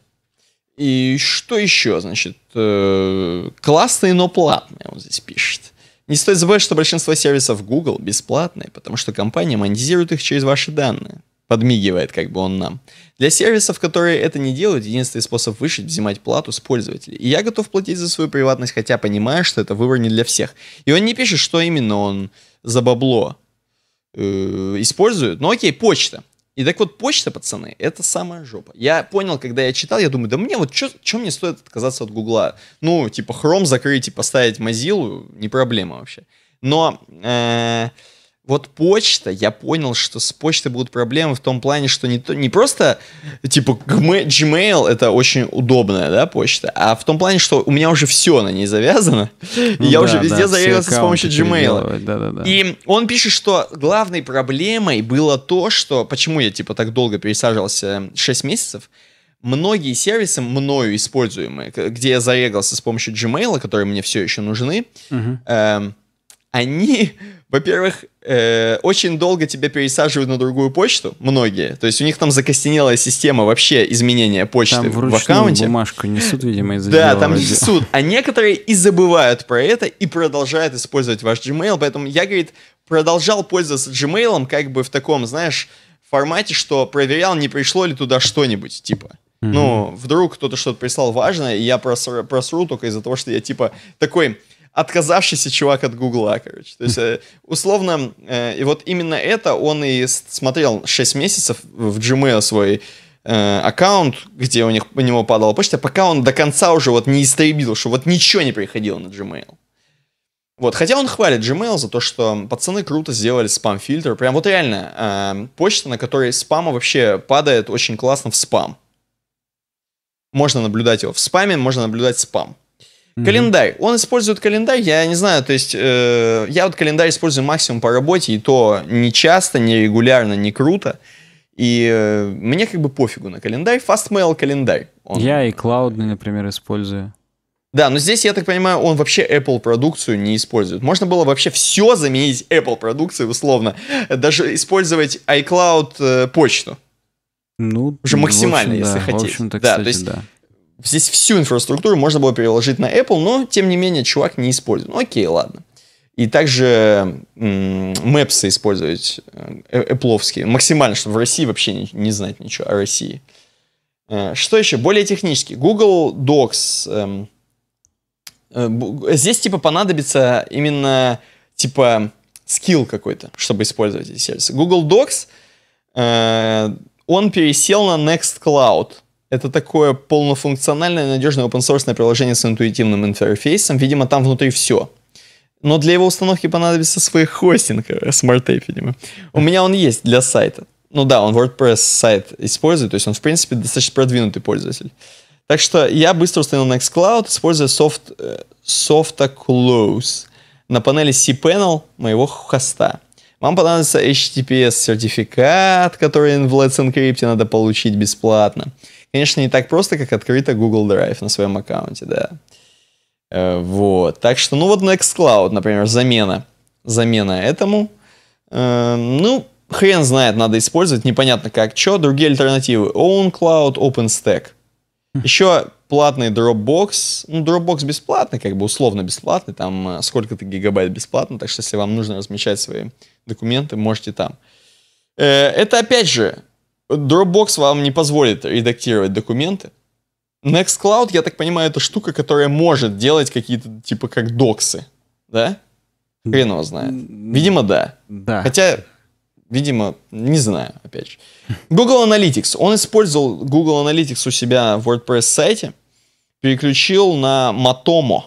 И что еще, значит, э, классные, но платные, он здесь пишет. Не стоит забывать, что большинство сервисов Google бесплатные, потому что компания монетизирует их через ваши данные. Подмигивает как бы он нам. Для сервисов, которые это не делают, единственный способ выжить – взимать плату с пользователей. И я готов платить за свою приватность, хотя понимаю, что это выбор не для всех. И он не пишет, что именно он за бабло э, использует. Ну окей, почта. И так вот, почта, пацаны, это самая жопа. Я понял, когда я читал, я думаю, да мне вот что мне стоит отказаться от Гугла? Ну, типа, Chrome закрыть и поставить Mozilla, не проблема вообще. Но э, вот почта, я понял, что с почтой будут проблемы в том плане, что не, то, не просто, типа, гм-, Gmail это очень удобная, да, почта, а в том плане, что у меня уже все на ней завязано, ну, и да, я уже везде да, завязался с помощью Gmail. Да, да, да. И он пишет, что главной проблемой было то, что, почему я, типа, так долго пересаживался 6 месяцев, многие сервисы, мною используемые, где я зарегался с помощью Gmail, которые мне все еще нужны, угу. эм, они, во-первых, э, очень долго тебя пересаживают на другую почту, многие. То есть у них там закостенелая система вообще изменения почты там в аккаунте. бумажку несут, видимо, из-за Да, там несут. А некоторые и забывают про это и продолжают использовать ваш Gmail. Поэтому я, говорит, продолжал пользоваться Gmail как бы в таком, знаешь, формате, что проверял, не пришло ли туда что-нибудь, типа. Ну, вдруг кто-то что-то прислал важное, и я просру, просру только из-за того, что я, типа, такой отказавшийся чувак от Гугла, короче. То есть, э, условно, э, и вот именно это он и смотрел 6 месяцев в Gmail свой э, аккаунт, где у них по него падала почта, пока он до конца уже вот не истребил, что вот ничего не приходило на Gmail. Вот, хотя он хвалит Gmail за то, что пацаны круто сделали спам-фильтр. Прям вот реально, э, почта, на которой спама вообще падает очень классно в спам. Можно наблюдать его в спаме, можно наблюдать спам. Mm-hmm. Календарь. Он использует календарь, я не знаю, то есть э, я вот календарь использую максимум по работе, и то не часто, не регулярно, не круто. И э, мне как бы пофигу на календарь. Fastmail календарь. Я и клаудный, например, использую. Да, но здесь, я так понимаю, он вообще Apple продукцию не использует. Можно было вообще все заменить Apple продукцией, условно. Даже использовать iCloud э, почту. Ну, уже максимально, общем, если да, хотите. В общем-то, да, то есть, да здесь всю инфраструктуру можно было переложить на Apple, но, тем не менее, чувак не использует. Ну, окей, ладно. И также Maps использовать э, Apple. Максимально, чтобы в России вообще не, не знать ничего о России. Э, что еще? Более технически. Google Docs. Эм, э, здесь, типа, понадобится именно, типа, скилл какой-то, чтобы использовать эти сервисы. Google Docs, он пересел на Nextcloud. Это такое полнофункциональное, надежное open source приложение с интуитивным интерфейсом. Видимо, там внутри все. Но для его установки понадобится свой хостинг, э, SmartApe, видимо. У меня он есть для сайта. Ну да, он WordPress сайт использует, то есть он, в принципе, достаточно продвинутый пользователь. Так что я быстро установил Nextcloud, используя софт, э, софта Close на панели cPanel моего хоста. Вам понадобится HTTPS сертификат, который в Let's Encrypt надо получить бесплатно. Конечно, не так просто, как открыто Google Drive на своем аккаунте, да. Э, вот. Так что, ну вот Nextcloud, например, замена. Замена этому. Э, ну, хрен знает, надо использовать, непонятно как. Что, другие альтернативы? OwnCloud, OpenStack. Хм. Еще платный Dropbox. Ну, Dropbox бесплатный, как бы условно бесплатный. Там э, сколько-то гигабайт бесплатно. Так что, если вам нужно размещать свои документы, можете там. Это, опять же, Dropbox вам не позволит редактировать документы. Nextcloud, я так понимаю, это штука, которая может делать какие-то, типа, как доксы, да? Хрен его знает. Видимо, да. Да. Хотя, видимо, не знаю, опять же. Google Analytics. Он использовал Google Analytics у себя в WordPress-сайте, переключил на Matomo.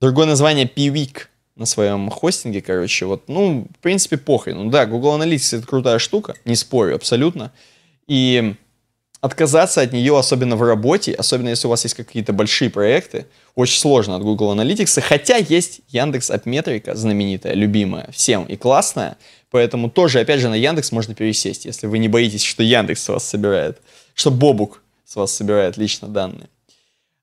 Другое название Piwik на своем хостинге, короче, вот, ну, в принципе, похрен. Ну да, Google Analytics это крутая штука, не спорю, абсолютно. И отказаться от нее, особенно в работе, особенно если у вас есть какие-то большие проекты, очень сложно от Google Analytics. Хотя есть Яндекс Отметрика, знаменитая, любимая всем и классная, поэтому тоже, опять же, на Яндекс можно пересесть, если вы не боитесь, что Яндекс вас собирает, что Бобук с вас собирает лично данные.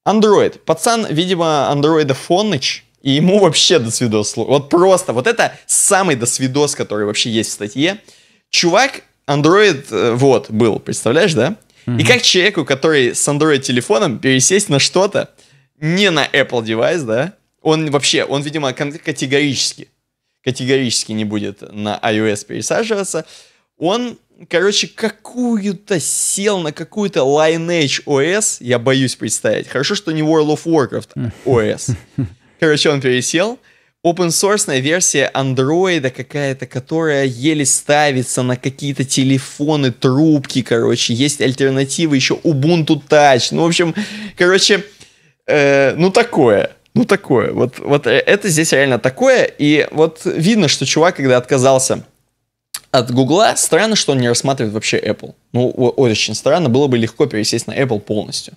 Android. Пацан, видимо, андроида Фоныч, и ему вообще до досвидос. Вот просто, вот это самый до свидос, который вообще есть в статье. Чувак, Android, э, вот, был, представляешь, да? Mm-hmm. И как человеку, который с Android-телефоном пересесть на что-то, не на Apple девайс, да, он вообще, он, видимо, категорически, категорически не будет на iOS пересаживаться. Он, короче, какую-то сел на какую-то Lineage OS, я боюсь представить. Хорошо, что не World of Warcraft OS. Короче, он пересел. Open source версия андроида какая-то, которая еле ставится на какие-то телефоны, трубки, короче. Есть альтернативы еще Ubuntu Touch. Ну, в общем, короче, э, ну такое. Ну такое. Вот, вот э, это здесь реально такое. И вот видно, что чувак, когда отказался от Гугла, странно, что он не рассматривает вообще Apple. Ну, очень странно. Было бы легко пересесть на Apple полностью.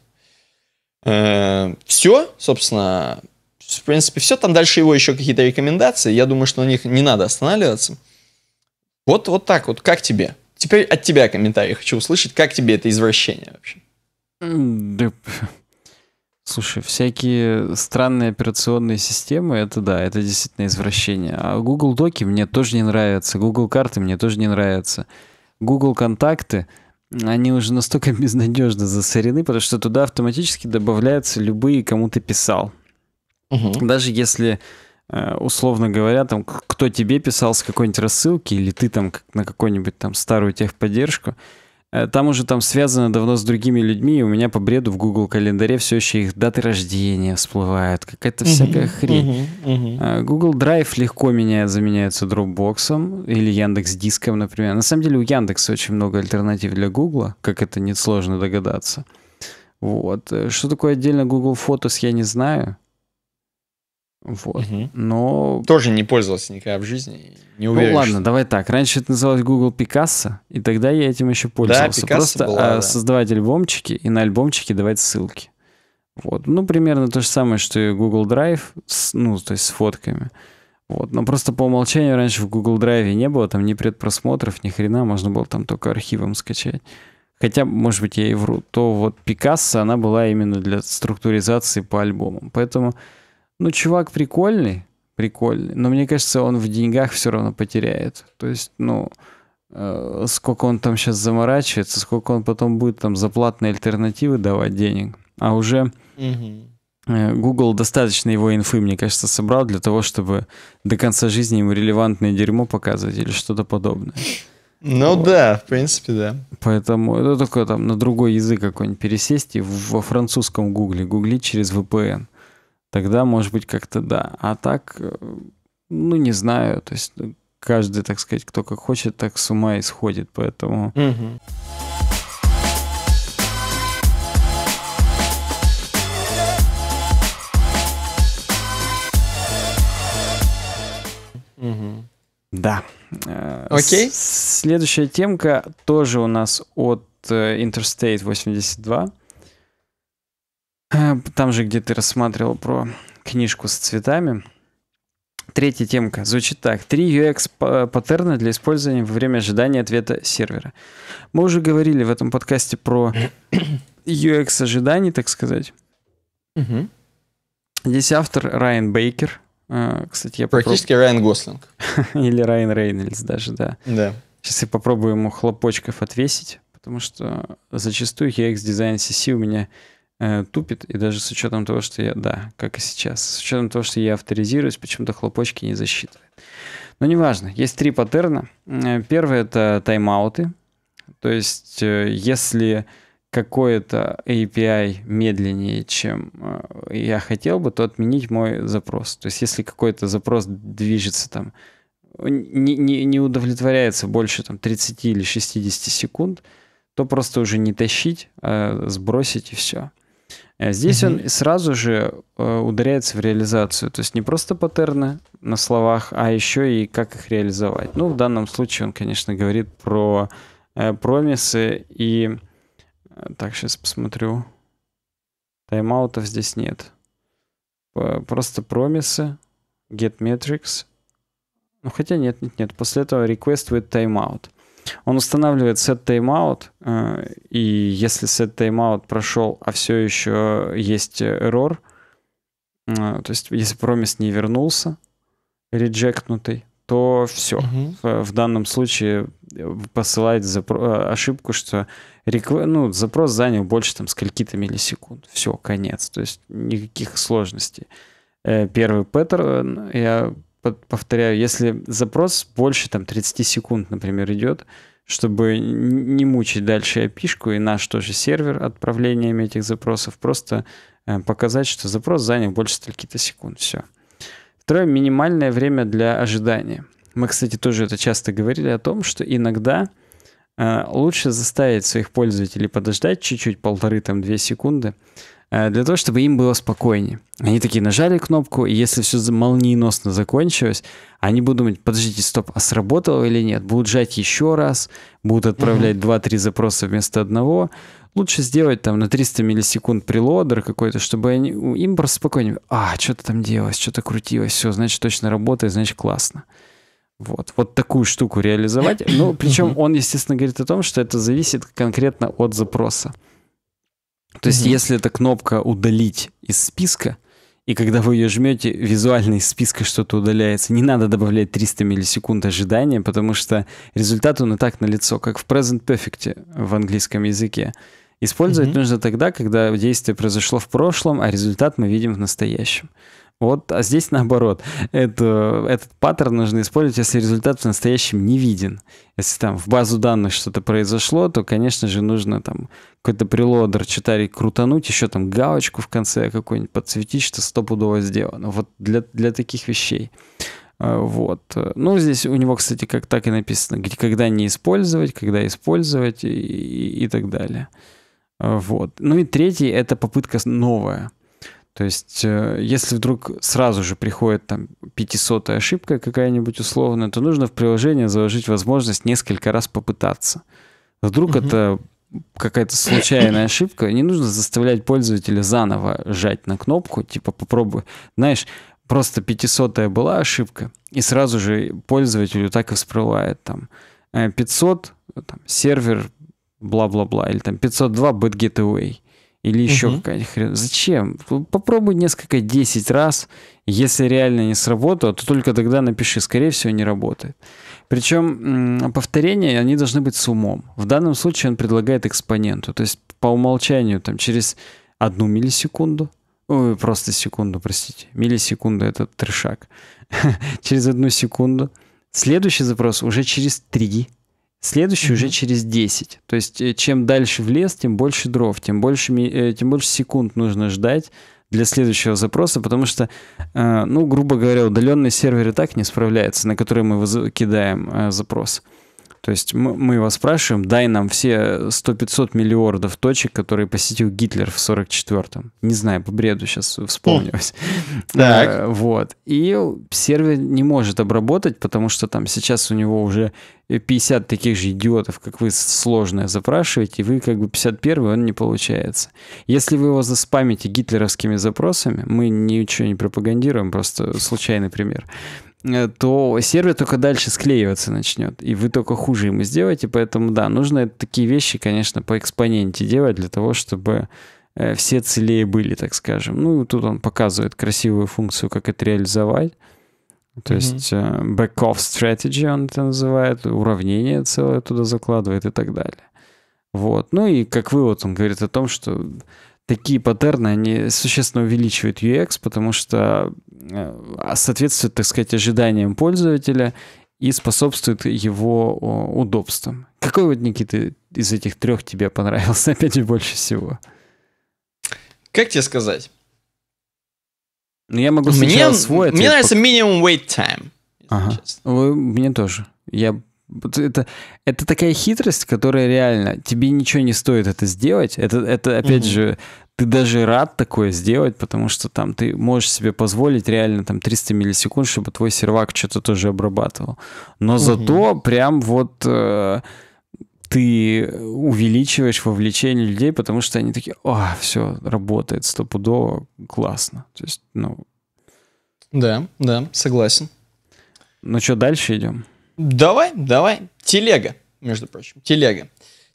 Э, все, собственно, в принципе, все. Там дальше его еще какие-то рекомендации. Я думаю, что на них не надо останавливаться. Вот, вот так вот. Как тебе? Теперь от тебя комментарий хочу услышать. Как тебе это извращение вообще? Да, Слушай, всякие странные операционные системы, это да, это действительно извращение. А Google Доки мне тоже не нравятся, Google Карты мне тоже не нравятся. Google Контакты, они уже настолько безнадежно засорены, потому что туда автоматически добавляются любые, кому ты писал. Угу. Даже если э, условно говоря, там, кто тебе писал с какой-нибудь рассылки, или ты там на какую-нибудь там старую техподдержку, э, там уже там связано давно с другими людьми, и у меня по бреду в Google календаре все еще их даты рождения всплывают, какая-то всякая uh хрень. Uh-huh, Google Drive легко меняет, заменяется Dropbox или Яндекс Диском, например. На самом деле у Яндекса очень много альтернатив для Google, как это несложно догадаться. Вот. Что такое отдельно Google Photos, я не знаю. Вот. Угу. Но... Тоже не пользовался никогда в жизни. Не ну уверен, ну ладно, что... давай так. Раньше это называлось Google Picasso, и тогда я этим еще пользовался. Да, Picasso Просто была, а, да. создавать альбомчики и на альбомчики давать ссылки. Вот. Ну, примерно то же самое, что и Google Drive, с, ну, то есть с фотками. Вот. Но просто по умолчанию раньше в Google Drive не было там ни предпросмотров, ни хрена, можно было там только архивом скачать. Хотя, может быть, я и вру, то вот Пикассо, она была именно для структуризации по альбомам. Поэтому ну, чувак прикольный, прикольный, но мне кажется, он в деньгах все равно потеряет. То есть, ну, э, сколько он там сейчас заморачивается, сколько он потом будет там за платные альтернативы давать денег. А уже э, Google достаточно его инфы, мне кажется, собрал для того, чтобы до конца жизни ему релевантное дерьмо показывать или что-то подобное. Ну вот. да, в принципе, да. Поэтому это только там на другой язык какой-нибудь пересесть и во французском гугле гуглить через VPN тогда, может быть, как-то да. А так, э, ну, не знаю. То есть э, каждый, так сказать, кто как хочет, так с ума исходит, поэтому... Угу. Да. Э, Окей. С Следующая темка тоже у нас от Interstate 82. Э, там же, где ты рассматривал про книжку с цветами. Третья темка звучит так. Три UX-паттерна для использования во время ожидания ответа сервера. Мы уже говорили в этом подкасте про UX-ожиданий, так сказать. Угу. Здесь автор Райан Бейкер. Э, кстати, я попроб... Практически Райан Гослинг. Или Райан Рейнольдс даже, да. Да. Сейчас я попробую ему хлопочков отвесить, потому что зачастую UX-дизайн CC у меня Э, тупит, и даже с учетом того, что я, да, как и сейчас, с учетом того, что я авторизируюсь, почему-то хлопочки не засчитывает. Но неважно, есть три паттерна. Э, Первый это тайм-ауты, то есть э, если какой-то API медленнее, чем я хотел бы, то отменить мой запрос. То есть если какой-то запрос движется там, не, не, не удовлетворяется больше там 30 или 60 секунд, то просто уже не тащить, а сбросить и все. Э, здесь угу. он сразу же э, ударяется в реализацию. То есть не просто паттерны на словах, а еще и как их реализовать. Ну, в данном случае он, конечно, говорит про э, промисы и... Так, сейчас посмотрю. Тайм-аутов здесь нет. Просто промисы, get metrics. Ну, хотя нет, нет, нет. После этого request with timeout. Он устанавливает set timeout, э, и если set timeout прошел, а все еще есть error, э, то есть если промис не вернулся, реджектнутый, то все. Угу. в, в данном случае э, посылает запро- ошибку, что рекл... ну, запрос занял больше там скольки-то миллисекунд. Все, конец. То есть никаких сложностей. Первый паттерн я повторяю, если запрос больше там 30 секунд, например, идет, чтобы не мучить дальше опишку и наш тоже сервер отправлениями этих запросов, просто э, показать, что запрос занял больше стольки-то секунд. Все. Второе, минимальное время для ожидания. Мы, кстати, тоже это часто говорили о том, что иногда э, лучше заставить своих пользователей подождать чуть-чуть, полторы, там, две секунды, Э, для того, чтобы им было спокойнее. Они такие нажали кнопку, и если все молниеносно закончилось, они будут думать, подождите, стоп, а сработало или нет? Будут жать еще раз, будут отправлять mm-hmm. 2-3 запроса вместо одного. Лучше сделать там на 300 миллисекунд прилодер какой-то, чтобы они, им просто спокойнее. А, что-то там делалось, что-то крутилось, все, значит, точно работает, значит, классно. Вот, вот такую штуку реализовать. Ну, причем он, естественно, говорит о том, что это зависит конкретно от запроса. То есть, угу. если эта кнопка удалить из списка, и когда вы ее жмете, визуально из списка что-то удаляется. Не надо добавлять 300 миллисекунд ожидания, потому что результат он и так налицо, как в present perfect в английском языке. Использовать mm-hmm. нужно тогда, когда действие произошло в прошлом, а результат мы видим в настоящем. Вот, а здесь наоборот. Это, этот паттерн нужно использовать, если результат в настоящем не виден. Если там в базу данных что-то произошло, то, конечно же, нужно там какой-то прилодер читарик крутануть, еще там галочку в конце какой нибудь подсветить, что стопудово сделано. Вот для, для таких вещей. А, вот. Ну, здесь у него, кстати, как так и написано, где, когда не использовать, когда использовать и, и, и так далее. А, вот. Ну и третий — это попытка новая — то есть, э, если вдруг сразу же приходит там 500 ошибка какая-нибудь условная, то нужно в приложение заложить возможность несколько раз попытаться. Вдруг угу. это какая-то случайная ошибка, не нужно заставлять пользователя заново жать на кнопку, типа попробуй. Знаешь, просто 500 была ошибка, и сразу же пользователю так и всплывает там 500, э, там, сервер, бла-бла-бла, или там 502 BitGetaway или еще угу. какая-нибудь хрен. Зачем? Попробуй несколько, десять раз. Если реально не сработало, то только тогда напиши. Скорее всего, не работает. Причем повторения, они должны быть с умом. В данном случае он предлагает экспоненту. То есть по умолчанию там через одну миллисекунду, ой, просто секунду, простите, миллисекунда это трешак, через одну секунду. Следующий запрос уже через три Следующий mm-hmm. уже через 10. То есть э, чем дальше в лес, тем больше дров, тем больше, э, тем больше секунд нужно ждать для следующего запроса, потому что, э, ну, грубо говоря, удаленный сервер и так не справляется, на который мы кидаем запрос. То есть мы, мы его спрашиваем, дай нам все 100-500 миллиардов точек, которые посетил Гитлер в 44-м. Не знаю, по бреду сейчас вспомнилось. Хм. Так. Э, вот. И сервер не может обработать, потому что там сейчас у него уже 50 таких же идиотов, как вы сложное запрашиваете, и вы как бы 51 й он не получается. Если вы его заспамите гитлеровскими запросами, мы ничего не пропагандируем, просто случайный пример. Э, то сервер только дальше склеиваться начнет, и вы только хуже ему сделаете, поэтому да, нужно такие вещи, конечно, по экспоненте делать для того, чтобы э, все целее были, так скажем. Ну, тут он показывает красивую функцию, как это реализовать. То mm-hmm. есть э, back-off strategy он это называет, уравнение целое туда закладывает и так далее. Вот. Ну и как вывод он говорит о том, что такие паттерны, они существенно увеличивают UX, потому что э, соответствуют, так сказать, ожиданиям пользователя и способствуют его удобствам. Какой вот, Никита, из этих трех тебе понравился опять же больше всего? Как тебе сказать? Ну, я могу мне, свой ответ. Мне нравится по... minimum wait time. Ага. Вы, мне тоже. Я вот это, это такая хитрость, которая реально, тебе ничего не стоит это сделать. Это, это опять угу. же, ты даже рад такое сделать, потому что там ты можешь себе позволить реально там 300 миллисекунд, чтобы твой сервак что-то тоже обрабатывал. Но угу. зато прям вот... Э, ты увеличиваешь вовлечение людей, потому что они такие, о, все, работает стопудово, классно. То есть, ну... Да, да, согласен. Ну что, дальше идем? Давай, давай. Телега, между прочим, телега.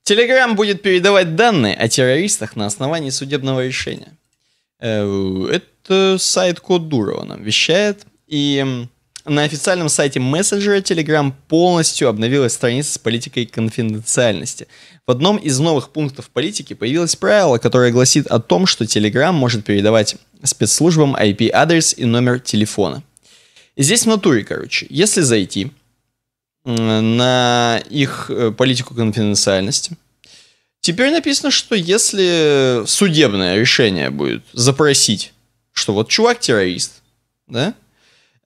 Телеграм будет передавать данные о террористах на основании судебного решения. Э, это сайт Код Дурова нам вещает. И на официальном сайте мессенджера Telegram полностью обновилась страница с политикой конфиденциальности. В одном из новых пунктов политики появилось правило, которое гласит о том, что Telegram может передавать спецслужбам IP-адрес и номер телефона. здесь в натуре, короче, если зайти на их э, политику конфиденциальности. Теперь написано, что если судебное решение будет запросить, что вот чувак террорист, да,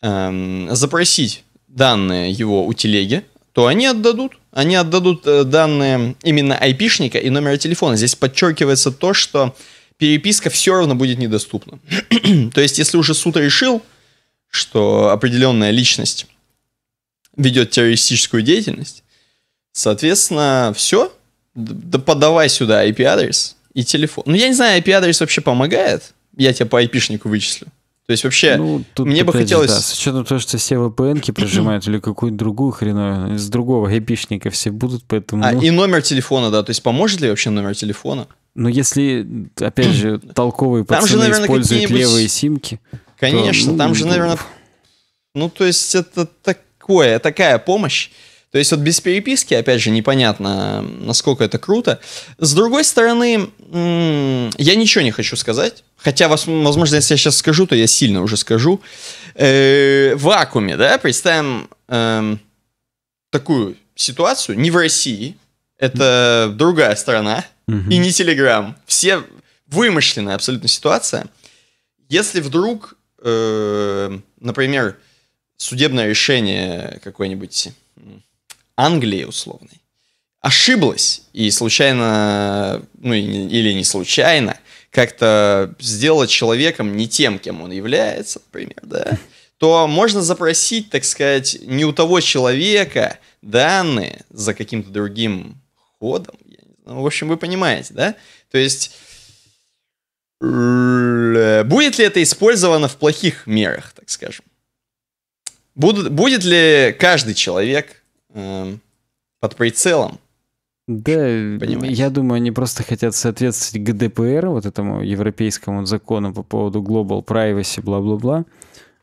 эм, запросить данные его у телеги, то они отдадут. Они отдадут э, данные именно айпишника и номера телефона. Здесь подчеркивается то, что переписка все равно будет недоступна. то есть, если уже суд решил, что определенная личность ведет террористическую деятельность. Соответственно, все. Да подавай сюда IP-адрес и телефон. Ну, я не знаю, IP-адрес вообще помогает. Я тебя по IP-шнику вычислю. То есть вообще, ну, тут, мне бы хотелось... Да, с учетом того, что все vpn ки прижимают или какую нибудь другую хреновину, из другого IP-шника все будут, поэтому... А, ну. и номер телефона, да, то есть поможет ли вообще номер телефона? Ну, если, опять же, толковые пацаны там же, наверное, используют левые симки... Конечно, то, ну, там же, ну, наверное... Ну, то есть это так такое, такая помощь. То есть вот без переписки, опять же, непонятно, насколько это круто. С другой стороны, я ничего не хочу сказать. Хотя, возможно, если я сейчас скажу, то я сильно уже скажу. Э, в вакууме, да, представим эм, такую ситуацию, не в России, это другая страна, и не Телеграм. Все вымышленная абсолютно ситуация. Если вдруг, э, например, судебное решение какой-нибудь Англии условной ошиблось и случайно, ну или не случайно, как-то сделала человеком не тем, кем он является, например, да, то можно запросить, так сказать, не у того человека данные за каким-то другим ходом. Ну, в общем, вы понимаете, да? То есть э, будет ли это использовано в плохих мерах, так скажем? Будут, будет ли каждый человек э, под прицелом? Да, Понимаете? я думаю, они просто хотят соответствовать ГДПР, вот этому европейскому закону по поводу global privacy, бла-бла-бла.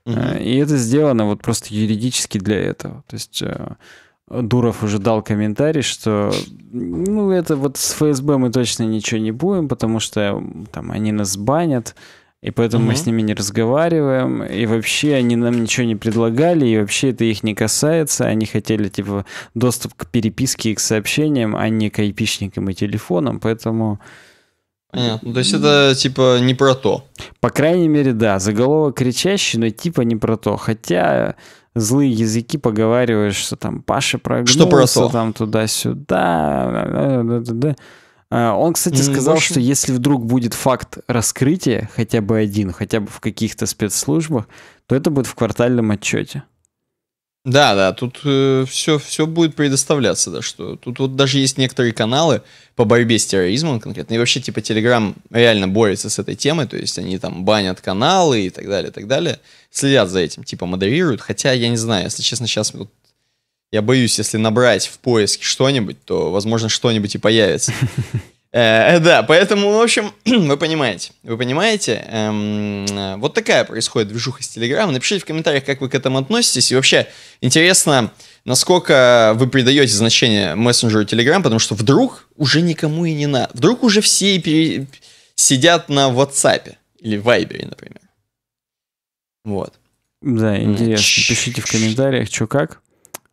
Угу. И это сделано вот просто юридически для этого. То есть э, Дуров уже дал комментарий, что ну это вот с ФСБ мы точно ничего не будем, потому что там они нас банят. И поэтому угу. мы с ними не разговариваем. И вообще они нам ничего не предлагали, и вообще это их не касается. Они хотели, типа, доступ к переписке и к сообщениям, а не к айпишникам и телефонам. Поэтому... Понятно. То есть это типа не про то. По крайней мере, да. Заголовок кричащий, но типа не про то. Хотя злые языки поговаривают, что там Паша прогнулся, что про то? там туда-сюда. Да, да, да. Э, он, кстати, сказал, общем... что если вдруг будет факт раскрытия, хотя бы один, хотя бы в каких-то спецслужбах, то это будет в квартальном отчете. Да, да, тут э, все, все будет предоставляться, да, что тут вот даже есть некоторые каналы по борьбе с терроризмом конкретно, и вообще типа Телеграм реально борется с этой темой, то есть они там банят каналы и так далее, и так далее, следят за этим, типа модерируют, хотя я не знаю, если честно, сейчас вот я боюсь, если набрать в поиске что-нибудь, то, возможно, что-нибудь и появится. Э, э, да, поэтому, в общем, вы понимаете. Вы понимаете, эм, э, вот такая происходит движуха с Телеграма. Напишите в комментариях, как вы к этому относитесь. И вообще, интересно, насколько вы придаете значение мессенджеру Телеграм, потому что вдруг уже никому и не надо. Вдруг уже все пере... сидят на WhatsApp или Viber, например. Вот. Да, интересно. Пишите в комментариях, что как.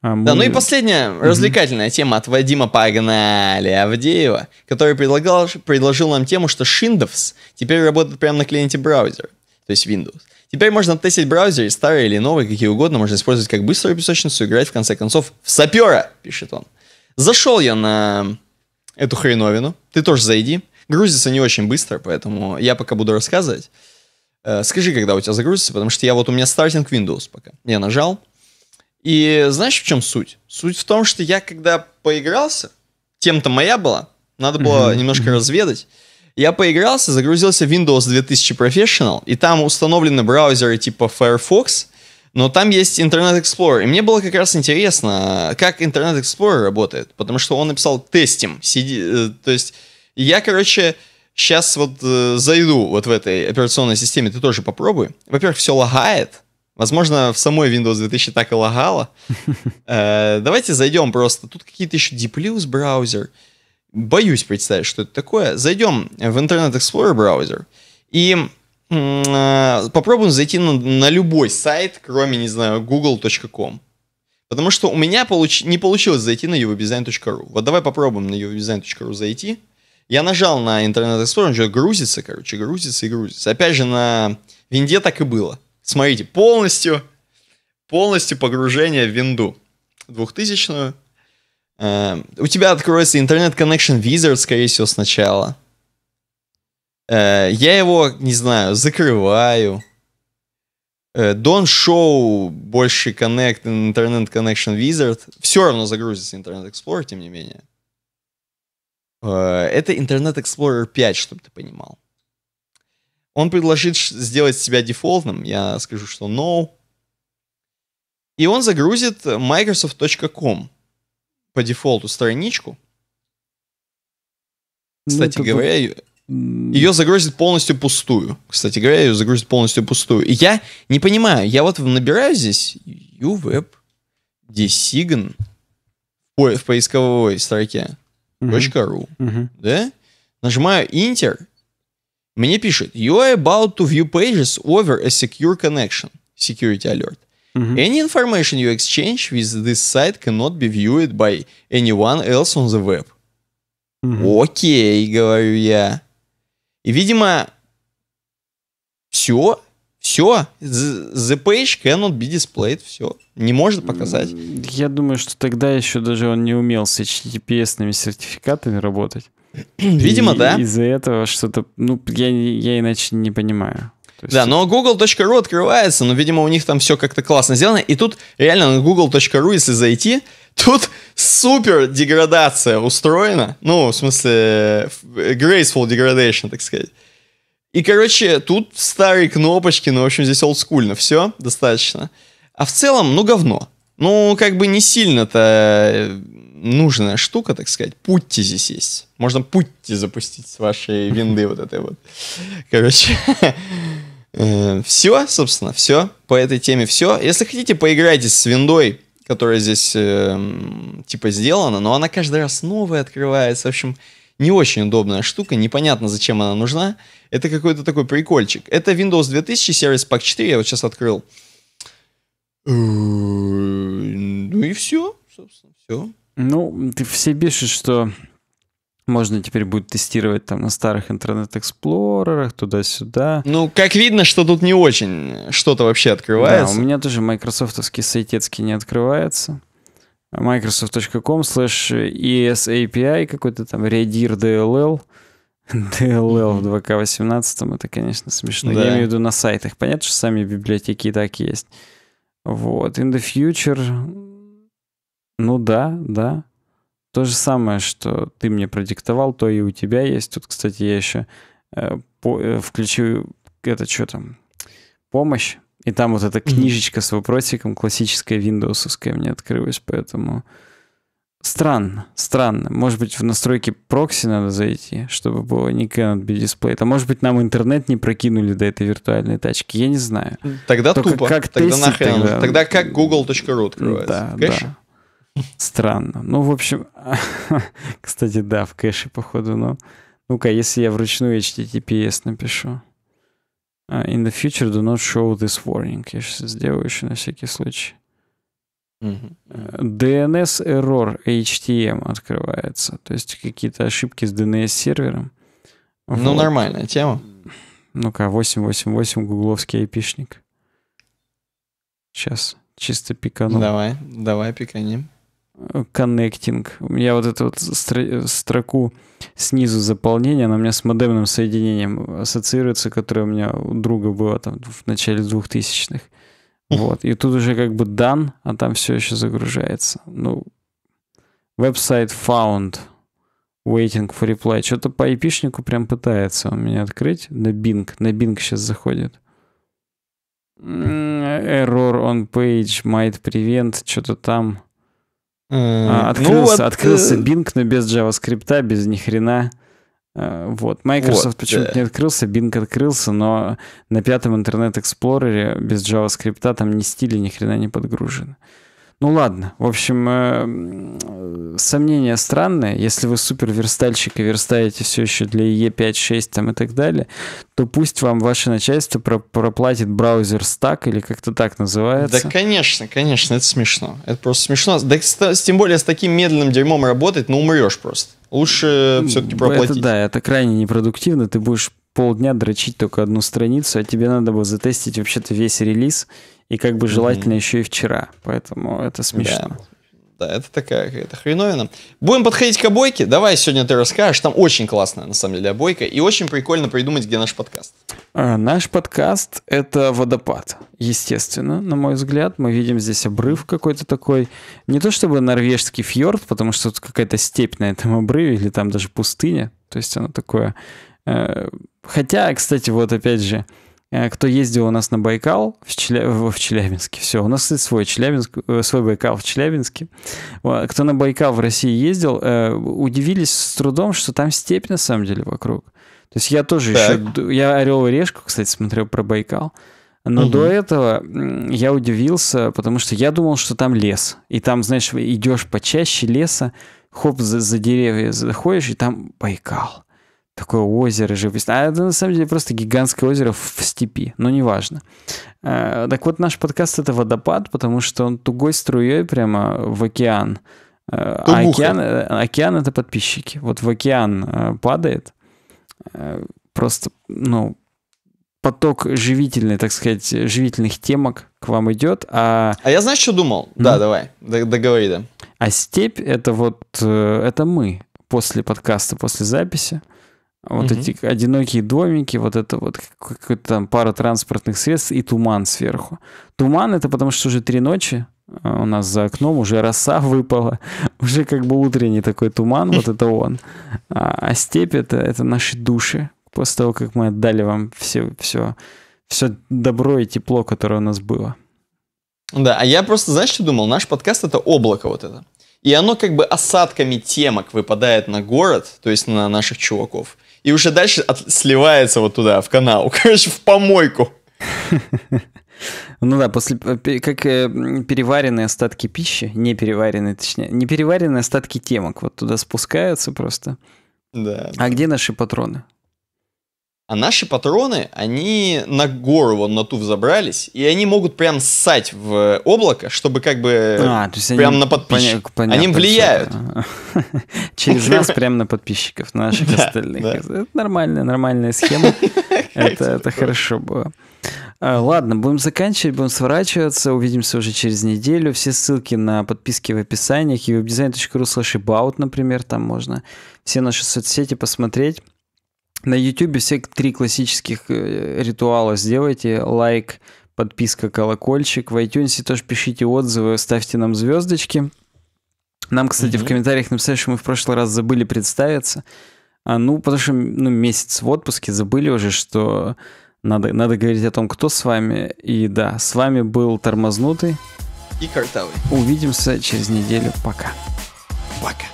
А мы... Да, ну и последняя угу. развлекательная тема от Вадима Погнали Авдеева, который предлагал, предложил нам тему, что Shindows теперь работает прямо на клиенте браузер, то есть Windows. Теперь можно тестить браузер, старый или новый, какие угодно, можно использовать как быструю песочницу, играть в конце концов в сапера, пишет он. Зашел я на эту хреновину, ты тоже зайди. Грузится не очень быстро, поэтому я пока буду рассказывать. Э, скажи, когда у тебя загрузится, потому что я вот у меня стартинг Windows пока. Я нажал, и знаешь, в чем суть? Суть в том, что я когда поигрался, тем-то моя была, надо было mm-hmm. немножко mm-hmm. разведать. Я поигрался, загрузился Windows 2000 Professional, и там установлены браузеры типа Firefox, но там есть Internet Explorer. И мне было как раз интересно, как Internet Explorer работает, потому что он написал тестим. Э, то есть я, короче, сейчас вот э, зайду вот в этой операционной системе, ты тоже попробуй. Во-первых, все лагает, Возможно, в самой Windows 2000 так и лагало. Э, давайте зайдем просто. Тут какие-то еще Deep браузер. Боюсь представить, что это такое. Зайдем в Internet Explorer браузер и э, попробуем зайти на, любой сайт, кроме, не знаю, google.com. Потому что у меня получ... не получилось зайти на uwebdesign.ru. Вот давай попробуем на uwebdesign.ru зайти. Я нажал на Internet Explorer, он что грузится, короче, грузится и грузится. Опять же, на винде так и было. Смотрите, полностью, полностью погружение в винду 2000 Uh, э, у тебя откроется интернет connection wizard, скорее всего, сначала. Uh, я его, не знаю, закрываю. Дон uh, Шоу больше Connect Internet Connection Wizard. Все равно загрузится Internet Explorer, тем не менее. Э, это Internet Explorer 5, чтобы ты понимал. Он предложит сделать себя дефолтным. Я скажу, что no. И он загрузит microsoft.com по дефолту страничку. Ну, Кстати ну, говоря, бы... ее загрузит полностью пустую. Кстати говоря, ее загрузит полностью пустую. И я не понимаю, я вот набираю здесь uweb design в поисковой строке .ru, uh да? Нажимаю Enter, мне пишет, you are about to view pages over a secure connection. Security alert. Mm -hmm. Any information you exchange with this site cannot be viewed by anyone else on the web. Mm -hmm. Окей, говорю я. И, видимо, все, все, the page cannot be displayed, все, не может показать. Я думаю, что тогда еще даже он не умел с HTTPS-ными сертификатами работать. Видимо, и, да. Из-за этого что-то, ну, я, я иначе не понимаю. Есть... Да, но google.ru открывается, но, видимо, у них там все как-то классно сделано. И тут реально на google.ru, если зайти, тут супер деградация устроена. Ну, в смысле, э, graceful degradation, так сказать. И, короче, тут старые кнопочки, ну, в общем, здесь олдскульно все достаточно. А в целом, ну, говно. Ну, как бы не сильно-то э, нужная штука, так сказать. путь здесь есть. Можно путти запустить с вашей винды вот этой вот. Короче, э, все, собственно, все. По этой теме все. Если хотите, поиграйте с виндой, которая здесь э, типа сделана, но она каждый раз новая открывается. В общем, не очень удобная штука, непонятно, зачем она нужна. Это какой-то такой прикольчик. Это Windows 2000, Service Pack 4, я вот сейчас открыл. Э, ну и все, собственно, все. Ну, ты все бесишь, что можно теперь будет тестировать там на старых интернет-эксплорерах, туда-сюда. Ну, как видно, что тут не очень что-то вообще открывается. Да, у меня тоже майкрософтовский сайтецкий не открывается. Microsoft.com slash ESAPI какой-то там Redir DLL. DLL в 2К18, это, конечно, смешно. Да. Я имею в виду на сайтах. Понятно, что сами библиотеки и так есть. Вот. In the future ну да, да. То же самое, что ты мне продиктовал, то и у тебя есть. Тут, кстати, я еще э, по, э, включу это что там, помощь. И там вот эта книжечка с вопросиком классическая виндовсовская мне открылась, поэтому странно, странно. Может быть, в настройки прокси надо зайти, чтобы было не cannot be displayed. А может быть, нам интернет не прокинули до этой виртуальной тачки, я не знаю. Тогда Только тупо. Как тогда нахрен. Тогда... тогда как google.ru открывается. Да, Конечно. да. Странно. Ну, в общем, кстати, да, в кэше, походу, но... Ну-ка, если я вручную HTTPS напишу. А, In the future do not show this warning. Я сейчас сделаю еще на всякий случай. Mm-hmm. Э, DNS error HTM открывается. То есть какие-то ошибки с DNS-сервером. Ну, нормальная тема. Ну-ка, 888 гугловский айпишник. Сейчас чисто пикану. Давай, давай пиканим коннектинг. Я вот эту вот строку снизу заполнения, она у меня с модемным соединением ассоциируется, которое у меня у друга было там в начале 2000-х. Вот. И тут уже как бы дан, а там все еще загружается. Ну, веб-сайт found, waiting for reply. Что-то по айпишнику прям пытается у меня открыть. На Bing. На Bing сейчас заходит. Error on page might prevent. Что-то там. Э, а, ну открылся, ну, вот... открылся э, Bing, но без JavaScript, без ни хрена. Э, вот. Microsoft вот, почему-то да. не открылся, Bing открылся, но на пятом интернет-эксплорере без JavaScript там ни стиля, ни хрена не подгружено. Ну ладно, в общем, э, э, сомнения странные. Если вы супер верстальщик и верстаете все еще для E5, 6 там, и так далее, то пусть вам ваше начальство про проплатит браузер стак или как-то так называется. Да, конечно, конечно, это смешно. Это просто смешно. Да, с, тем более с таким медленным дерьмом работать, ну умрешь просто. Лучше ну, все-таки проплатить. Это, да, это крайне непродуктивно. Ты будешь полдня дрочить только одну страницу, а тебе надо было затестить вообще-то весь релиз и как бы желательно mm-hmm. еще и вчера. Поэтому это смешно. Да. да, это такая какая-то хреновина. Будем подходить к обойке. Давай сегодня ты расскажешь. Там очень классная, на самом деле, обойка. И очень прикольно придумать, где наш подкаст. Э, наш подкаст — это водопад. Естественно, на мой взгляд. Мы видим здесь обрыв какой-то такой. Не то чтобы норвежский фьорд, потому что тут какая-то степь на этом обрыве, или там даже пустыня. То есть оно такое... Э, хотя, кстати, вот опять же, Э, кто ездил у нас на Байкал в, Челя... в Челябинске, все, у нас и свой Челябинск, э, свой Байкал в Челябинске. Э, кто на Байкал в России ездил, удивились с трудом, что там степь на самом деле вокруг. То есть я тоже так. еще, я Орел и Решку, кстати, смотрел про Байкал. Но угу. до этого я удивился, потому что я думал, что там лес. И там, знаешь, идешь по чаще леса, хоп, за, за деревья заходишь, и там Байкал такое озеро живописное. А это на самом деле просто гигантское озеро в степи, но неважно. Э, так вот, наш подкаст — это водопад, потому что он тугой струей прямо в океан. Э, а океан, э, океан — это подписчики. Вот в океан падает просто, ну, поток живительный, так сказать, живительных темок к вам идет, а... А я знаешь, что думал? Mm? Да, давай, договори, да. А степь — это вот, это мы после подкаста, после записи вот угу. эти одинокие домики, вот это вот какая-то там пара транспортных средств и туман сверху. Туман это потому что уже три ночи э, у нас за окном, уже роса выпала, уже как бы утренний такой туман, вот это он. А, а степь это, это наши души. После того, как мы отдали вам все, все, все добро и тепло, которое у нас было. Да, а я просто, знаешь, что думал? Наш подкаст это облако вот это. И оно как бы осадками темок выпадает на город, то есть на наших чуваков и уже дальше от, сливается вот туда, в канал, короче, в помойку. Ну да, после э, как э, переваренные остатки пищи, не переваренные, точнее, не переваренные остатки темок вот туда спускаются просто. Да. А где наши патроны? А наши патроны, они на гору вон на ту взобрались, и они могут прям ссать в э, облако, чтобы как бы э, а, то есть прям они... на подписчиков. Поня... они влияют. Через нас прям на подписчиков, наших остальных. Это нормальная, нормальная схема. Это хорошо было. А, ладно, будем заканчивать, будем сворачиваться. Увидимся уже через неделю. Все ссылки на подписки в описании. webdesign.ru slash about, например, там можно все наши соцсети посмотреть. На YouTube все три классических э, ритуала сделайте. Лайк, подписка, колокольчик. В iTunes тоже пишите отзывы, ставьте нам звездочки. Нам, кстати, mm-hmm. в комментариях написали, что мы в прошлый раз забыли представиться. А, ну, потому что ну, месяц в отпуске, забыли уже, что надо, надо говорить о том, кто с вами. И да, с вами был Тормознутый. И Картавый. Увидимся через неделю. Пока. Пока.